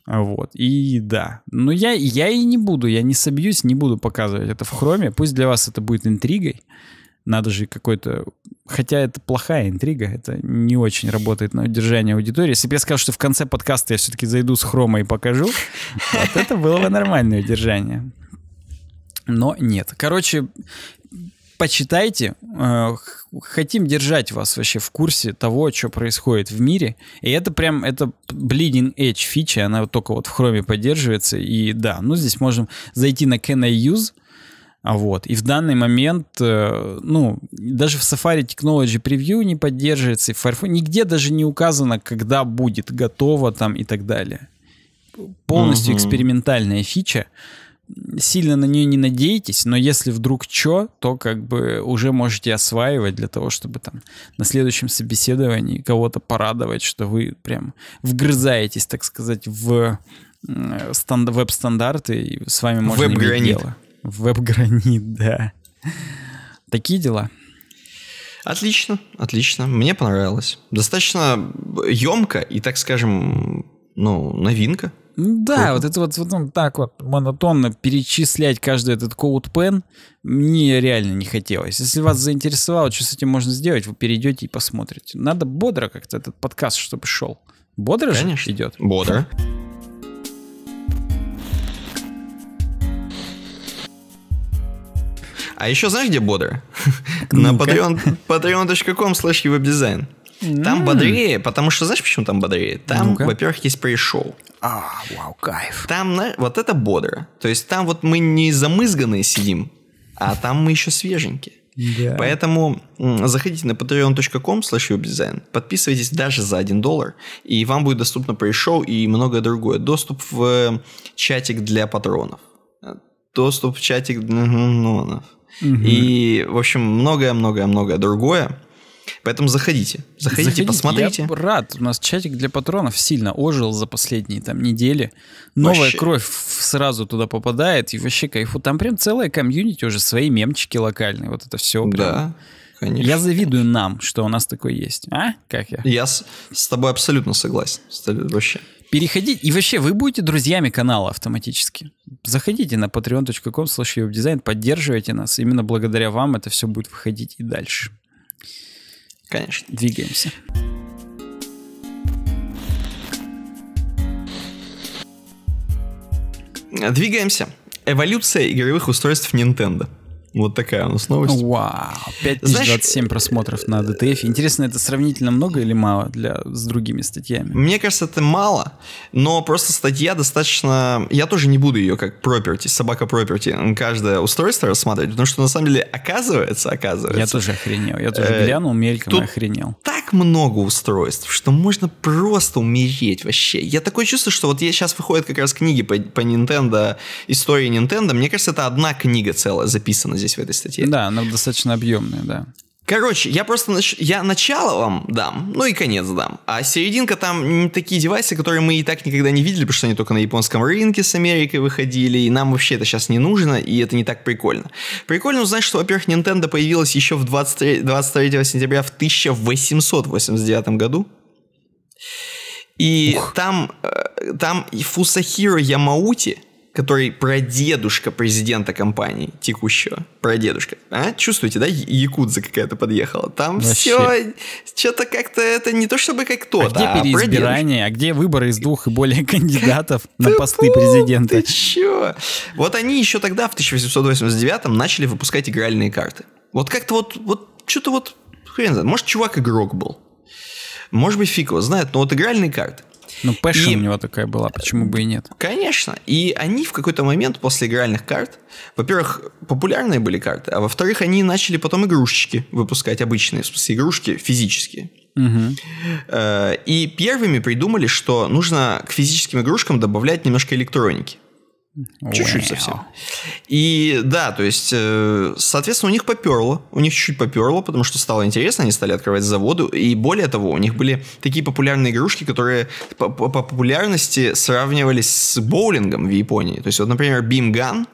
Вот. И да. Но я, я и не буду, я не собьюсь, не буду показывать это в хроме. Пусть для вас это будет интригой надо же какой-то... Хотя это плохая интрига, это не очень работает на удержание аудитории. Если бы я сказал, что в конце подкаста я все-таки зайду с хрома и покажу, вот это было бы нормальное удержание. Но нет. Короче, почитайте. Э, хотим держать вас вообще в курсе того, что происходит в мире. И это прям, это bleeding edge фича, она только вот в хроме поддерживается. И да, ну здесь можем зайти на Can I Use — вот. И в данный момент, э, ну, даже в Safari Technology Preview не поддерживается, и в Firefox нигде даже не указано, когда будет готово там и так далее. Полностью угу. экспериментальная фича. Сильно на нее не надейтесь, но если вдруг чё, то как бы уже можете осваивать для того, чтобы там на следующем собеседовании кого-то порадовать, что вы прям вгрызаетесь, так сказать, в э, веб-стандарты, и с вами можно веб иметь дело. Веб-гранит, да. Такие дела. Отлично, отлично. Мне понравилось. Достаточно емко и, так скажем, ну, новинка. Да, вот это вот, вот ну, так вот монотонно перечислять каждый этот коудпен мне реально не хотелось. Если вас заинтересовало, что с этим можно сделать, вы перейдете и посмотрите. Надо бодро как-то этот подкаст, чтобы шел. Бодро Конечно. же идет? Бодро. А еще знаешь, где бодро? На patreon.com slash webdesign. Там бодрее, потому что знаешь, почему там бодрее? Там, во-первых, есть пришел. А, вау, кайф. Там вот это бодро. То есть там вот мы не замызганные сидим, а там мы еще свеженькие. Yeah. Поэтому заходите на patreon.com slash подписывайтесь даже за 1 доллар, и вам будет доступно пришел и многое другое. Доступ в чатик для патронов. Доступ в чатик для... Ну, ну. И, в общем, многое-многое-многое другое. Поэтому заходите, заходите, заходите, посмотрите. Я рад, у нас чатик для патронов сильно ожил за последние там недели. Новая вообще. кровь сразу туда попадает, и вообще кайфу. Там прям целая комьюнити уже, свои мемчики локальные, вот это все. Прям. Да, конечно. Я завидую нам, что у нас такое есть. А? Как я? Я с, с тобой абсолютно согласен. Вообще. Переходите. И вообще, вы будете друзьями канала автоматически. Заходите на patreon.com slash поддерживайте нас. Именно благодаря вам это все будет выходить и дальше. Конечно. Двигаемся. Двигаемся. Эволюция игровых устройств Nintendo. Вот такая у нас новость. Вау, 5027 Знаешь, просмотров на ДТФ. Интересно, это сравнительно много или мало для, с другими статьями? Мне кажется, это мало, но просто статья достаточно... Я тоже не буду ее как property, собака property, каждое устройство рассматривать, потому что на самом деле оказывается, оказывается... Я тоже охренел, я тоже э, глянул мельком тут охренел. так много устройств, что можно просто умереть вообще. Я такое чувство, что вот я сейчас выходят как раз книги по, по Nintendo, истории Nintendo, мне кажется, это одна книга целая записана здесь в этой статье. Да, она достаточно объемная, да. Короче, я просто нач... я начало вам дам, ну и конец дам. А серединка там не такие девайсы, которые мы и так никогда не видели, потому что они только на японском рынке с Америкой выходили, и нам вообще это сейчас не нужно, и это не так прикольно. Прикольно узнать, что, во-первых, Nintendo появилась еще в 23, 23 сентября в 1889 году. И Ух. там, э, там Фусахиро Ямаути – который прадедушка президента компании текущего, прадедушка. А, чувствуете, да, якудза какая-то подъехала? Там Вообще. все, что-то как-то это не то чтобы как кто-то, а, а где переизбирание, а где выборы из двух и более кандидатов на посты президента? Ты чё? Вот они еще тогда, в 1889 начали выпускать игральные карты. Вот как-то вот, вот что-то вот, хрен знает, может, чувак игрок был, может быть, фиг его знает, но вот игральные карты – ну, пэшн и... у него такая была, почему бы и нет? Конечно. И они в какой-то момент после игральных карт, во-первых, популярные были карты, а во-вторых, они начали потом игрушечки выпускать обычные, в смысле, игрушки физические. Угу. И первыми придумали, что нужно к физическим игрушкам добавлять немножко электроники. Чуть-чуть совсем. И да, то есть, э, соответственно, у них поперло. У них чуть-чуть поперло, потому что стало интересно, они стали открывать заводы. И более того, у них были такие популярные игрушки, которые по, по популярности сравнивались с боулингом в Японии. То есть, вот, например, Бимган,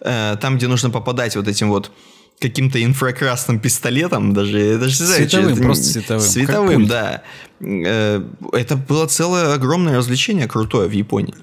э, там, где нужно попадать вот этим вот каким-то инфракрасным пистолетом, даже, даже не знаю, световым, это, просто световым. Световым, да. Э, это было целое огромное развлечение крутое в Японии.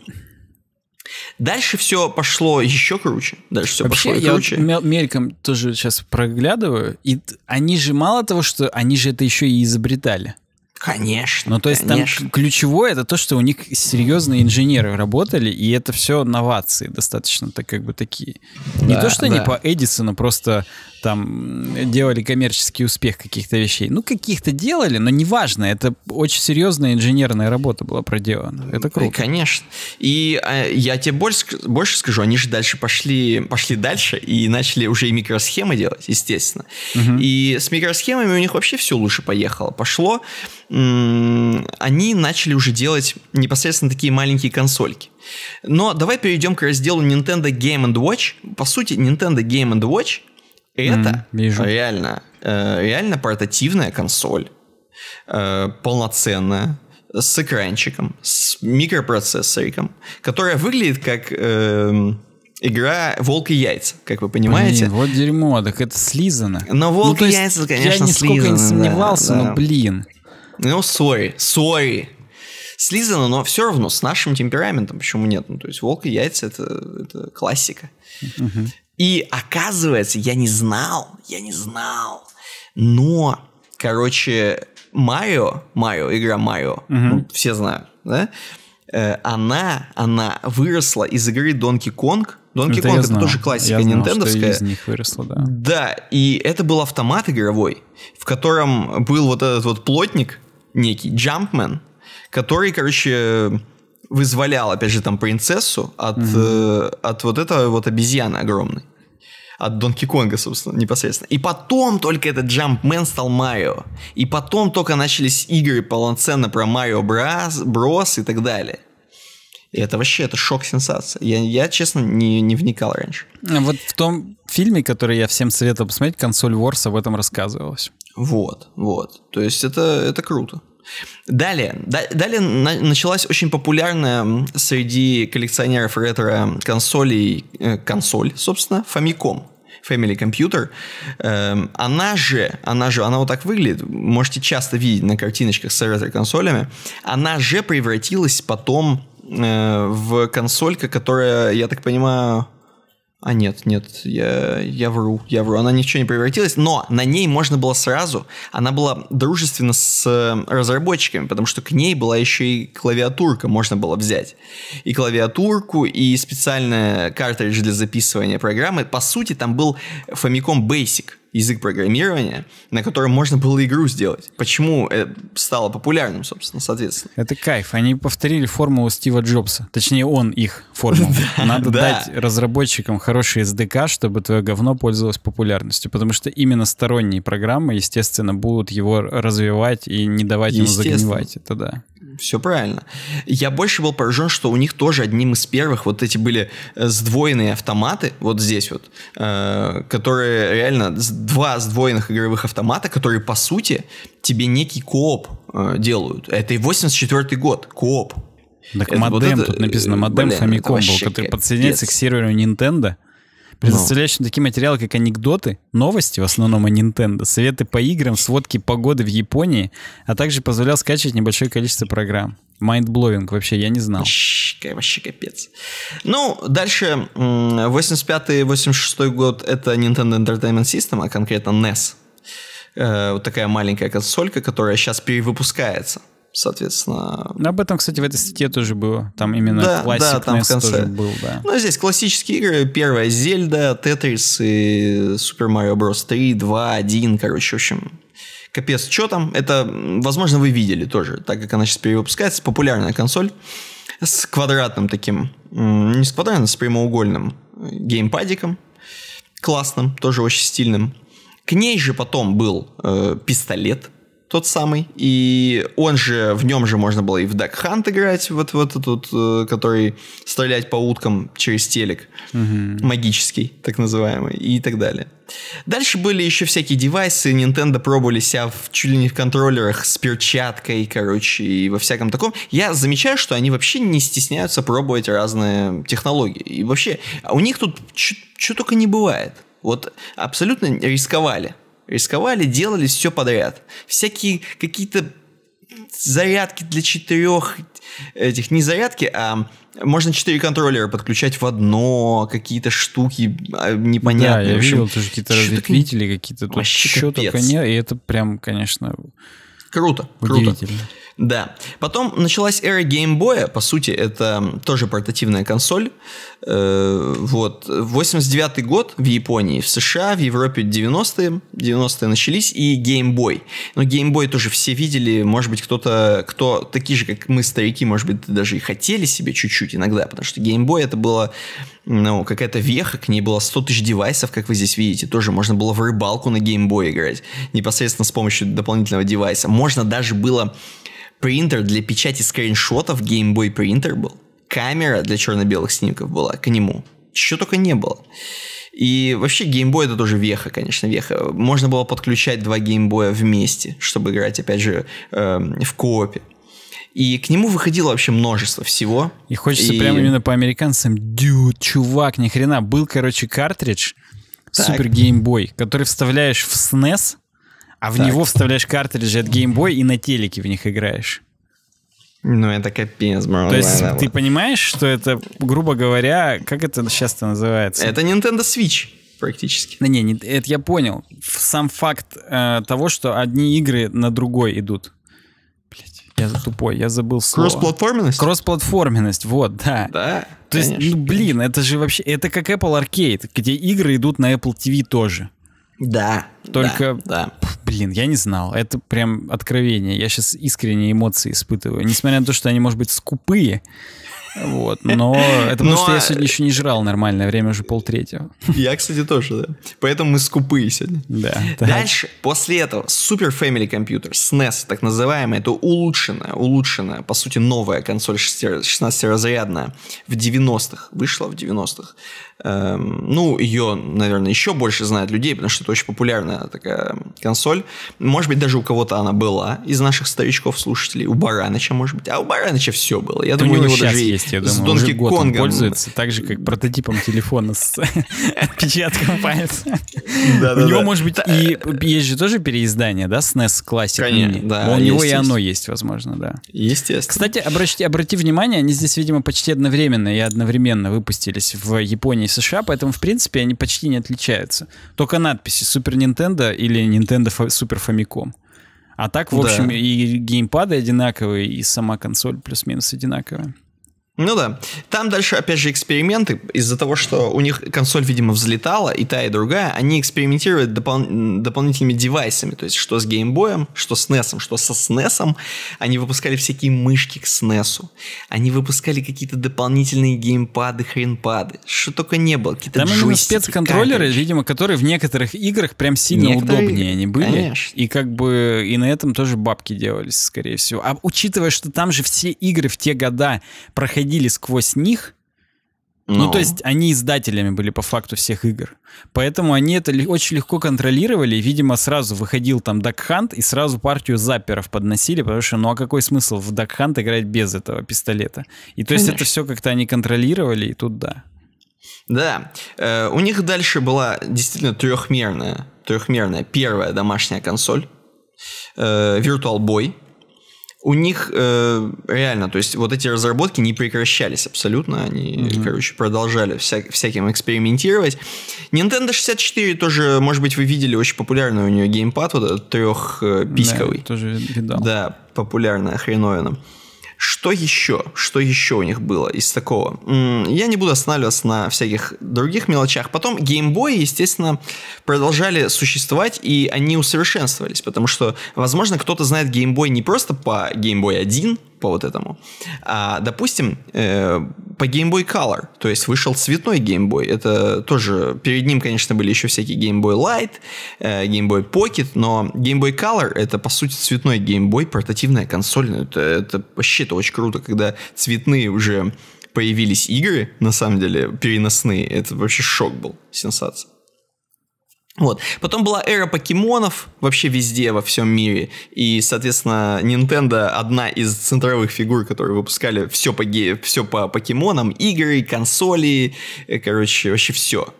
Дальше все пошло еще круче. Дальше все Вообще, пошло я круче. Вот мельком тоже сейчас проглядываю. И они же мало того, что они же это еще и изобретали. Конечно. Ну, то есть конечно. там ключевое это то, что у них серьезные инженеры работали, и это все новации достаточно так как бы такие. Да, Не то, что да. они по Эдисону просто там делали коммерческий успех каких-то вещей. Ну, каких-то делали, но неважно, это очень серьезная инженерная работа была проделана. Это круто. И, конечно. И э, я тебе больше, больше скажу, они же дальше пошли, пошли дальше и начали уже и микросхемы делать, естественно. Угу. И с микросхемами у них вообще все лучше поехало. Пошло. они начали уже делать непосредственно такие маленькие консольки. Но давай перейдем к разделу Nintendo Game and Watch. По сути, Nintendo Game and Watch это mm, вижу. реально, э, реально портативная консоль, э, полноценная, с экранчиком, с микропроцессориком, которая выглядит как э, игра «Волк и яйца», как вы понимаете. Блин, вот дерьмо, так это слизано. Но ну, «Волк ну, и яйца», конечно, слизано. Я нисколько слизано, не сомневался, да, да. но блин. Ну, сори, сори. Слизано, но все равно с нашим темпераментом, почему нет? Ну, то есть «Волк и яйца» — это, это классика. Угу. И оказывается, я не знал, я не знал. Но, короче, Майо, Майо, игра Майо, угу. ну, все знают, да? Э, она, она выросла из игры Donkey Kong. Donkey это Kong это тоже классика я нинтендовская. из них выросла, да. Да, и это был автомат игровой, в котором был вот этот вот плотник некий, Jumpman, который, короче, вызволял, опять же, там принцессу от, угу. э, от вот этого вот обезьяны огромной. От Донки Конга, собственно, непосредственно. И потом только этот Джампмен стал Майо И потом только начались игры полноценно про Майо Брас, Брос и так далее. И это вообще это шок-сенсация. Я, я, честно, не, не вникал раньше. А вот в том фильме, который я всем советовал посмотреть, «Консоль Ворс» об этом рассказывалось. Вот, вот. То есть это, это круто. Далее. Да, далее на, началась очень популярная среди коллекционеров ретро консолей, э, консоль, собственно, Famicom. Family Computer. Эм, она же, она же, она вот так выглядит, можете часто видеть на картиночках с ретро-консолями, она же превратилась потом э, в консолька, которая, я так понимаю, а нет, нет, я, я вру, я вру. Она ничего не превратилась, но на ней можно было сразу. Она была дружественна с э, разработчиками, потому что к ней была еще и клавиатурка, можно было взять. И клавиатурку, и специальная картридж для записывания программы. По сути, там был Famicom Basic – язык программирования, на котором можно было игру сделать. Почему это стало популярным, собственно, соответственно. Это кайф. Они повторили формулу Стива Джобса. Точнее, он их формулу. Надо дать разработчикам хороший SDK, чтобы твое говно пользовалось популярностью. Потому что именно сторонние программы, естественно, будут его развивать и не давать ему загнивать. Это да. Все правильно. Я больше был поражен, что у них тоже одним из первых вот эти были э, сдвоенные автоматы, вот здесь вот, э, которые реально два сдвоенных игровых автомата, которые, по сути, тебе некий кооп э, делают. Это и 84-й год, кооп. Так модем, вот тут написано э, модем блин, Famicom был, который подсоединяется к серверу Nintendo предоставляющим такие материалы, как анекдоты, новости в основном о Nintendo, советы по играм, сводки погоды в Японии, а также позволял скачивать небольшое количество программ. Майндбловинг вообще, я не знал. Вообще, вообще капец. Ну, дальше 85-86 год это Nintendo Entertainment System, а конкретно NES. Э, вот такая маленькая консолька, которая сейчас перевыпускается соответственно... Об этом, кстати, в этой статье тоже было. Там именно да, классик да, там в конце. тоже был, да. Ну, здесь классические игры. Первая Зельда, Тетрис и Super Mario Bros. 3, 2, 1, короче, в общем, капец, что там. Это, возможно, вы видели тоже, так как она сейчас перевыпускается. Популярная консоль с квадратным таким, не с квадратным, а с прямоугольным геймпадиком. Классным, тоже очень стильным. К ней же потом был э, пистолет – тот самый, и он же, в нем же можно было и в Duck Hunt играть, вот, вот этот, э, который стрелять по уткам через телек, угу. магический, так называемый, и так далее. Дальше были еще всякие девайсы, Nintendo пробовали себя в, чуть ли не в контроллерах с перчаткой, короче, и во всяком таком. Я замечаю, что они вообще не стесняются пробовать разные технологии. И вообще, а у них тут что только не бывает. Вот абсолютно рисковали рисковали, делали все подряд. Всякие какие-то зарядки для четырех этих, не зарядки, а можно четыре контроллера подключать в одно, какие-то штуки а, непонятные. Да, я общем, видел тоже какие-то разветвители, какие-то тут что только нет, и это прям, конечно, круто, круто. Да. Потом началась эра Game геймбоя. По сути, это тоже портативная консоль. Э, вот. 89-й год в Японии, в США, в Европе 90-е. 90-е начались и Game Boy. Но Game Boy тоже все видели. Может быть, кто-то, кто такие же, как мы, старики, может быть, даже и хотели себе чуть-чуть иногда. Потому что Game Boy это было ну, какая-то веха, к ней было 100 тысяч девайсов, как вы здесь видите. Тоже можно было в рыбалку на геймбой играть непосредственно с помощью дополнительного девайса. Можно даже было принтер для печати скриншотов, Game Boy принтер был, камера для черно-белых снимков была к нему. Чего только не было. И вообще Game Boy это тоже веха, конечно, веха. Можно было подключать два Game Boy вместе, чтобы играть, опять же, э, в коопе. И к нему выходило вообще множество всего. И хочется и... прямо именно по американцам. Дюд, чувак, ни хрена. Был, короче, картридж, так. Game Boy который вставляешь в SNES, а в так. него вставляешь картриджи от Game Boy и на телеке в них играешь. Ну, это капец, бро. То есть ты понимаешь, что это, грубо говоря, как это сейчас-то называется? Это Nintendo Switch практически. Да не, не, это я понял. Сам факт э, того, что одни игры на другой идут. Блять, я тупой, я забыл слово. Кроссплатформенность? Кроссплатформенность, вот, да. Да, То конечно, есть, ну, блин, это же вообще... Это как Apple Arcade, где игры идут на Apple TV тоже. Да, Только да, да. Блин, я не знал. Это прям откровение. Я сейчас искренние эмоции испытываю. Несмотря на то, что они, может быть, скупые, вот, но это потому, но... что я сегодня еще не жрал нормальное время, уже полтретьего. Я, кстати, тоже, да. Поэтому мы скупые сегодня. Да. Так. Дальше, после этого, Super Family Computer, SNES, так называемая, это улучшенная, улучшенная, по сути, новая консоль 16-разрядная в 90-х, вышла в 90-х. Эм, ну, ее, наверное, еще больше знают людей, потому что это очень популярная такая консоль. Может быть, даже у кого-то она была из наших старичков-слушателей. У Бараныча, может быть. А у Бараныча все было. Я да думаю, у него даже есть, я с Донки Конгом. пользуется так же, как прототипом телефона с отпечатком пальца. У него, может быть, и есть же тоже переиздание, да, SNES Classic Конечно, да. У него и оно есть, возможно, да. Естественно. Кстати, обрати внимание, они здесь, видимо, почти одновременно и одновременно выпустились в Японии компаний США, поэтому, в принципе, они почти не отличаются. Только надписи Super Nintendo или Nintendo Super Famicom. А так, в общем, и геймпады одинаковые, и сама консоль плюс-минус одинаковая. Ну да. Там дальше, опять же, эксперименты. Из-за того, что у них консоль, видимо, взлетала, и та, и другая, они экспериментируют допол- дополнительными девайсами. То есть, что с геймбоем, что с NES, что со SNES. Они выпускали всякие мышки к SNES. Они выпускали какие-то дополнительные геймпады, хренпады. Что только не было. Какие-то Там именно спецконтроллеры, карточки. видимо, которые в некоторых играх прям сильно Некоторые... Ну, удобнее они были. Конечно. И как бы и на этом тоже бабки делались, скорее всего. А учитывая, что там же все игры в те года проходили выходили сквозь них. Но. Ну, ну, то есть они издателями были по факту всех игр. Поэтому они это очень легко контролировали. И, видимо, сразу выходил там Duck Hunt и сразу партию заперов подносили, потому что ну а какой смысл в Duck Hunt играть без этого пистолета? И то Конечно. есть это все как-то они контролировали, и тут да. Да, э, у них дальше была действительно трехмерная, трехмерная первая домашняя консоль, э, Virtual Boy, у них э, реально, то есть вот эти разработки не прекращались абсолютно, они, mm-hmm. короче, продолжали вся, всяким экспериментировать. Nintendo 64 тоже, может быть, вы видели, очень популярный у нее геймпад, вот этот трехписьковый. Да, тоже видал. Да, популярная хреновина. Что еще? Что еще у них было из такого? Я не буду останавливаться на всяких других мелочах. Потом геймбои, естественно, продолжали существовать, и они усовершенствовались, потому что, возможно, кто-то знает геймбой не просто по геймбой 1, по вот этому. А, допустим, э, по Game Boy Color, то есть вышел цветной Game Boy. Это тоже, перед ним, конечно, были еще всякие Game Boy Light, э, Game Boy Pocket, но Game Boy Color это, по сути, цветной Game Boy, портативная консоль. Ну, это, это вообще то очень круто, когда цветные уже появились игры, на самом деле, переносные. Это вообще шок был, сенсация. Вот. Потом была эра покемонов вообще везде, во всем мире. И, соответственно, Nintendo одна из центровых фигур, которые выпускали все по, ге... все по покемонам, игры, консоли, э, короче, вообще все.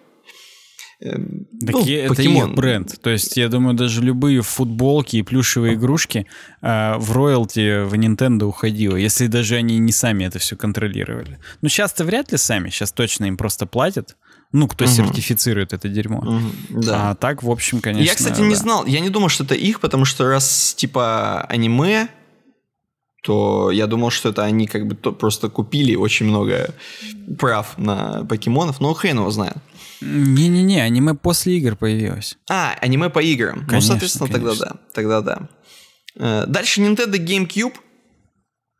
Эм, так ну, это покемон. их бренд. То есть, я думаю, даже любые футболки и плюшевые а. игрушки э, в роялти в Nintendo уходило, если даже они не сами это все контролировали. Ну, сейчас-то вряд ли сами, сейчас точно им просто платят. Ну, кто угу. сертифицирует это дерьмо. Угу, да. А так, в общем, конечно... Я, кстати, да. не знал, я не думал, что это их, потому что раз, типа, аниме, то я думал, что это они как бы то, просто купили очень много прав на покемонов, но хрен его знает. Не-не-не, аниме после игр появилось. А, аниме по играм. Ну, конечно, ну, соответственно, конечно. тогда да. Тогда да. Э, дальше Nintendo GameCube.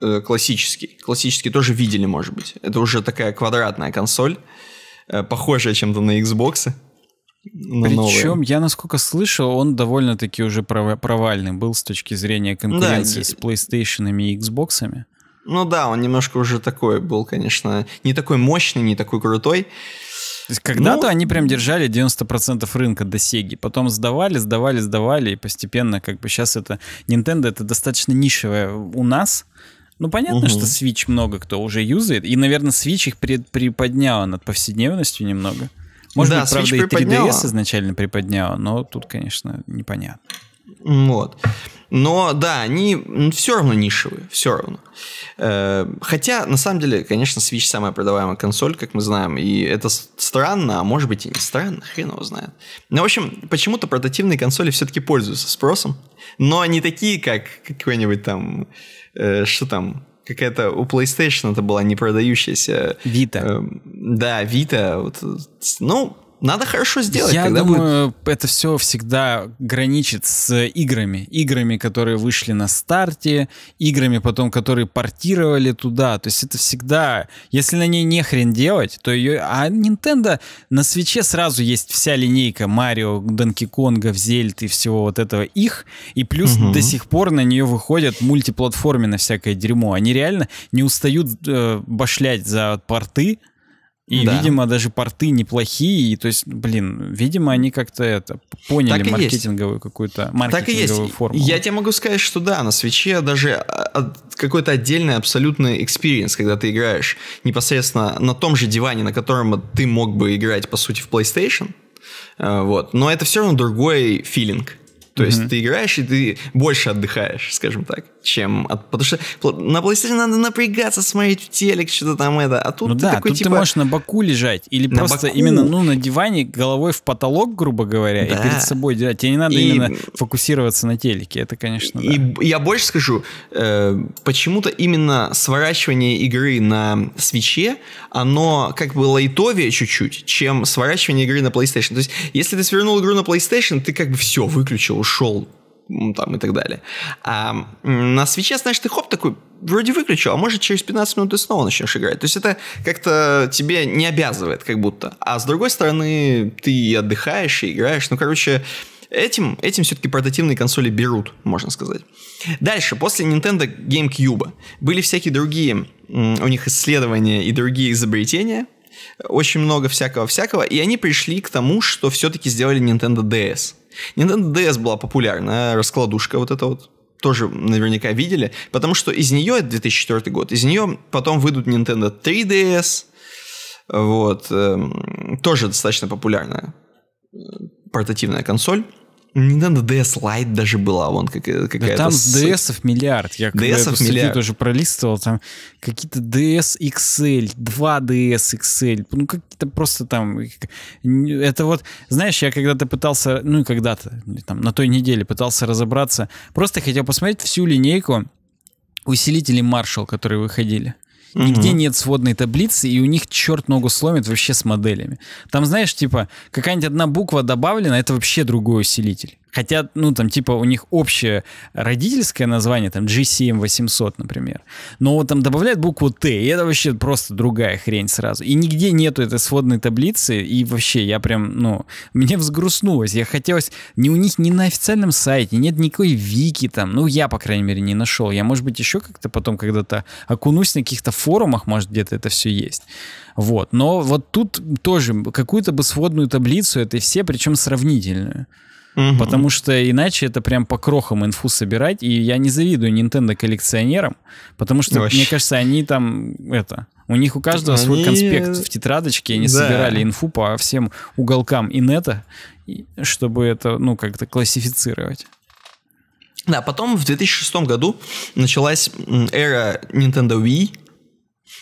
Э, классический. Классический тоже видели, может быть. Это уже такая квадратная консоль. Э, похожее чем-то на Xbox. Но Причем, новые. я насколько слышал, он довольно-таки уже провальный был с точки зрения конкуренции да, с PlayStation и Xbox. Ну да, он немножко уже такой был, конечно, не такой мощный, не такой крутой. То есть когда-то ну, они прям держали 90% рынка до Сеги, потом сдавали, сдавали, сдавали, и постепенно как бы сейчас это... Nintendo это достаточно нишевая у нас, ну, понятно, угу. что Switch много кто уже юзает, и, наверное, Switch их при приподняла над повседневностью немного. Может да, быть, правда, Switch и 3DS изначально приподняла, но тут, конечно, непонятно. Вот. Но да, они все равно нишевые, все равно. Э, хотя, на самом деле, конечно, Switch самая продаваемая консоль, как мы знаем, и это странно, а может быть и не странно, хрен его знает. Но, ну, в общем, почему-то портативные консоли все-таки пользуются спросом, но они такие, как какой-нибудь там э, что там, какая-то у PlayStation это была не продающаяся. Вита. Э, эм, да, Вита. Вот, ну, надо хорошо сделать. Я думаю, будет... это все всегда граничит с играми. Играми, которые вышли на старте, играми потом, которые портировали туда. То есть это всегда... Если на ней не хрен делать, то ее... А Nintendo на свече сразу есть вся линейка Марио, Донки Конга, Зельд и всего вот этого их. И плюс угу. до сих пор на нее выходят мультиплатформе на всякое дерьмо. Они реально не устают э, башлять за порты, и, да. видимо, даже порты неплохие. И, то есть, блин, видимо, они как-то это поняли маркетинговую какую-то маркетинговую форму. Я тебе могу сказать, что да, на свече даже а, а, какой-то отдельный абсолютный экспириенс, когда ты играешь непосредственно на том же диване, на котором ты мог бы играть, по сути, в PlayStation. Э, вот. Но это все равно другой филинг. То mm-hmm. есть ты играешь, и ты больше отдыхаешь, скажем так чем... От, потому что на PlayStation надо напрягаться, смотреть в телек, что-то там это. А тут ну ты да, такой, тут типа... ты можешь на боку лежать. Или на просто боку. именно ну, на диване головой в потолок, грубо говоря, да. и перед собой держать. Тебе не надо и... именно фокусироваться на телеке. Это, конечно, да. И я больше скажу, э, почему-то именно сворачивание игры на свече, оно как бы лайтовее чуть-чуть, чем сворачивание игры на PlayStation. То есть, если ты свернул игру на PlayStation, ты как бы все выключил, ушел там и так далее. А на свече, знаешь, ты хоп такой, вроде выключил, а может через 15 минут ты снова начнешь играть. То есть это как-то тебе не обязывает как будто. А с другой стороны, ты отдыхаешь и играешь. Ну, короче, Этим, этим все-таки портативные консоли берут, можно сказать. Дальше, после Nintendo GameCube были всякие другие у них исследования и другие изобретения, очень много всякого-всякого, и они пришли к тому, что все-таки сделали Nintendo DS. Nintendo DS была популярна, а раскладушка вот эта вот тоже наверняка видели, потому что из нее, 2004 год, из нее потом выйдут Nintendo 3DS, вот, э, тоже достаточно популярная э, портативная консоль. Nintendo DS Lite даже была, вон как, э, какая-то... Да там с... DS-ов миллиард. Я DS-ов когда миллиард. тоже пролистывал, там какие-то DS XL, 2 DS XL, ну какие-то просто там... Это вот, знаешь, я когда-то пытался, ну и когда-то, там, на той неделе пытался разобраться, просто хотел посмотреть всю линейку усилителей Marshall, которые выходили. Нигде нет сводной таблицы, и у них черт ногу сломит вообще с моделями. Там, знаешь, типа, какая-нибудь одна буква добавлена, это вообще другой усилитель. Хотя, ну, там, типа, у них общее родительское название, там, GCM800, например. Но вот там добавляют букву Т, и это вообще просто другая хрень сразу. И нигде нету этой сводной таблицы, и вообще я прям, ну, мне взгрустнулось. Я хотелось... Ни у них, ни на официальном сайте нет никакой вики там. Ну, я, по крайней мере, не нашел. Я, может быть, еще как-то потом когда-то окунусь на каких-то форумах, может, где-то это все есть. Вот. Но вот тут тоже какую-то бы сводную таблицу этой все, причем сравнительную. Угу. Потому что иначе это прям по крохам инфу собирать. И я не завидую Nintendo коллекционерам, потому что, Вообще. мне кажется, они там это. У них у каждого они... свой конспект в тетрадочке, они да. собирали инфу по всем уголкам инета, чтобы это, ну, как-то классифицировать. Да, потом в 2006 году началась эра Nintendo Wii.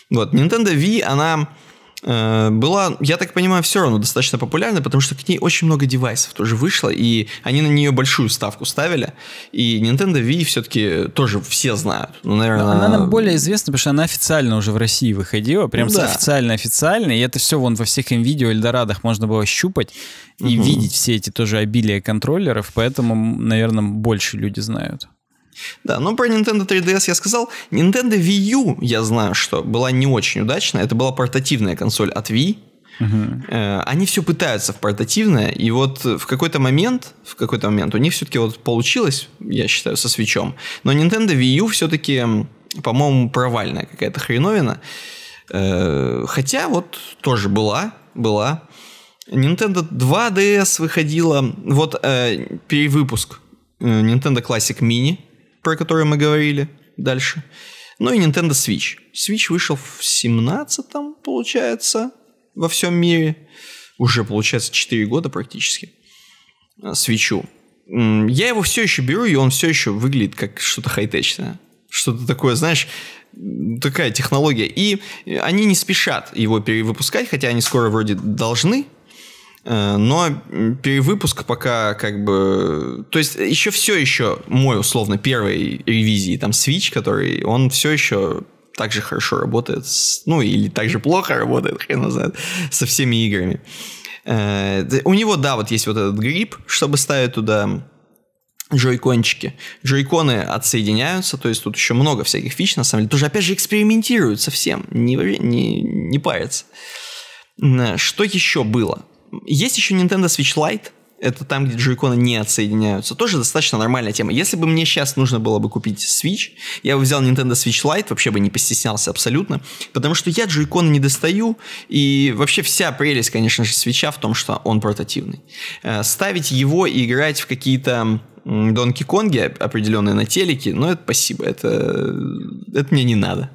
Вот, Nintendo Wii, она Э, была, я так понимаю, все равно достаточно популярна, потому что к ней очень много девайсов тоже вышло, и они на нее большую ставку ставили. И Nintendo Wii все-таки тоже все знают. Ну, наверное, Но она нам более известна, потому что она официально уже в России выходила, прям ну да. официально-официально, и это все вон во всех им видео Эльдорадах можно было щупать и угу. видеть все эти тоже обилия контроллеров, поэтому, наверное, больше люди знают. Да, но про Nintendo 3DS я сказал. Nintendo Wii U, я знаю, что была не очень удачная. Это была портативная консоль от Wii. Uh-huh. Они все пытаются в портативное, и вот в какой-то момент, в какой-то момент у них все-таки вот получилось, я считаю, со свечом. Но Nintendo Wii U все-таки, по-моему, провальная какая-то хреновина. Э, хотя вот тоже была, была. Nintendo 2DS выходила, вот э, перевыпуск Nintendo Classic Mini про которые мы говорили дальше. Ну и Nintendo Switch. Switch вышел в 17-м, получается, во всем мире. Уже, получается, 4 года практически. А, свечу. Я его все еще беру, и он все еще выглядит как что-то хай-течное. Что-то такое, знаешь, такая технология. И они не спешат его перевыпускать, хотя они скоро вроде должны Э, но ну, а перевыпуск пока как бы... То есть еще все еще мой, условно, первой ревизии, там, Switch, который, он все еще так же хорошо работает, с, ну, или так же плохо работает, хрен знает, со всеми играми. Э, у него, да, вот есть вот этот гриб чтобы ставить туда джойкончики. Джойконы отсоединяются, то есть тут еще много всяких фич, на самом деле. Тоже, опять же, экспериментируют совсем, не, не, не парятся. Э, что еще было? Есть еще Nintendo Switch Lite, это там, где джойконы не отсоединяются. Тоже достаточно нормальная тема. Если бы мне сейчас нужно было бы купить Switch, я бы взял Nintendo Switch Lite, вообще бы не постеснялся абсолютно, потому что я джойконы не достаю, и вообще вся прелесть, конечно же, свеча в том, что он портативный. Э, ставить его и играть в какие-то Донки Конги определенные на телеке, но ну, это спасибо, это, э, это мне не надо.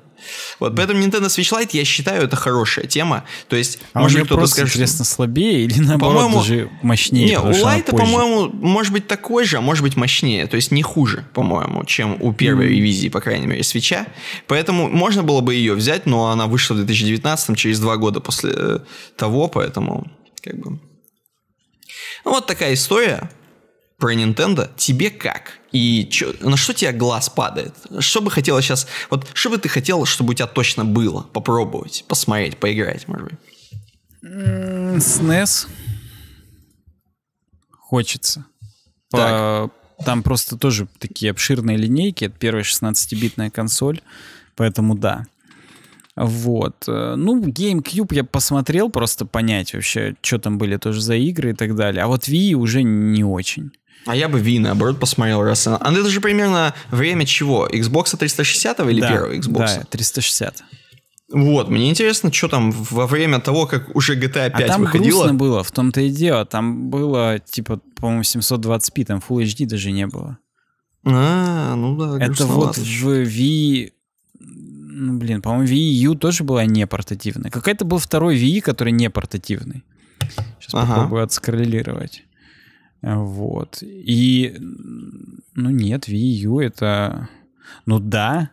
Вот поэтому Nintendo Switch Lite, я считаю, это хорошая тема. То есть, а может быть, кто-то скажет... интересно, слабее или наоборот по даже мощнее? Не, у Lite по-моему, может быть такой же, а может быть мощнее. То есть не хуже, по-моему, чем у первой mm. ревизии, по крайней мере, свеча. Поэтому можно было бы ее взять, но она вышла в 2019 через два года после э, того, поэтому как бы... Ну, вот такая история про Nintendo. Тебе как? И чё, на что у тебя глаз падает? Что бы хотела сейчас... Вот что бы ты хотела, чтобы у тебя точно было? Попробовать, посмотреть, поиграть, может быть? SNES. Хочется. Так. По, там просто тоже такие обширные линейки. Это первая 16-битная консоль. Поэтому да. Вот. Э, ну, GameCube я посмотрел просто понять вообще, что там были тоже за игры и так далее. А вот Wii уже не очень. А я бы Ви, наоборот, посмотрел, раз она... А это же примерно время чего? Xbox 360 или да, первого Xbox? Да, 360. Вот, мне интересно, что там во время того, как уже GTA 5 а там выходило. грустно было, в том-то и дело. Там было, типа, по-моему, 720p, там Full HD даже не было. А, ну да, Это вот в Wii... Ну, блин, по-моему, Wii U тоже была не портативная. Какой-то был второй Wii, который не портативный. Сейчас ага. попробую отскроллировать. Вот. И, ну нет, Wii U это... Ну да,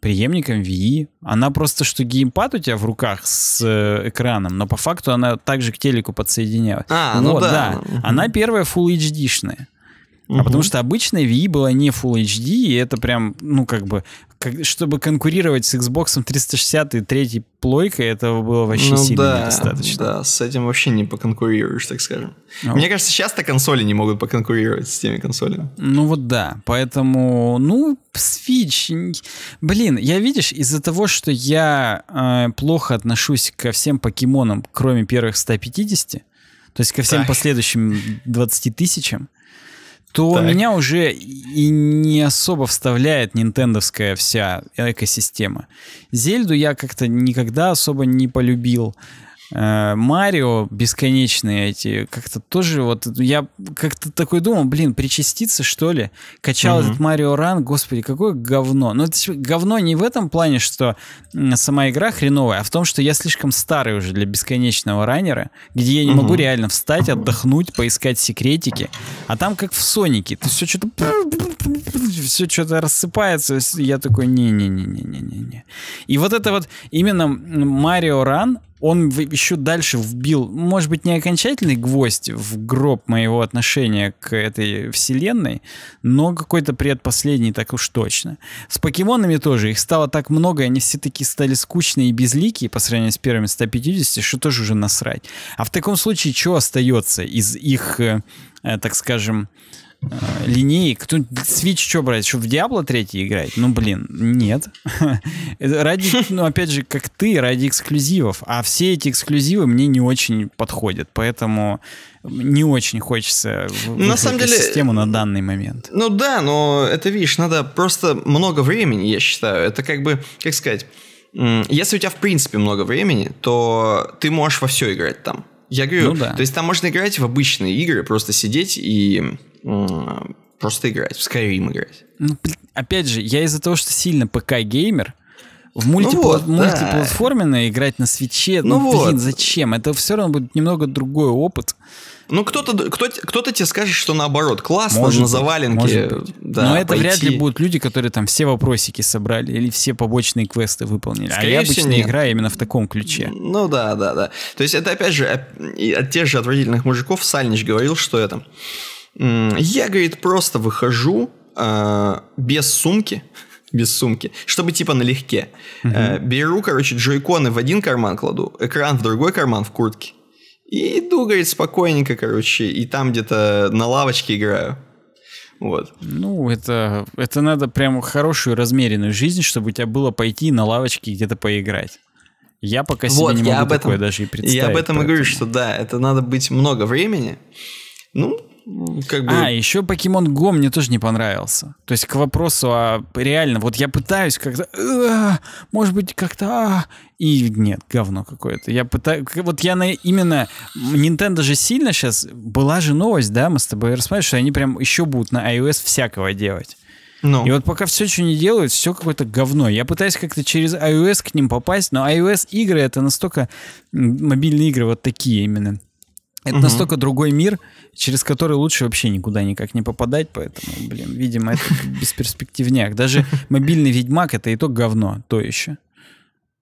преемником Wii. Она просто, что геймпад у тебя в руках с э, экраном, но по факту она также к телеку подсоединялась. А, ну да. да. Она первая Full HD-шная. Угу. А потому что обычная Wii была не Full HD, и это прям, ну, как бы, как, чтобы конкурировать с Xbox 360 и третьей плойкой, этого было вообще ну, сильно да, недостаточно. Да, с этим вообще не поконкурируешь, так скажем. Ну. Мне кажется, часто консоли не могут поконкурировать с теми консолями. Ну вот да, поэтому, ну, Switch... Блин, я, видишь, из-за того, что я э, плохо отношусь ко всем покемонам, кроме первых 150, то есть ко всем так. последующим 20 тысячам, что так. меня уже и не особо вставляет нинтендовская вся экосистема. Зельду я как-то никогда особо не полюбил. Э, Марио бесконечные эти, как-то тоже вот, я как-то такой думал, блин, причаститься что ли? Качал mm этот Марио Ран, господи, какое говно. Ну, это говно не в этом плане, что сама игра хреновая, а в том, что я слишком старый уже для бесконечного раннера, где я не mm могу реально встать, отдохнуть, поискать секретики. А там как в Сонике, то все что-то все что-то рассыпается. Я такой, не-не-не-не-не-не. И вот это вот именно Марио Ран, он еще дальше вбил, может быть, не окончательный гвоздь в гроб моего отношения к этой вселенной, но какой-то предпоследний так уж точно. С покемонами тоже, их стало так много, они все таки стали скучные и безликие по сравнению с первыми 150, что тоже уже насрать. А в таком случае, что остается из их, э, э, так скажем, Э, линей кто Switch что брать? Что, в Diablo 3 играть? Ну, блин, нет. ради, ну, опять же, как ты, ради эксклюзивов. А все эти эксклюзивы мне не очень подходят, поэтому не очень хочется в, на самом деле систему на данный момент. Ну да, но это, видишь, надо просто много времени, я считаю. Это как бы, как сказать, если у тебя в принципе много времени, то ты можешь во все играть там. Я говорю, ну, да. то есть там можно играть в обычные игры, просто сидеть и просто играть, в Skyrim играть. Ну, опять же, я из-за того, что сильно ПК-геймер, в мультипла... ну вот, мультиплатформенно да. играть на свече, ну, ну блин, вот. зачем? Это все равно будет немного другой опыт. Ну, кто-то кто, кто-то тебе скажет, что наоборот, классно, может на заваленке. Может да, Но это пойти. вряд ли будут люди, которые там все вопросики собрали или все побочные квесты выполнили. А Скорее а я обычно нет. играю именно в таком ключе. Ну да, да, да. То есть это опять же от, от тех же отвратительных мужиков Сальнич говорил, что это... Я, говорит, просто выхожу э, без сумки, без сумки, чтобы типа налегке. Угу. Э, беру, короче, джойконы в один карман кладу, экран в другой карман в куртке. И иду, говорит, спокойненько, короче, и там где-то на лавочке играю. Вот. Ну, это, это надо прям хорошую размеренную жизнь, чтобы у тебя было пойти на лавочке где-то поиграть. Я пока себе вот, не могу я об этом, даже и представить. Я об этом поэтому. и говорю, что да, это надо быть много времени. Ну, как бы... А, еще Покемон Go мне тоже не понравился. То есть к вопросу, а реально, вот я пытаюсь как-то, может быть, как-то, и нет, говно какое-то. Я пытаюсь, вот я на именно, Nintendo же сильно сейчас, была же новость, да, мы с тобой рассматривали, что они прям еще будут на iOS всякого делать. Ну. И вот пока все, что не делают, все какое-то говно. Я пытаюсь как-то через iOS к ним попасть, но iOS игры это настолько мобильные игры вот такие именно это угу. настолько другой мир, через который лучше вообще никуда никак не попадать, поэтому, блин, видимо, это бесперспективняк. Даже мобильный Ведьмак это и то говно, то еще.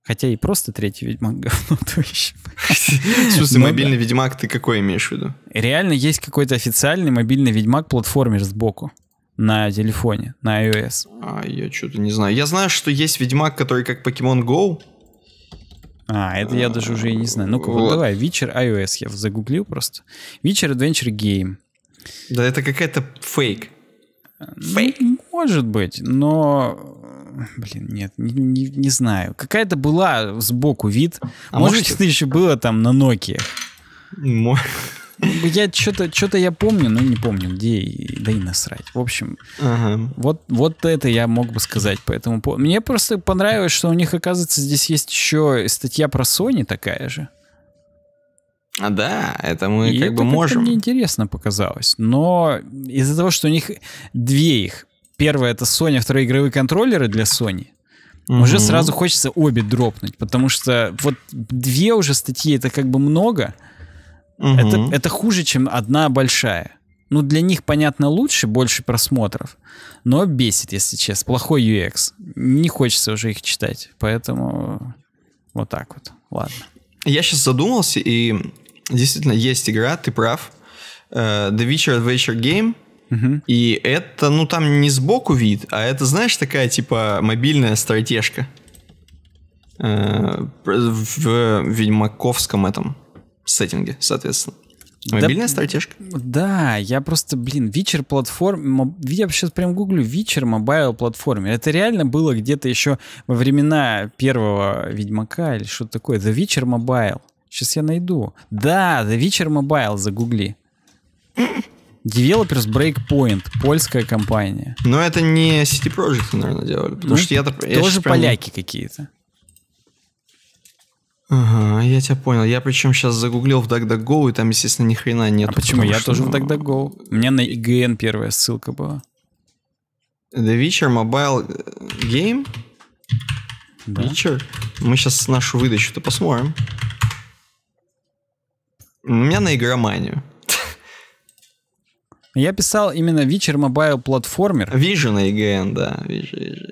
Хотя и просто третий Ведьмак говно то еще. В смысле, мобильный Ведьмак ты какой имеешь в виду? Реально есть какой-то официальный мобильный Ведьмак платформер сбоку на телефоне, на iOS. А, я что-то не знаю. Я знаю, что есть Ведьмак, который как Pokemon Go, а, это я даже уже не знаю. Ну-ка, вот. вот давай, Witcher iOS я загуглил просто. Witcher Adventure Game. Да это какая-то фейк. Фейк? Может быть, но... Блин, нет, не, не, не знаю. Какая-то была сбоку вид. А может, может, это еще было там на Nokia. Я что-то что-то я помню, но не помню, где, да и насрать. В общем, ага. вот, вот это я мог бы сказать. Поэтому мне просто понравилось, что у них, оказывается, здесь есть еще статья про Sony такая же. А да, это мы и как это бы можем. Мне интересно показалось. Но из-за того, что у них две их. Первая это Sony, вторая игровые контроллеры для Sony. Угу. Уже сразу хочется обе дропнуть, потому что вот две уже статьи это как бы много. Угу. Это, это хуже, чем одна большая. Ну, для них, понятно, лучше, больше просмотров. Но бесит, если честно. Плохой UX. Не хочется уже их читать. Поэтому вот так вот. Ладно. Я сейчас задумался, и действительно есть игра, ты прав. Э, The Witcher Adventure Game. Угу. И это, ну, там не сбоку вид, а это, знаешь, такая, типа, мобильная стратежка. Э, в ведьмаковском этом сеттинге, соответственно. Мобильная да, стратежка. Да, я просто, блин, Вичер платформ... Я сейчас прям гуглю Вичер мобайл платформе. Это реально было где-то еще во времена первого Ведьмака или что-то такое. The Witcher Mobile. Сейчас я найду. Да, The Witcher Mobile, загугли. Developers Breakpoint, польская компания. Но это не City Project, наверное, делали. Потому ну, что я -то, тоже я поляки прям... какие-то. Ага, я тебя понял. Я причем сейчас загуглил в DuckDuckGo, и там, естественно, ни хрена нет. А почему? Я что... тоже в ну, DuckDuckGo. У меня на IGN первая ссылка была. The Witcher Mobile э, Game? Да. Witcher? Мы сейчас нашу выдачу-то посмотрим. У меня на игроманию. Я писал именно Witcher Mobile Platformer. Вижу на IGN, да. Вижу, вижу.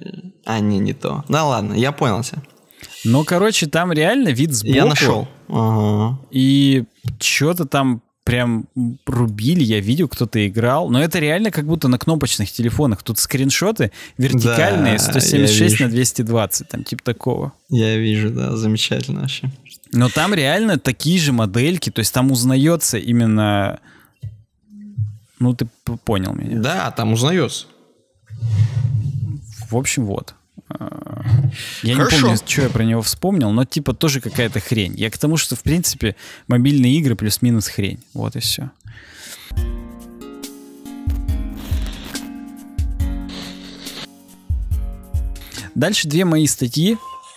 А, не, не то. Да ладно, я понял тебя. Ну, короче, там реально вид сбоку. Я нашел. И что-то там прям рубили, я видел, кто-то играл. Но это реально как будто на кнопочных телефонах. Тут скриншоты вертикальные, да, 176 на 220, там типа такого. Я вижу, да, замечательно вообще. Но там реально такие же модельки, то есть там узнается именно... Ну, ты понял меня. Да, там узнается. В общем, вот. Я Хорошо. не помню, что я про него вспомнил, но типа тоже какая-то хрень. Я к тому, что в принципе мобильные игры плюс-минус хрень. Вот и все. Дальше две мои статьи.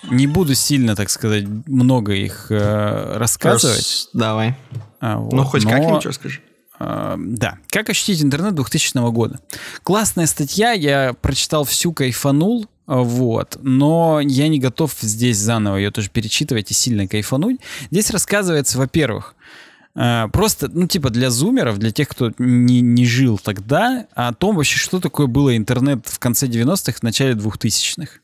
Не буду сильно, так сказать, много их э, рассказывать. Раз, давай. А, вот, ну, хоть но... как-нибудь расскажи. Uh, да. Как ощутить интернет 2000 года? Классная статья, я прочитал всю, кайфанул. Вот. Но я не готов здесь заново ее тоже перечитывать и сильно кайфануть. Здесь рассказывается, во-первых, э, просто, ну, типа, для зумеров, для тех, кто не, не жил тогда, о том вообще, что такое было интернет в конце 90-х, в начале 2000-х.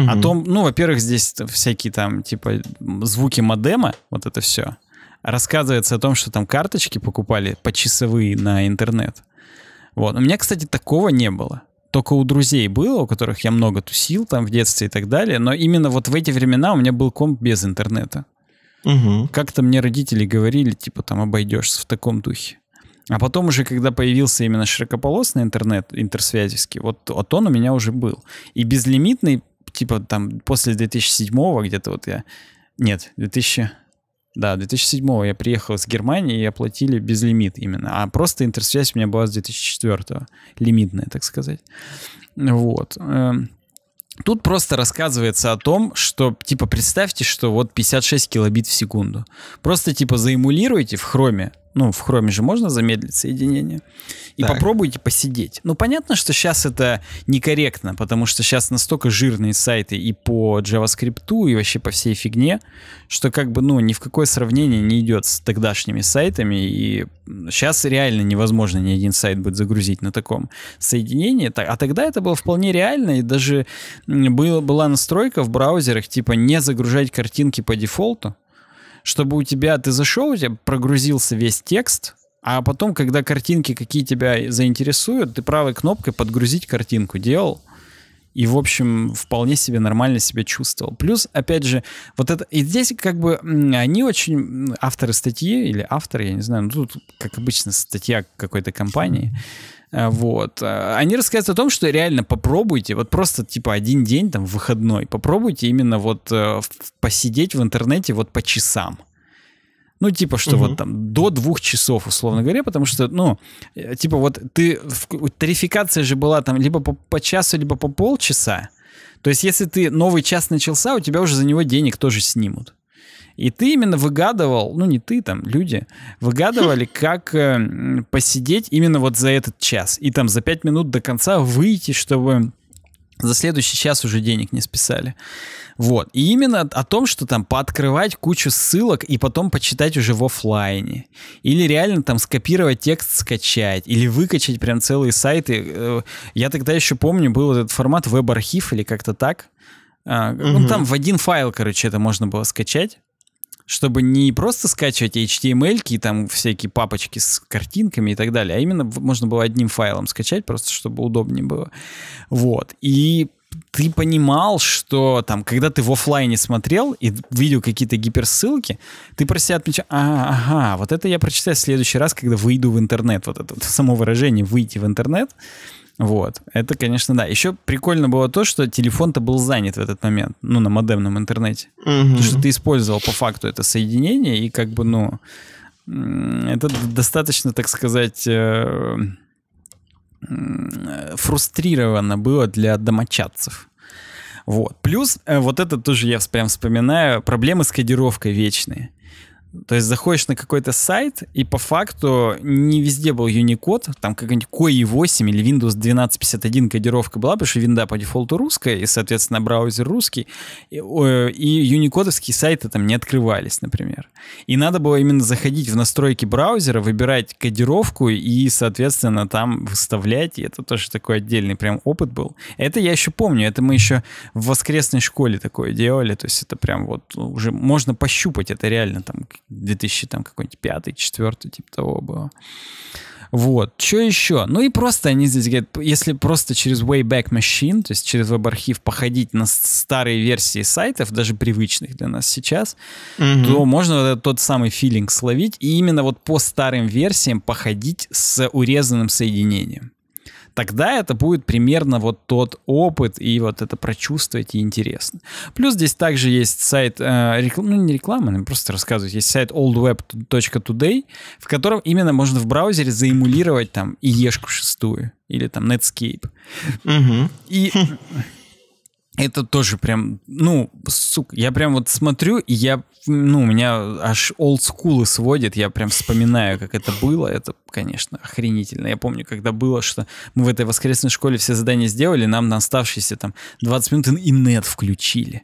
Угу. О том, ну, во-первых, здесь всякие там, типа, звуки модема, вот это все. Рассказывается о том, что там карточки покупали почасовые на интернет. Вот. У меня, кстати, такого не было только у друзей было, у которых я много тусил там в детстве и так далее, но именно вот в эти времена у меня был комп без интернета. Угу. Как-то мне родители говорили, типа, там обойдешься в таком духе. А потом уже, когда появился именно широкополосный интернет, интерсвязевский, вот, вот он у меня уже был. И безлимитный, типа, там, после 2007-го где-то вот я... Нет, 2000... Да, 2007 я приехал с Германии и оплатили безлимит именно. А просто интерсвязь у меня была с 2004 лимитная, так сказать. Вот. Эм, тут просто рассказывается о том, что, типа, представьте, что вот 56 килобит в секунду. Просто, типа, заэмулируйте в хроме ну, в хроме же можно замедлить соединение. И так. попробуйте посидеть. Ну, понятно, что сейчас это некорректно, потому что сейчас настолько жирные сайты и по JavaScript, и вообще по всей фигне, что как бы, ну, ни в какое сравнение не идет с тогдашними сайтами. И сейчас реально невозможно ни один сайт будет загрузить на таком соединении. А тогда это было вполне реально, и даже было, была настройка в браузерах, типа, не загружать картинки по дефолту чтобы у тебя ты зашел, у тебя прогрузился весь текст, а потом, когда картинки какие тебя заинтересуют, ты правой кнопкой подгрузить картинку делал. И, в общем, вполне себе нормально себя чувствовал. Плюс, опять же, вот это... И здесь как бы они очень... Авторы статьи или авторы, я не знаю, ну тут, как обычно, статья какой-то компании. Mm Э, вот. Э, они рассказывают о том, что реально попробуйте, вот просто типа один день там выходной, попробуйте именно вот э, посидеть в интернете вот по часам. Ну, типа, что угу. вот там до двух часов, условно говоря, потому что, ну, типа вот ты... Тарификация же была там либо по, по часу, либо по полчаса. То есть, если ты новый час начался, у тебя уже за него денег тоже снимут. И ты именно выгадывал, ну не ты там, люди, выгадывали, как э, посидеть именно вот за этот час. И там за пять минут до конца выйти, чтобы за следующий час уже денег не списали. Вот. И именно о том, что там пооткрывать кучу ссылок и потом почитать уже в офлайне. Или реально там скопировать текст, скачать. Или выкачать прям целые сайты. Э, я тогда еще помню, был этот формат веб-архив или как-то так. А, угу. ну, там в один файл, короче, это можно было скачать чтобы не просто скачивать HTML и там всякие папочки с картинками и так далее, а именно можно было одним файлом скачать, просто чтобы удобнее было. Вот. И ты понимал, что там, когда ты в офлайне смотрел и видел какие-то гиперссылки, ты про себя отмечал, а, ага, вот это я прочитаю в следующий раз, когда выйду в интернет, вот это вот само выражение «выйти в интернет», вот. Это, конечно, да. Еще прикольно было то, что телефон-то был занят в этот момент, ну, на модемном интернете. Угу. Потому что ты использовал по факту это соединение, и как бы, ну, это достаточно, так сказать, э, фрустрировано было для домочадцев. Вот. Плюс, э, вот это тоже я прям вспоминаю, проблемы с кодировкой вечные. То есть заходишь на какой-то сайт, и по факту не везде был Unicode, там какой-нибудь COI 8 или Windows 1251 кодировка была, потому что винда по дефолту русская, и, соответственно, браузер русский, и, и юникодовские сайты там не открывались, например. И надо было именно заходить в настройки браузера, выбирать кодировку и, соответственно, там выставлять, и это тоже такой отдельный прям опыт был. Это я еще помню, это мы еще в воскресной школе такое делали, то есть это прям вот уже можно пощупать это реально там 2000 там какой-нибудь пятый, четвертый, типа того было. Вот, что еще? Ну и просто они здесь говорят, если просто через Wayback Machine, то есть через веб-архив походить на старые версии сайтов, даже привычных для нас сейчас, mm-hmm. то можно вот этот, тот самый филинг словить и именно вот по старым версиям походить с урезанным соединением тогда это будет примерно вот тот опыт, и вот это прочувствовать и интересно. Плюс здесь также есть сайт, э, реклам, ну не реклама, просто рассказываю, есть сайт oldweb.today, в котором именно можно в браузере заэмулировать там и Ешку шестую или там Netscape. Угу. И это тоже прям, ну, сука, я прям вот смотрю, и я, ну, у меня аж олдскулы сводит, я прям вспоминаю, как это было, это, конечно, охренительно. Я помню, когда было, что мы в этой воскресной школе все задания сделали, нам на оставшиеся там 20 минут инет включили.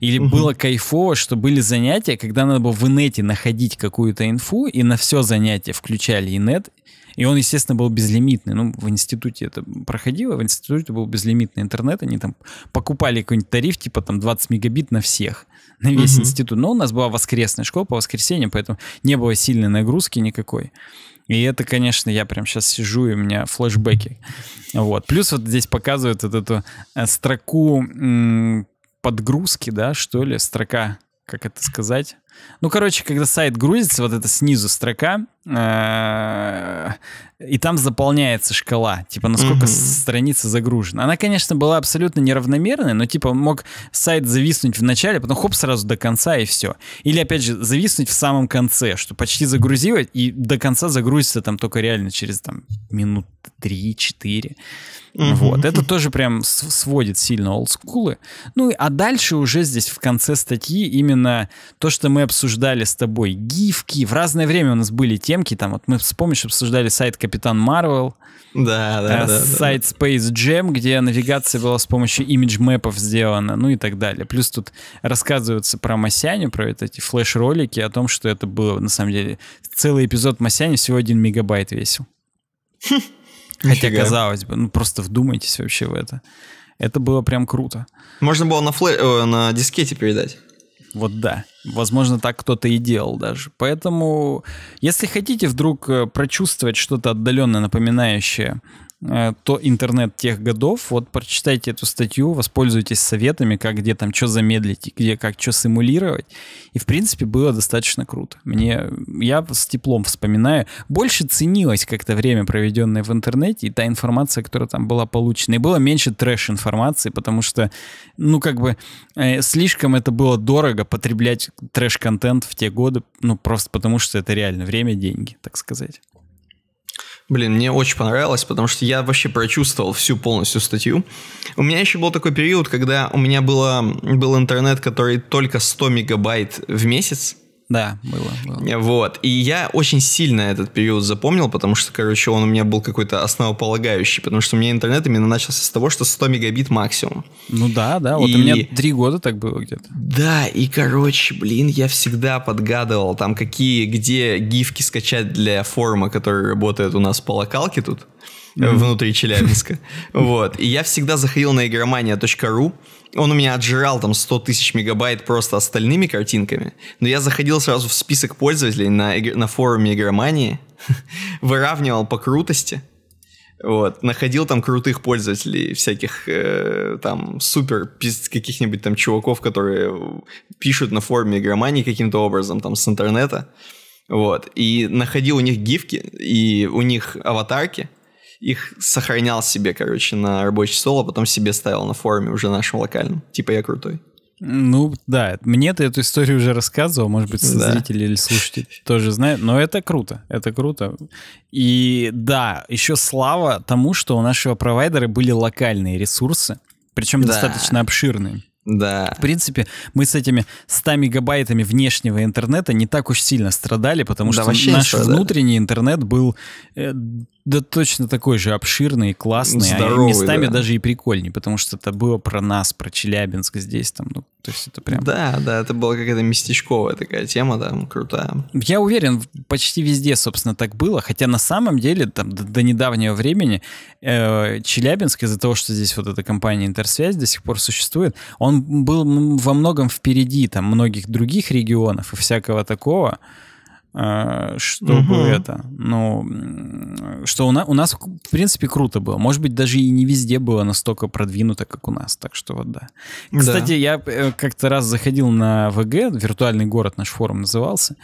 Или угу. было кайфово, что были занятия, когда надо было в инете находить какую-то инфу, и на все занятие включали инет, и он, естественно, был безлимитный. Ну, в институте это проходило, в институте был безлимитный интернет, они там покупали какой-нибудь тариф, типа там 20 мегабит на всех, на весь угу. институт. Но у нас была воскресная школа по воскресеньям, поэтому не было сильной нагрузки никакой. И это, конечно, я прям сейчас сижу, и у меня флешбеки. Вот. Плюс вот здесь показывают вот эту э, строку подгрузки, да, что ли, строка, как это сказать? Ну, короче, когда сайт грузится, вот это снизу строка, э, и там заполняется шкала, типа насколько страница загружена. Она, конечно, была абсолютно неравномерная, но типа мог сайт зависнуть в начале, потом хоп сразу до конца и все. Или опять же зависнуть в самом конце, что почти загрузилось и до конца загрузится там только реально через там минут 3-4. Угу. Вот, это тоже прям сводит сильно олдскулы. Ну, а дальше уже здесь в конце статьи именно то, что мы обсуждали с тобой гифки, в разное время у нас были темки, там вот мы, вспомнишь, обсуждали сайт Капитан Марвел, да, да, э, да, сайт Space Jam, где навигация была с помощью имидж-мэпов сделана, ну и так далее. Плюс тут рассказывается про Масяню, про вот эти флеш-ролики, о том, что это было, на самом деле, целый эпизод Масяни всего один мегабайт весил. Хм. Хотя, казалось бы, ну просто вдумайтесь вообще в это. Это было прям круто. Можно было на, флэ... на дискете передать. Вот да. Возможно, так кто-то и делал даже. Поэтому, если хотите вдруг э, прочувствовать что-то отдаленно напоминающее Э, то интернет тех годов. Вот прочитайте эту статью, воспользуйтесь советами, как где там что замедлить, где как что симулировать. И, в принципе, было достаточно круто. Мне, я с теплом вспоминаю. Больше ценилось как-то время, проведенное в интернете, и та информация, которая там была получена. И было меньше трэш-информации, потому что, ну, как бы, э, слишком это было дорого потреблять трэш-контент в те годы, ну, просто потому что это реально время, деньги, так сказать. Блин, мне очень понравилось, потому что я вообще прочувствовал всю полностью статью. У меня еще был такой период, когда у меня было, был интернет, который только 100 мегабайт в месяц, да, было, было. Вот. И я очень сильно этот период запомнил, потому что, короче, он у меня был какой-то основополагающий, потому что у меня интернет именно начался с того, что 100 мегабит максимум. Ну да, да, вот и... у меня три года так было где-то. Да, и, короче, блин, я всегда подгадывал там, какие, где гифки скачать для форума, который работает у нас по локалке тут. Mm-hmm. внутри Челябинска. вот. И я всегда заходил на игромания.ру, он у меня отжирал там 100 тысяч мегабайт просто остальными картинками, но я заходил сразу в список пользователей на, на форуме игромании, выравнивал по крутости, вот, находил там крутых пользователей, всяких э, там супер каких-нибудь там чуваков, которые пишут на форуме игромании каким-то образом, там с интернета, вот, и находил у них гифки и у них аватарки, их сохранял себе, короче, на рабочий стол, а потом себе ставил на форуме уже нашем локальном. Типа я крутой. Ну, да, мне ты эту историю уже рассказывал, может быть, да. зрители или слушатели тоже знают, но это круто, это круто. И да, еще слава тому, что у нашего провайдера были локальные ресурсы, причем да. достаточно обширные. Да. В принципе, мы с этими 100 мегабайтами внешнего интернета не так уж сильно страдали, потому да, что наш страдали. внутренний интернет был э, да точно такой же обширный, классный, а Здоровый, а местами да. даже и прикольней, потому что это было про нас, про Челябинск здесь, там, ну, то есть это прям... Да, да, это была какая-то местечковая такая тема, там, крутая. Я уверен, почти везде, собственно, так было, хотя на самом деле, там, до, до недавнего времени э, Челябинск, из-за того, что здесь вот эта компания «Интерсвязь» до сих пор существует, он был во многом впереди, там, многих других регионов и всякого такого, Э, чтобы угу. это, ну, что у нас, у нас, в принципе, круто было. Может быть, даже и не везде было настолько продвинуто, как у нас, так что вот да. Кстати, да. я э, как-то раз заходил на ВГ, виртуальный город наш форум назывался,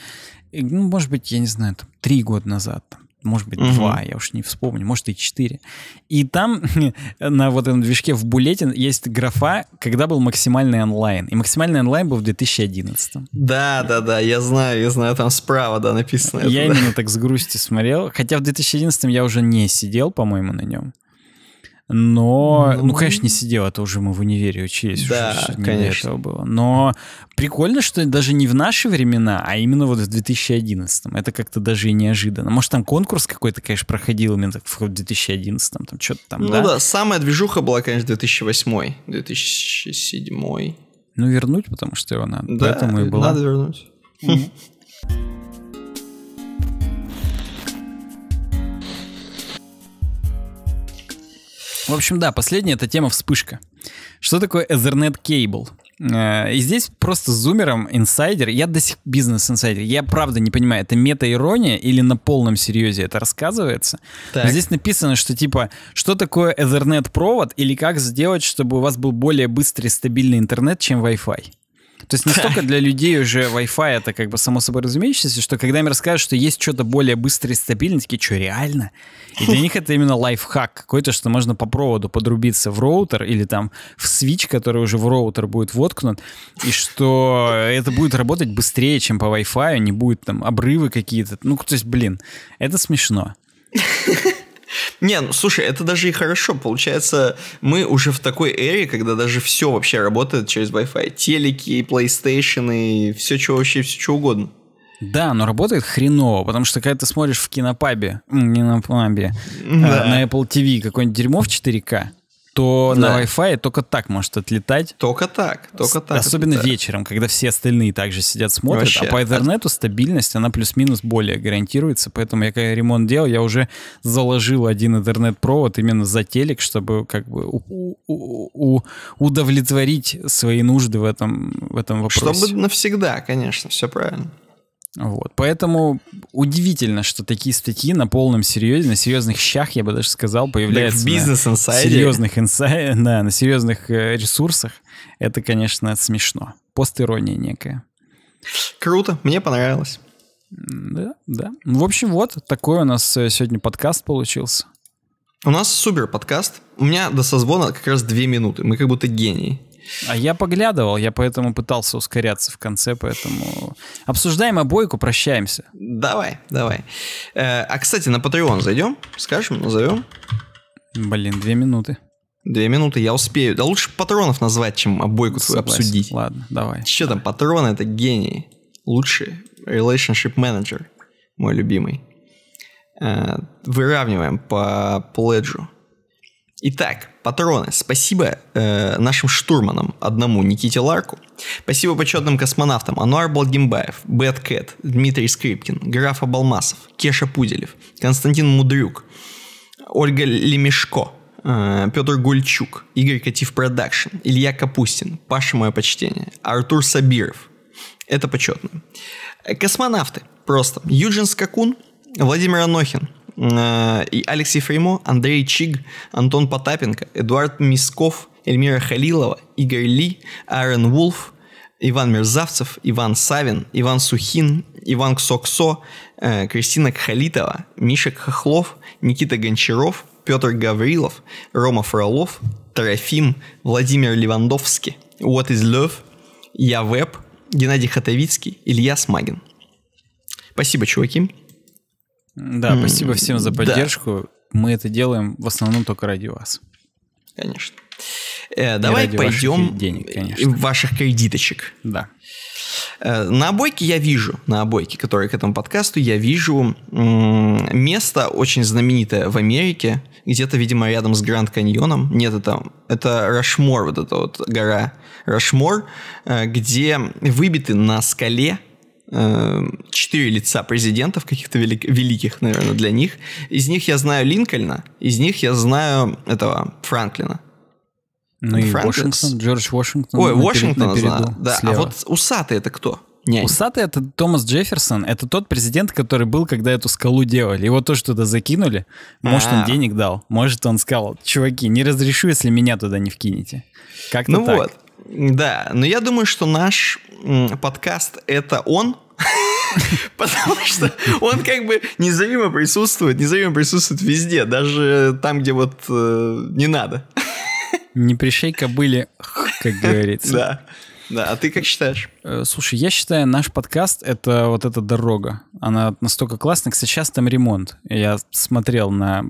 и, ну, может быть, я не знаю, там, три года назад, там, может быть, угу. два, я уж не вспомню, может, и четыре. И там на вот этом движке в Булете есть графа, когда был максимальный онлайн. И максимальный онлайн был в 2011. Да, да, да, я знаю, я знаю, там справа, да, написано. Я это, именно да. так с грустью смотрел, хотя в 2011 я уже не сидел, по-моему, на нем но, ну, ну конечно, не сидел, это уже мы в универе учились. Да, уже, конечно. Этого было. Но прикольно, что даже не в наши времена, а именно вот в 2011. Это как-то даже и неожиданно. Может, там конкурс какой-то, конечно, проходил именно в 2011, там что-то там, Ну да? да, самая движуха была, конечно, 2008, 2007. Ну, вернуть, потому что его надо. Да, Поэтому и было. надо вернуть. В общем, да, последняя эта тема вспышка. Что такое Ethernet Cable? Э, и здесь просто зумером инсайдер, я до сих бизнес-инсайдер, я правда не понимаю, это мета-ирония или на полном серьезе это рассказывается. Так. здесь написано, что типа, что такое Ethernet провод или как сделать, чтобы у вас был более быстрый стабильный интернет, чем Wi-Fi. То есть настолько для людей уже Wi-Fi это как бы само собой разумеющееся, что когда им расскажут, что есть что-то более быстрое и стабильное, такие, что, реально? И для них это именно лайфхак какой-то, что можно по проводу подрубиться в роутер или там в свич, который уже в роутер будет воткнут, и что это будет работать быстрее, чем по Wi-Fi, не будет там обрывы какие-то. Ну, то есть, блин, это смешно. Не, ну слушай, это даже и хорошо. Получается, мы уже в такой эре, когда даже все вообще работает через Wi-Fi. Телеки, PlayStation и все, что вообще, все, что угодно. Да, но работает хреново, потому что когда ты смотришь в кинопабе, не на пабе, да. а, на Apple TV какое-нибудь дерьмо в 4К, то да. на Wi-Fi только так может отлетать. Только так, только так. Особенно отлетает. вечером, когда все остальные также сидят, смотрят. А Вообще. А по интернету стабильность, она плюс-минус более гарантируется. Поэтому я когда ремонт делал, я уже заложил один интернет-провод именно за телек, чтобы как бы у, у, у, удовлетворить свои нужды в этом, в этом вопросе. Чтобы навсегда, конечно, все правильно. Вот. Поэтому удивительно, что такие статьи на полном серьезе, на серьезных щах, я бы даже сказал, появляются. Так в инсайде. Серьезных инсай... да, на серьезных э, ресурсах. Это, конечно, смешно. Постирония некая. Круто, мне понравилось. Да, да. Ну, в общем, вот такой у нас э, сегодня подкаст получился. У нас супер подкаст. У меня до созвона как раз две минуты. Мы как будто гении. А я поглядывал, я поэтому пытался ускоряться в конце, поэтому... Обсуждаем обойку, прощаемся. Давай, давай. Э, а, кстати, на Patreon зайдем, скажем, назовем. Блин, две минуты. Две минуты, я успею. Да лучше патронов назвать, чем обойку Согласен. обсудить. Ладно, давай. Че там, патроны это гений, Лучший relationship manager, мой любимый. Э, выравниваем по пледжу. Итак, патроны. Спасибо э, нашим штурманам, одному Никите Ларку. Спасибо почетным космонавтам Ануар Балгимбаев, Бэт Кэт, Дмитрий Скрипкин, Граф Абалмасов, Кеша Пуделев, Константин Мудрюк, Ольга Лемешко, э, Петр Гульчук, Игорь Катив Продакшн, Илья Капустин, Паша Мое Почтение, Артур Сабиров. Это почетно. Космонавты. Просто. Юджин Скакун, Владимир Анохин, Э, и Алексей Фримо, Андрей Чиг, Антон Потапенко, Эдуард Мисков, Эльмира Халилова, Игорь Ли, Аарон Вулф, Иван Мерзавцев, Иван Савин, Иван Сухин, Иван Ксоксо, э, Кристина Кхалитова, Миша Хохлов, Никита Гончаров, Петр Гаврилов, Рома Фролов, Трофим, Владимир Левандовский, What is Love, Я Веб, Геннадий Хатовицкий, Илья Смагин. Спасибо, чуваки. Да, спасибо всем за поддержку. Да. Мы это делаем в основном только ради вас. Конечно. Э, давай пойдем ваших денег, э, конечно. ваших кредиточек. Да. Э, на обойке я вижу, на обойке, которая к этому подкасту, я вижу м- место очень знаменитое в Америке, где-то, видимо, рядом с Гранд Каньоном. Нет, это, это Рашмор, вот эта вот гора Рашмор, э, где выбиты на скале Эм, четыре лица президентов каких-то велик, великих, наверное, для них. Из них я знаю Линкольна, из них я знаю этого Франклина. Ну Франклин. Вашингтон, Джордж Вашингтон. Ой, Вашингтон да. А слева. А вот усатый это кто? Нянь. Усатый это Томас Джефферсон, это тот президент, который был, когда эту скалу делали. Его тоже туда закинули. Может, А-а-а. он а. денег дал, может, он сказал, чуваки, не разрешу, если меня туда не вкинете. Как-то ну так. вот. Да, но я думаю, что наш подкаст — это он, Потому что он как бы независимо присутствует, независимо присутствует везде, даже там, где вот э, не надо. Не пришей были, как говорится. Да, да. А ты как считаешь? Э, слушай, я считаю, наш подкаст — это вот эта дорога. Она настолько классная. Кстати, сейчас там ремонт. Я смотрел на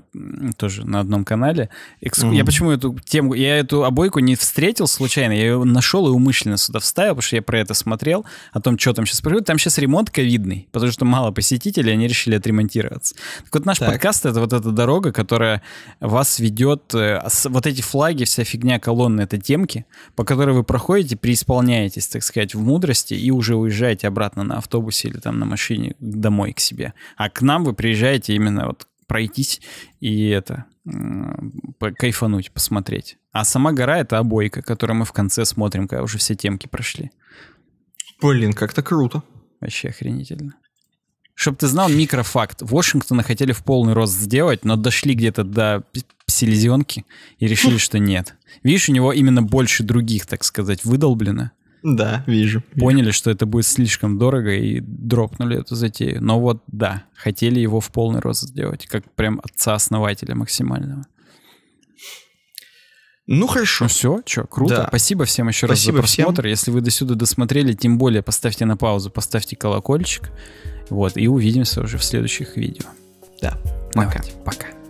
тоже на одном канале. Экск... Mm. Я почему эту тему... Я эту обойку не встретил случайно. Я ее нашел и умышленно сюда вставил, потому что я про это смотрел, о том, что там сейчас происходит. Там сейчас ремонт ковидный, потому что мало посетителей, они решили отремонтироваться. Так вот, наш так. подкаст — это вот эта дорога, которая вас ведет... Э, вот эти флаги, вся фигня колонны — это темки, по которой вы проходите, преисполняетесь, так сказать, в муд мудрости и уже уезжаете обратно на автобусе или там на машине домой к себе. А к нам вы приезжаете именно вот пройтись и это кайфануть, посмотреть. А сама гора — это обойка, которую мы в конце смотрим, когда уже все темки прошли. Блин, как-то круто. Вообще охренительно. Чтоб ты знал микрофакт. Вашингтона хотели в полный рост сделать, но дошли где-то до селезенки и решили, что нет. Видишь, у него именно больше других, так сказать, выдолблено. Да, вижу. Поняли, вижу. что это будет слишком дорого и дропнули эту затею. Но вот да, хотели его в полный рост сделать, как прям отца-основателя максимального. Ну хорошо. Ну все, что, круто. Да. Спасибо всем еще Спасибо раз за просмотр. Всем. Если вы до сюда досмотрели, тем более поставьте на паузу, поставьте колокольчик. Вот, и увидимся уже в следующих видео. Да. Пока. Давайте, пока.